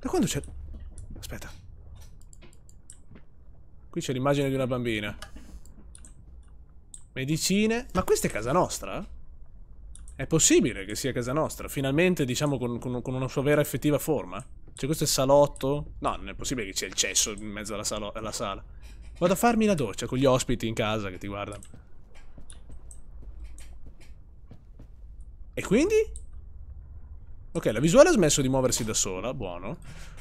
Da quando c'è... Aspetta. Qui c'è l'immagine di una bambina. Medicine. Ma questa è casa nostra? È possibile che sia casa nostra, finalmente, diciamo, con, con, con una sua vera effettiva forma? Cioè questo è il salotto? No, non è possibile che c'è il cesso in mezzo alla, alla sala. Vado a farmi la doccia con gli ospiti in casa che ti guardano. E quindi? Ok, la visuale ha smesso di muoversi da sola, buono.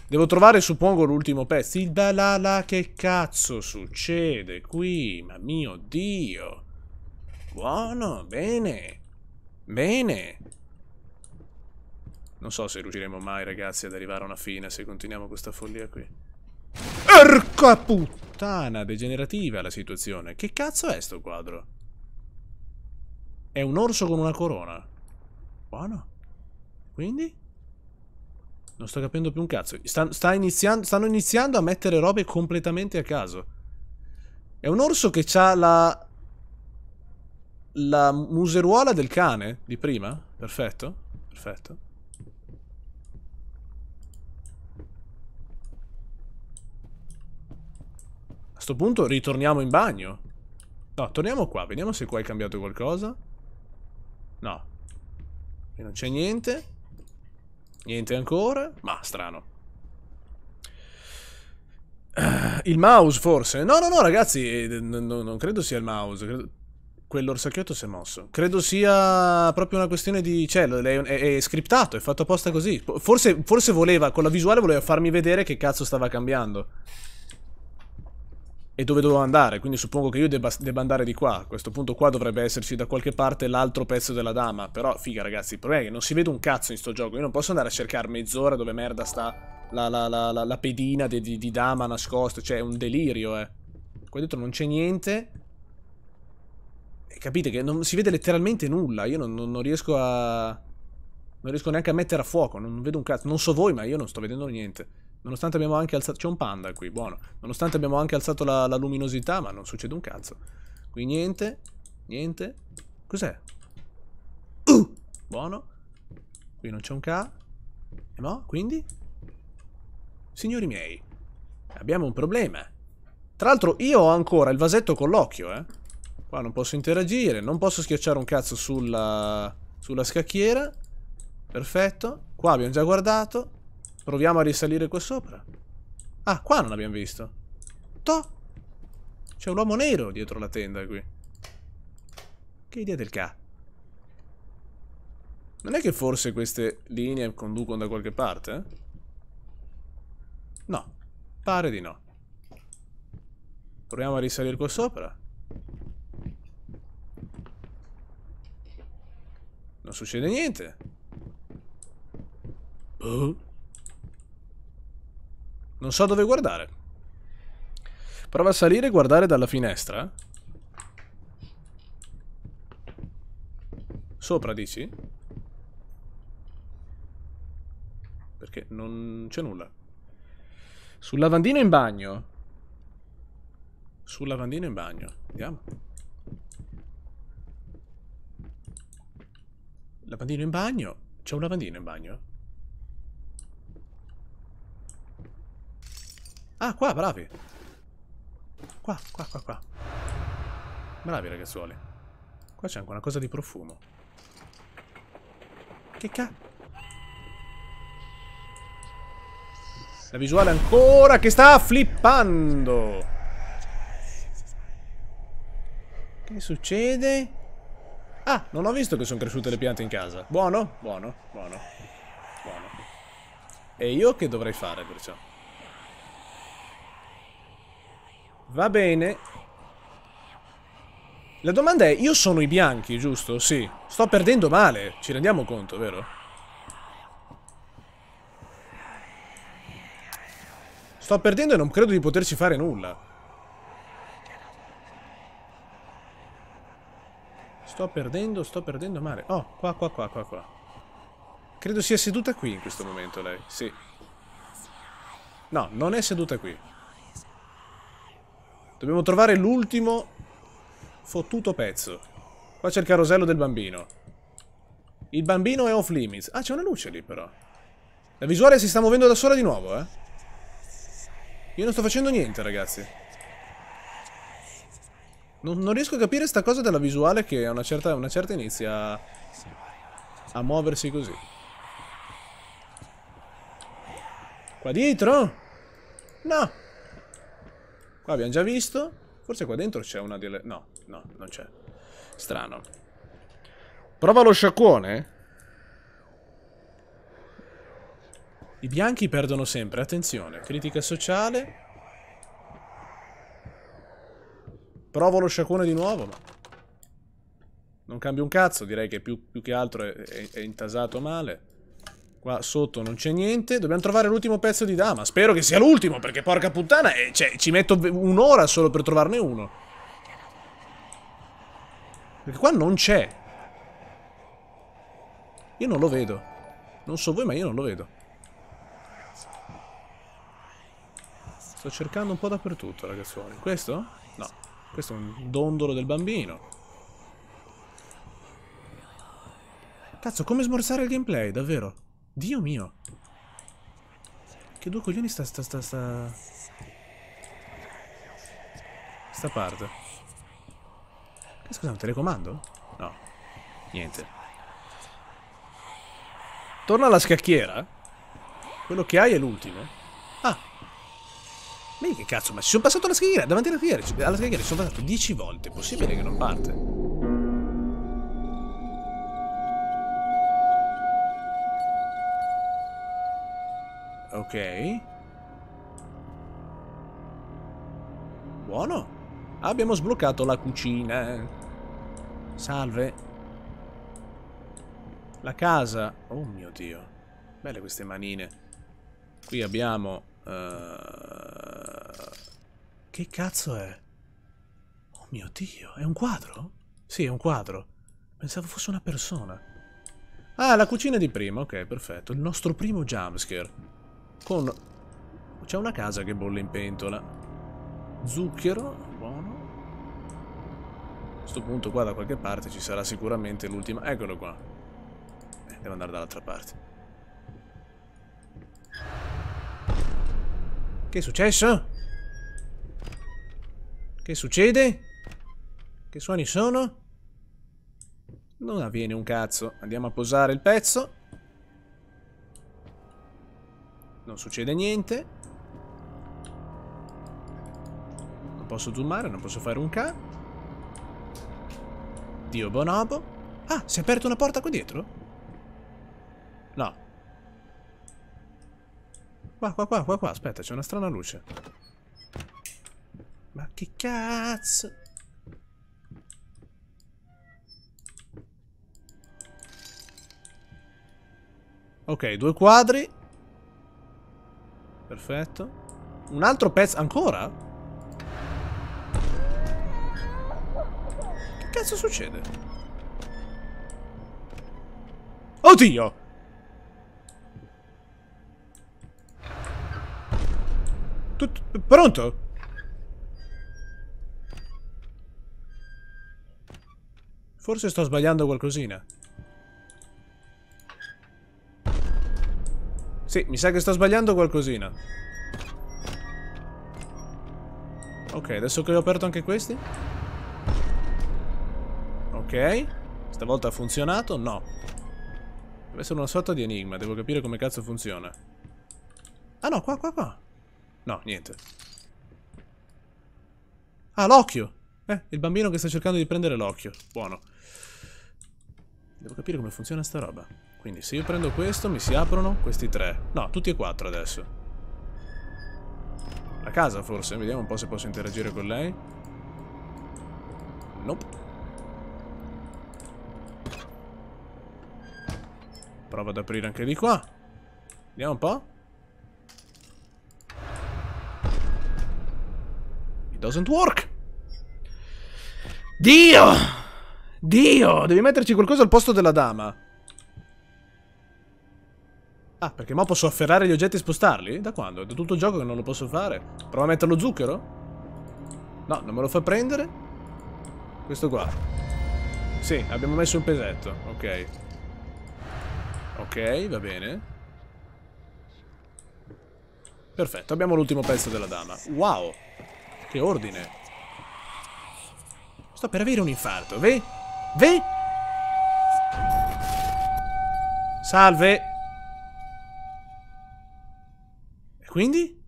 Devo trovare, suppongo, l'ultimo pezzo. Il balala, che cazzo succede qui? Ma mio Dio. Buono, bene. Bene. Non so se riusciremo mai, ragazzi, ad arrivare a una fine se continuiamo questa follia qui. Erca puttana! Degenerativa la situazione. Che cazzo è sto quadro? È un orso con una corona. Buono. Quindi? Non sto capendo più un cazzo. Sta, sta iniziando, stanno iniziando a mettere robe completamente a caso. È un orso che ha la... La museruola del cane di prima? Perfetto, perfetto. sto punto ritorniamo in bagno. No, torniamo qua, vediamo se qua è cambiato qualcosa. No. E non c'è niente. Niente ancora. Ma strano. Eh, il mouse forse? No, no, no, ragazzi, eh, non, credo sia il mouse. Credo... Quell'orsacchiotto si è mosso. Credo sia proprio una questione di Cioè, È, è, è, scriptato, è fatto apposta così. Forse, forse voleva, con la visuale voleva farmi vedere che cazzo stava cambiando e dove dovevo andare, quindi suppongo che io debba, debba, andare di qua. A questo punto qua dovrebbe esserci da qualche parte l'altro pezzo della dama, però figa ragazzi, il problema è che non si vede un cazzo in sto gioco, io non posso andare a cercare mezz'ora dove merda sta la, la, la, la pedina di, di, di, dama nascosta, cioè è un delirio, eh. Qua dentro non c'è niente. E capite che non si vede letteralmente nulla, io non, non, non riesco a... Non riesco neanche a mettere a fuoco, non vedo un cazzo. Non so voi, ma io non sto vedendo niente. Nonostante abbiamo anche alzato... C'è un panda qui, buono. Nonostante abbiamo anche alzato la, la luminosità, ma non succede un cazzo. Qui niente, niente. Cos'è? Uh! Buono. Qui non c'è un K. E no? Quindi? Signori miei, abbiamo un problema. Tra l'altro io ho ancora il vasetto con l'occhio, eh. Qua non posso interagire, non posso schiacciare un cazzo sulla, sulla scacchiera. Perfetto. Qua abbiamo già guardato. Proviamo a risalire qua sopra. Ah, qua non l'abbiamo visto. Toh! C'è un uomo nero dietro la tenda qui. Che idea del ca? Non è che forse queste linee conducono da qualche parte? Eh? No, pare di no. Proviamo a risalire qua sopra. Non succede niente. Oh. Non so dove guardare. Prova a salire e guardare dalla finestra. Sopra, dici? Perché non c'è nulla. Sul lavandino in bagno. Sul lavandino in bagno. Andiamo. Lavandino in bagno? C'è un lavandino in bagno? Ah, qua, bravi. Qua, qua, qua, qua. Bravi, ragazzuoli. Qua c'è anche una cosa di profumo. Che cazzo? La visuale ancora che sta flippando. Che succede? Ah, non ho visto che sono cresciute le piante in casa. Buono? Buono, buono, buono. E io che dovrei fare perciò? Va bene. La domanda è, io sono i bianchi, giusto? Sì. Sto perdendo male, ci rendiamo conto, vero? Sto perdendo e non credo di poterci fare nulla. Sto perdendo, sto perdendo male. Oh, qua, qua, qua, qua, qua. Credo sia seduta qui in questo momento lei, sì. No, non è seduta qui. Dobbiamo trovare l'ultimo fottuto pezzo. Qua c'è il carosello del bambino. Il bambino è off limits. Ah, c'è una luce lì però. La visuale si sta muovendo da sola di nuovo, eh. Io non sto facendo niente, ragazzi. Non, non riesco a capire sta cosa della visuale che a una certa, una certa inizia a, a muoversi così. Qua dietro? No. Qua abbiamo già visto. Forse qua dentro c'è una delle... No, no, non c'è. Strano. Prova lo sciacquone. I bianchi perdono sempre, attenzione. Critica sociale. Provo lo sciacquone di nuovo, ma... Non cambia un cazzo, direi che più, più che altro è, è, è intasato male. Qua sotto non c'è niente. Dobbiamo trovare l'ultimo pezzo di dama. Spero che sia l'ultimo, perché porca puttana, eh, cioè, ci metto un'ora solo per trovarne uno. Perché qua non c'è. Io non lo vedo. Non so voi, ma io non lo vedo. Sto cercando un po' dappertutto, ragazzuoli. Questo? No. Questo è un dondolo del bambino. Cazzo, come smorzare il gameplay, davvero? Dio mio. Che due coglioni sta sta sta sta... Sta parte. Che eh, scusa, un telecomando? No. Niente. Torna alla scacchiera. Quello che hai è l'ultimo. Ah. Ma che cazzo, ma ci sono passato alla scacchiera, davanti alla scacchiera, alla scacchiera ci sono passato dieci volte. Possibile che non parte? Ok. Buono. Abbiamo sbloccato la cucina. Salve. La casa. Oh mio Dio. Belle queste manine. Qui abbiamo... Uh... Che cazzo è? Oh mio Dio, è un quadro? Sì, è un quadro. Pensavo fosse una persona. Ah, la cucina di prima, ok, perfetto. Il nostro primo jumpscare. Con... C'è una casa che bolle in pentola. Zucchero, buono. A questo punto qua da qualche parte ci sarà sicuramente l'ultima... Eccolo qua. Eh, devo andare dall'altra parte. Che è successo? Che succede? Che suoni sono? Non avviene un cazzo. Andiamo a posare il pezzo. Non succede niente. Non posso zoomare, non posso fare un K. Dio bonobo. Ah, si è aperta una porta qua dietro? No. Qua, qua, qua, qua, qua. Aspetta, c'è una strana luce. Ma che cazzo... Ok, due quadri Perfetto. Un altro pezzo ancora? Che cazzo succede? Oddio! Tutto pronto? Forse sto sbagliando qualcosina. Sì, mi sa che sto sbagliando qualcosina. Ok, adesso che ho aperto anche questi. Ok. Stavolta ha funzionato? No. Deve essere una sorta di enigma, devo capire come cazzo funziona. Ah no, qua, qua, qua. No, niente. Ah, l'occhio! Eh, il bambino che sta cercando di prendere l'occhio. Buono. Devo capire come funziona sta roba. Quindi se io prendo questo mi si aprono questi tre. No, tutti e quattro adesso. La casa forse, vediamo un po' se posso interagire con lei. Nope. Provo ad aprire anche di qua. Vediamo un po'. It doesn't work. Dio! Dio! Devi metterci qualcosa al posto della dama. Ah, perché ma posso afferrare gli oggetti e spostarli? Da quando? È da tutto il gioco che non lo posso fare. Prova a metterlo zucchero? No, non me lo fa prendere. Questo qua. Sì, abbiamo messo un pesetto. Ok. Ok, va bene. Perfetto, abbiamo l'ultimo pezzo della dama. Wow! Che ordine! Sto per avere un infarto, ve? Ve? Salve! Quindi?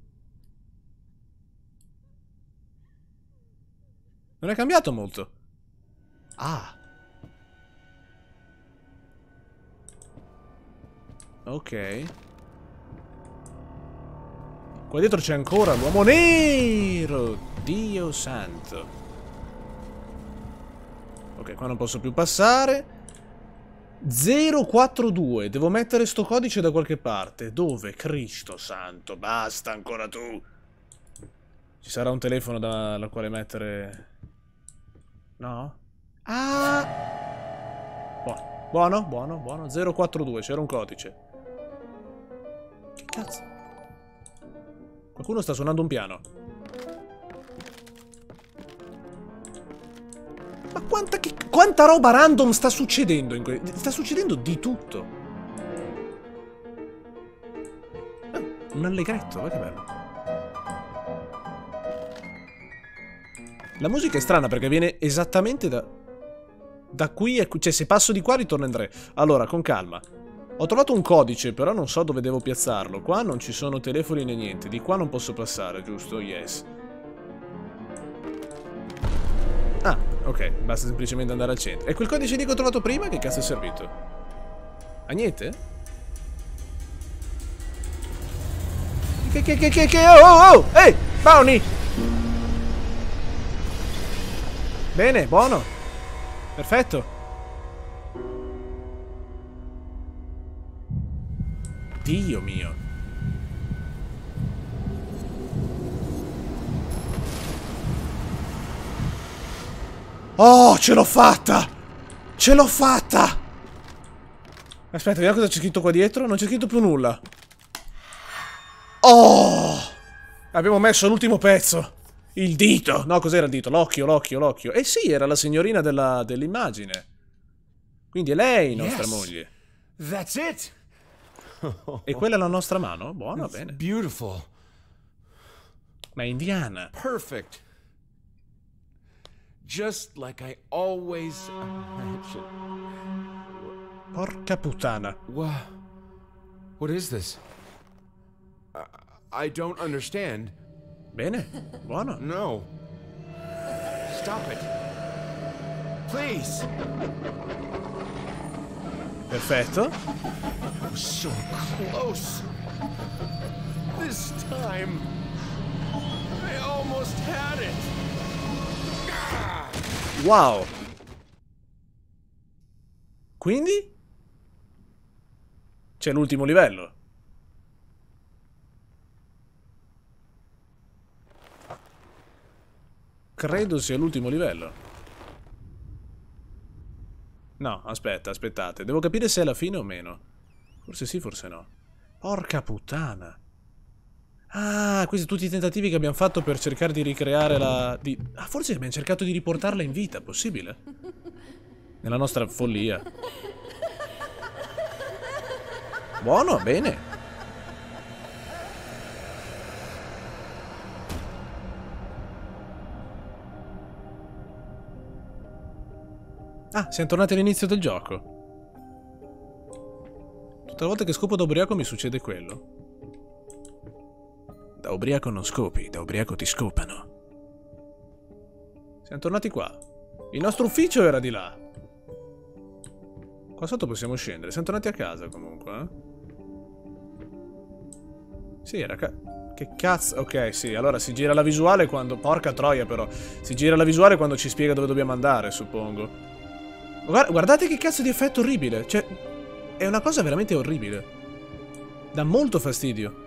Non è cambiato molto. Ah. Ok. Qua dietro c'è ancora l'uomo nero. Dio santo. Ok, qua non posso più passare. 042, devo mettere sto codice da qualche parte. Dove? Cristo santo, basta ancora tu. Ci sarà un telefono da, da quale mettere... No? Ah! buono, buono, buono. 042, c'era un codice. Che cazzo? Qualcuno sta suonando un piano. Ma quanta, che, quanta roba random sta succedendo in que... Sta succedendo di tutto. Ah, un allegretto, guarda che bello. La musica è strana perché viene esattamente da... Da qui a qui. Cioè, se passo di qua ritorno andrei. Allora, con calma. Ho trovato un codice, però non so dove devo piazzarlo. Qua non ci sono telefoni né niente. Di qua non posso passare, giusto? Yes. Ah, ok, basta semplicemente andare al centro. E quel codice lì che ho trovato prima che cazzo è servito? A niente? Che che che che che oh oh! oh, Ehi, Bounty! Bene, buono. Perfetto. Dio mio. Oh, ce l'ho fatta! Ce l'ho fatta! Aspetta, vediamo cosa c'è scritto qua dietro. Non c'è scritto più nulla. Oh! Abbiamo messo l'ultimo pezzo. Il dito. No, cos'era il dito? L'occhio, l'occhio, l'occhio. Eh sì, era la signorina dell'immagine. Dell Quindi è lei nostra yes, moglie. That's it. e quella è la nostra mano? Buona, bene. Beautiful. Ma è indiana. Perfect. just like I always imagined. Porca puttana. What? What is this? I, I don't understand. Bene, buono. No. Stop it. Please. Perfetto. I was so close. This time, I almost had it. Wow! Quindi? C'è l'ultimo livello. Credo sia l'ultimo livello. No, aspetta, aspettate. Devo capire se è la fine o meno. Forse sì, forse no. Porca puttana. Ah, questi sono tutti i tentativi che abbiamo fatto per cercare di ricreare la... Di... Ah, forse abbiamo cercato di riportarla in vita, possibile? Nella nostra follia. Buono, bene. Ah, siamo tornati all'inizio del gioco. Tutte le volte che scopo da ubriaco mi succede quello. Da ubriaco non scopi, da ubriaco ti scopano. Siamo tornati qua. Il nostro ufficio era di là. Qua sotto possiamo scendere. Siamo tornati a casa comunque. Eh. Sì, era... Ca che cazzo... Ok, sì. Allora si gira la visuale quando... Porca troia però. Si gira la visuale quando ci spiega dove dobbiamo andare, suppongo. Guarda guardate che cazzo di effetto orribile. Cioè... È una cosa veramente orribile. Dà molto fastidio.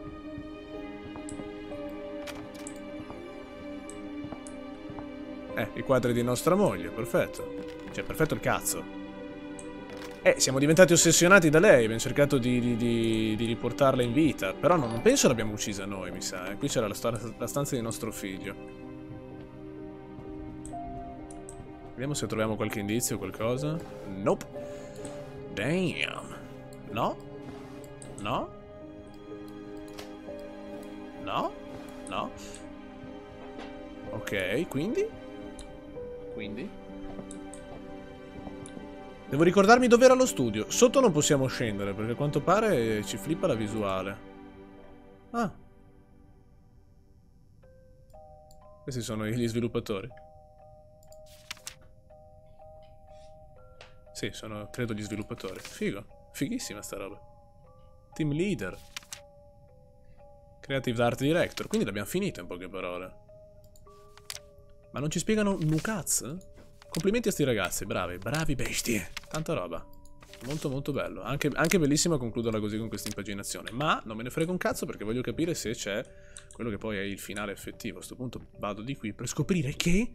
Eh, i quadri di nostra moglie, perfetto. Cioè, perfetto il cazzo. Eh, siamo diventati ossessionati da lei, abbiamo cercato di, di, di, di riportarla in vita, però non penso l'abbiamo uccisa noi, mi sa. Eh. Qui c'era la, la stanza di nostro figlio. Vediamo se troviamo qualche indizio o qualcosa. Nope. Damn. No? No? No? No? Ok, quindi? quindi. Devo ricordarmi dov'era lo studio. Sotto non possiamo scendere, perché a quanto pare ci flippa la visuale. Ah. Questi sono gli sviluppatori. Sì, sono, credo, gli sviluppatori. Figo. Fighissima sta roba. Team leader. Creative Art Director. Quindi l'abbiamo finita in poche parole. Ma non ci spiegano Nukaz? Complimenti a sti ragazzi, bravi, bravi bestie. Tanta roba. Molto molto bello. Anche, anche bellissimo concluderla così con questa impaginazione. Ma non me ne frega un cazzo perché voglio capire se c'è quello che poi è il finale effettivo. A questo punto vado di qui per scoprire che...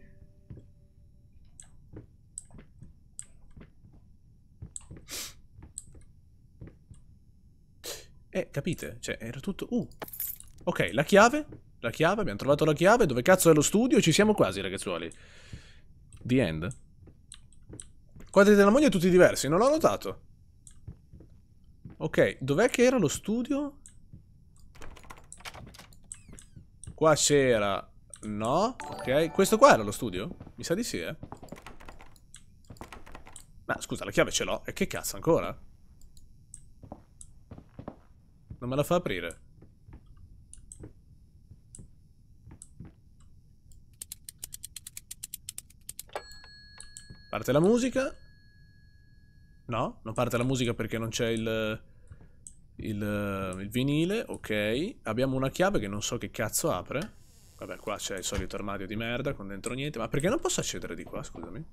Eh, capite? Cioè, era tutto... Uh! Ok, la chiave la chiave, abbiamo trovato la chiave. Dove cazzo è lo studio? Ci siamo quasi, ragazzuoli. The end. Quadri della moglie tutti diversi, non l'ho notato. Ok, dov'è che era lo studio? Qua c'era... No, ok. Questo qua era lo studio? Mi sa di sì, eh. Ma scusa, la chiave ce l'ho. E che cazzo ancora? Non me la fa aprire. Parte la musica. No, non parte la musica perché non c'è il, il, il, vinile. Ok. Abbiamo una chiave che non so che cazzo apre. Vabbè, qua c'è il solito armadio di merda con dentro niente. Ma perché non posso accedere di qua, scusami?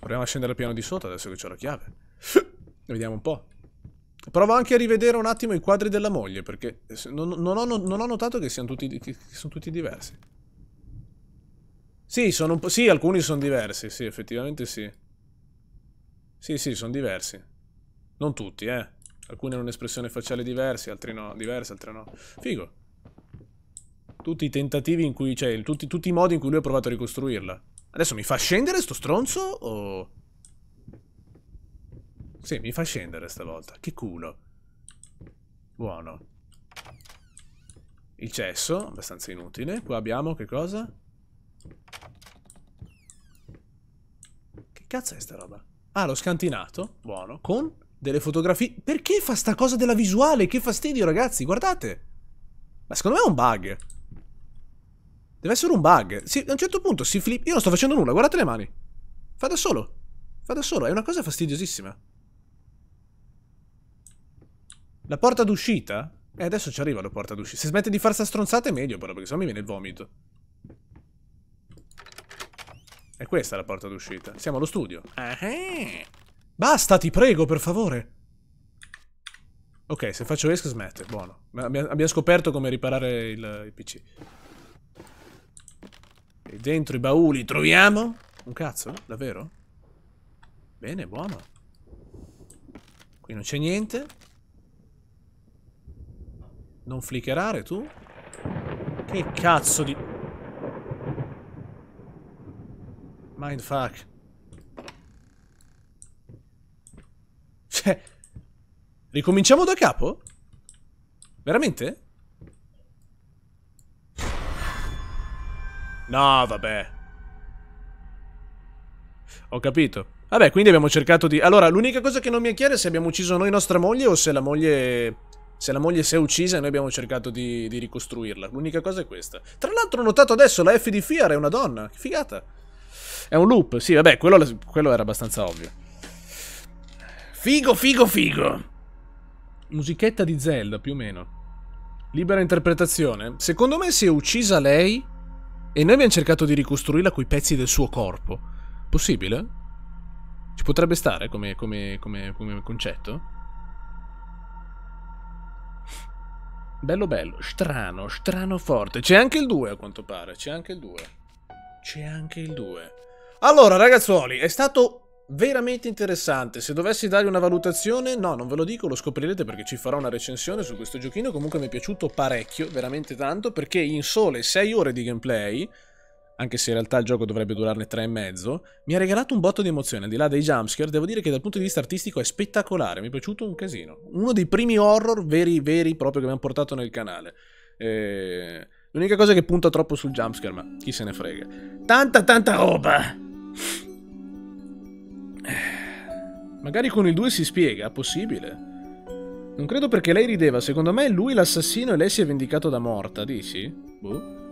Proviamo a scendere al piano di sotto adesso che ho la chiave. Vediamo un po'. Provo anche a rivedere un attimo i quadri della moglie, perché non, non, ho, non ho, notato che, tutti, che sono tutti diversi. Sì, sono un po'... Sì, alcuni sono diversi, sì, effettivamente sì. Sì, sì, sono diversi. Non tutti, eh. Alcuni hanno un'espressione facciale diversa, altri no, diversa, altri no. Figo. Tutti i tentativi in cui... Cioè, tutti, tutti i modi in cui lui ha provato a ricostruirla. Adesso mi fa scendere sto stronzo o... Sì, mi fa scendere stavolta. Che culo. Buono. Il cesso, abbastanza inutile. Qua abbiamo che cosa? Che cazzo è sta roba? Ah, lo scantinato. Buono. Con delle fotografie. Perché fa sta cosa della visuale? Che fastidio, ragazzi. Guardate. Ma secondo me è un bug. Deve essere un bug. Sì, a un certo punto si flippa. Io non sto facendo nulla, guardate le mani. Fa da solo. Fa da solo, è una cosa fastidiosissima. La porta d'uscita? Eh, adesso ci arriva la porta d'uscita. Se smette di far sta stronzata è meglio però, perché sennò mi viene il vomito. È questa la porta d'uscita. Siamo allo studio. Ah Basta, ti prego, per favore. Ok, se faccio esca smette. Buono. Abbiamo scoperto come riparare il, il PC. E dentro i bauli troviamo... Un cazzo? Davvero? Bene, buono. Qui non c'è niente. Non flickerare tu? Che cazzo di... Mindfuck. Cioè, ricominciamo da capo? Veramente? No, vabbè. Ho capito. Vabbè, quindi abbiamo cercato di... Allora, l'unica cosa che non mi è chiara è se abbiamo ucciso noi nostra moglie o se la moglie... Se la moglie si è uccisa e noi abbiamo cercato di, di ricostruirla. L'unica cosa è questa. Tra l'altro ho notato adesso la F di Fear è una donna. Che figata. È un loop, sì, vabbè, quello, quello era abbastanza ovvio. Figo, figo, figo. Musichetta di Zelda, più o meno. Libera interpretazione. Secondo me si è uccisa lei e noi abbiamo cercato di ricostruirla coi pezzi del suo corpo. Possibile? Ci potrebbe stare come, come, come, come concetto? Bello bello, strano, strano forte. C'è anche il 2 a quanto pare, c'è anche il 2. C'è anche il 2. Allora, ragazzuoli, è stato veramente interessante. Se dovessi dargli una valutazione, no, non ve lo dico, lo scoprirete perché ci farò una recensione su questo giochino. Comunque mi è piaciuto parecchio, veramente tanto, perché in sole 6 ore di gameplay, anche se in realtà il gioco dovrebbe durarne 3 e mezzo, mi ha regalato un botto di emozione. Al di là dei jumpscare, devo dire che dal punto di vista artistico è spettacolare, mi è piaciuto un casino. Uno dei primi horror veri, veri, proprio che mi hanno portato nel canale. Eh, l'unica cosa è che punta troppo sul jumpscare, ma chi se ne frega. Tanta, tanta roba! Eh, magari con il 2 si spiega, possibile. Non credo perché lei rideva, secondo me è lui l'assassino e lei si è vendicato da morta, dici? Boh.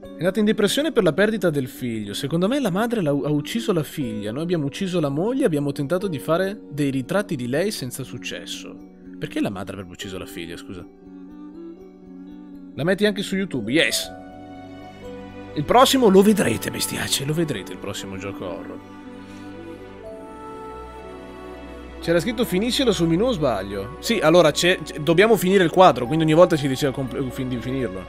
È andata in depressione per la perdita del figlio. Secondo me la madre ha ucciso la figlia. Noi abbiamo ucciso la moglie, abbiamo tentato di fare dei ritratti di lei senza successo. Perché la madre avrebbe ucciso la figlia, scusa? La metti anche su YouTube? Yes! Il prossimo lo vedrete, bestiace, lo vedrete il prossimo gioco horror. C'era scritto finiscilo su menu o sbaglio? Sì, allora dobbiamo finire il quadro, quindi ogni volta si diceva fin di finirlo.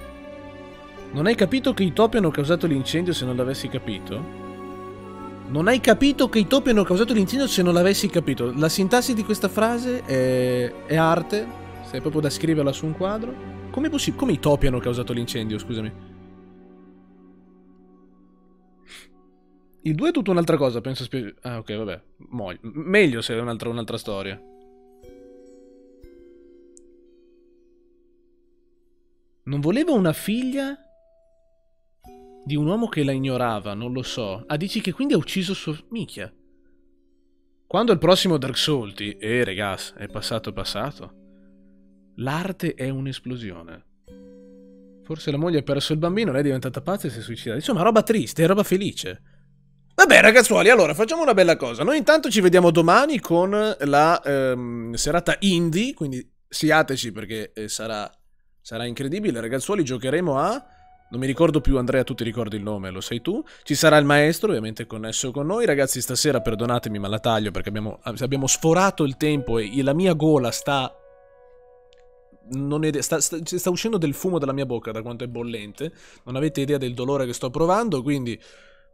Non hai capito che i topi hanno causato l'incendio se non l'avessi capito? Non hai capito che i topi hanno causato l'incendio se non l'avessi capito. La sintassi di questa frase è, è arte, se è proprio da scriverla su un quadro. Come, Come i topi hanno causato l'incendio, scusami? Il 2 è tutta un'altra cosa, penso... Spie- ah, ok, vabbè. Mo- meglio se è un'altra, un'altra storia. Non voleva una figlia di un uomo che la ignorava, non lo so. Ah, dici che quindi ha ucciso sua Micchia. Quando il prossimo Dark Souls ti... Eh, ragazzi, è passato, è passato. L'arte è un'esplosione. Forse la moglie ha perso il bambino, lei è diventata pazza e si è suicidata. Insomma, roba triste, roba felice. Vabbè ragazzuoli, allora facciamo una bella cosa. Noi intanto ci vediamo domani con la ehm, serata indie, quindi siateci perché eh, sarà, sarà incredibile. Ragazzuoli giocheremo a... Non mi ricordo più, Andrea, tu ti ricordi il nome, lo sai tu. Ci sarà il maestro, ovviamente connesso con noi. Ragazzi, stasera perdonatemi, ma la taglio perché abbiamo, abbiamo sforato il tempo e la mia gola sta... Non è, sta, sta, sta uscendo del fumo dalla mia bocca da quanto è bollente. Non avete idea del dolore che sto provando, quindi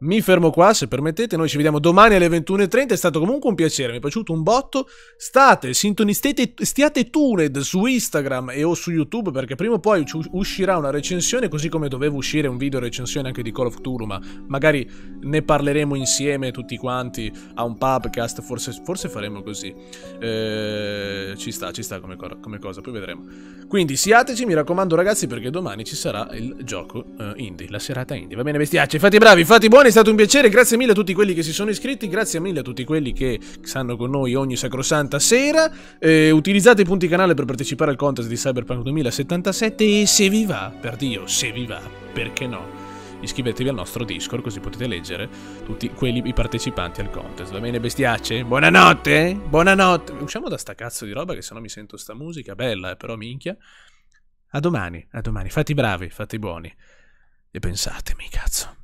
mi fermo qua, se permettete, noi ci vediamo domani alle 21.30, è stato comunque un piacere, mi è piaciuto un botto, state, sintonizzate, stiate tuned su Instagram e o su YouTube perché prima o poi uscirà una recensione, così come doveva uscire un video recensione anche di Call of Cthulhu, ma magari ne parleremo insieme tutti quanti a un podcast, forse, forse faremo così, eh, ci sta, ci sta come, come, cosa, poi vedremo. Quindi siateci, mi raccomando ragazzi, perché domani ci sarà il gioco eh, indie, la serata indie, va bene bestiacci, fate i bravi, fate i buoni, è stato un piacere, grazie mille a tutti quelli che si sono iscritti, grazie mille a tutti quelli che stanno con noi ogni sacrosanta sera. Eh, utilizzate i punti canale per partecipare al contest di Cyberpunk 2077 e se vi va, per Dio, se vi va, perché no? Iscrivetevi al nostro Discord così potete leggere tutti quelli, i partecipanti al contest. Va bene bestiacce? Buonanotte! Buonanotte! Usciamo da sta cazzo di roba che sennò mi sento sta musica, bella eh, però minchia. A domani, a domani. Fate i bravi, fate i buoni. E pensatemi, cazzo.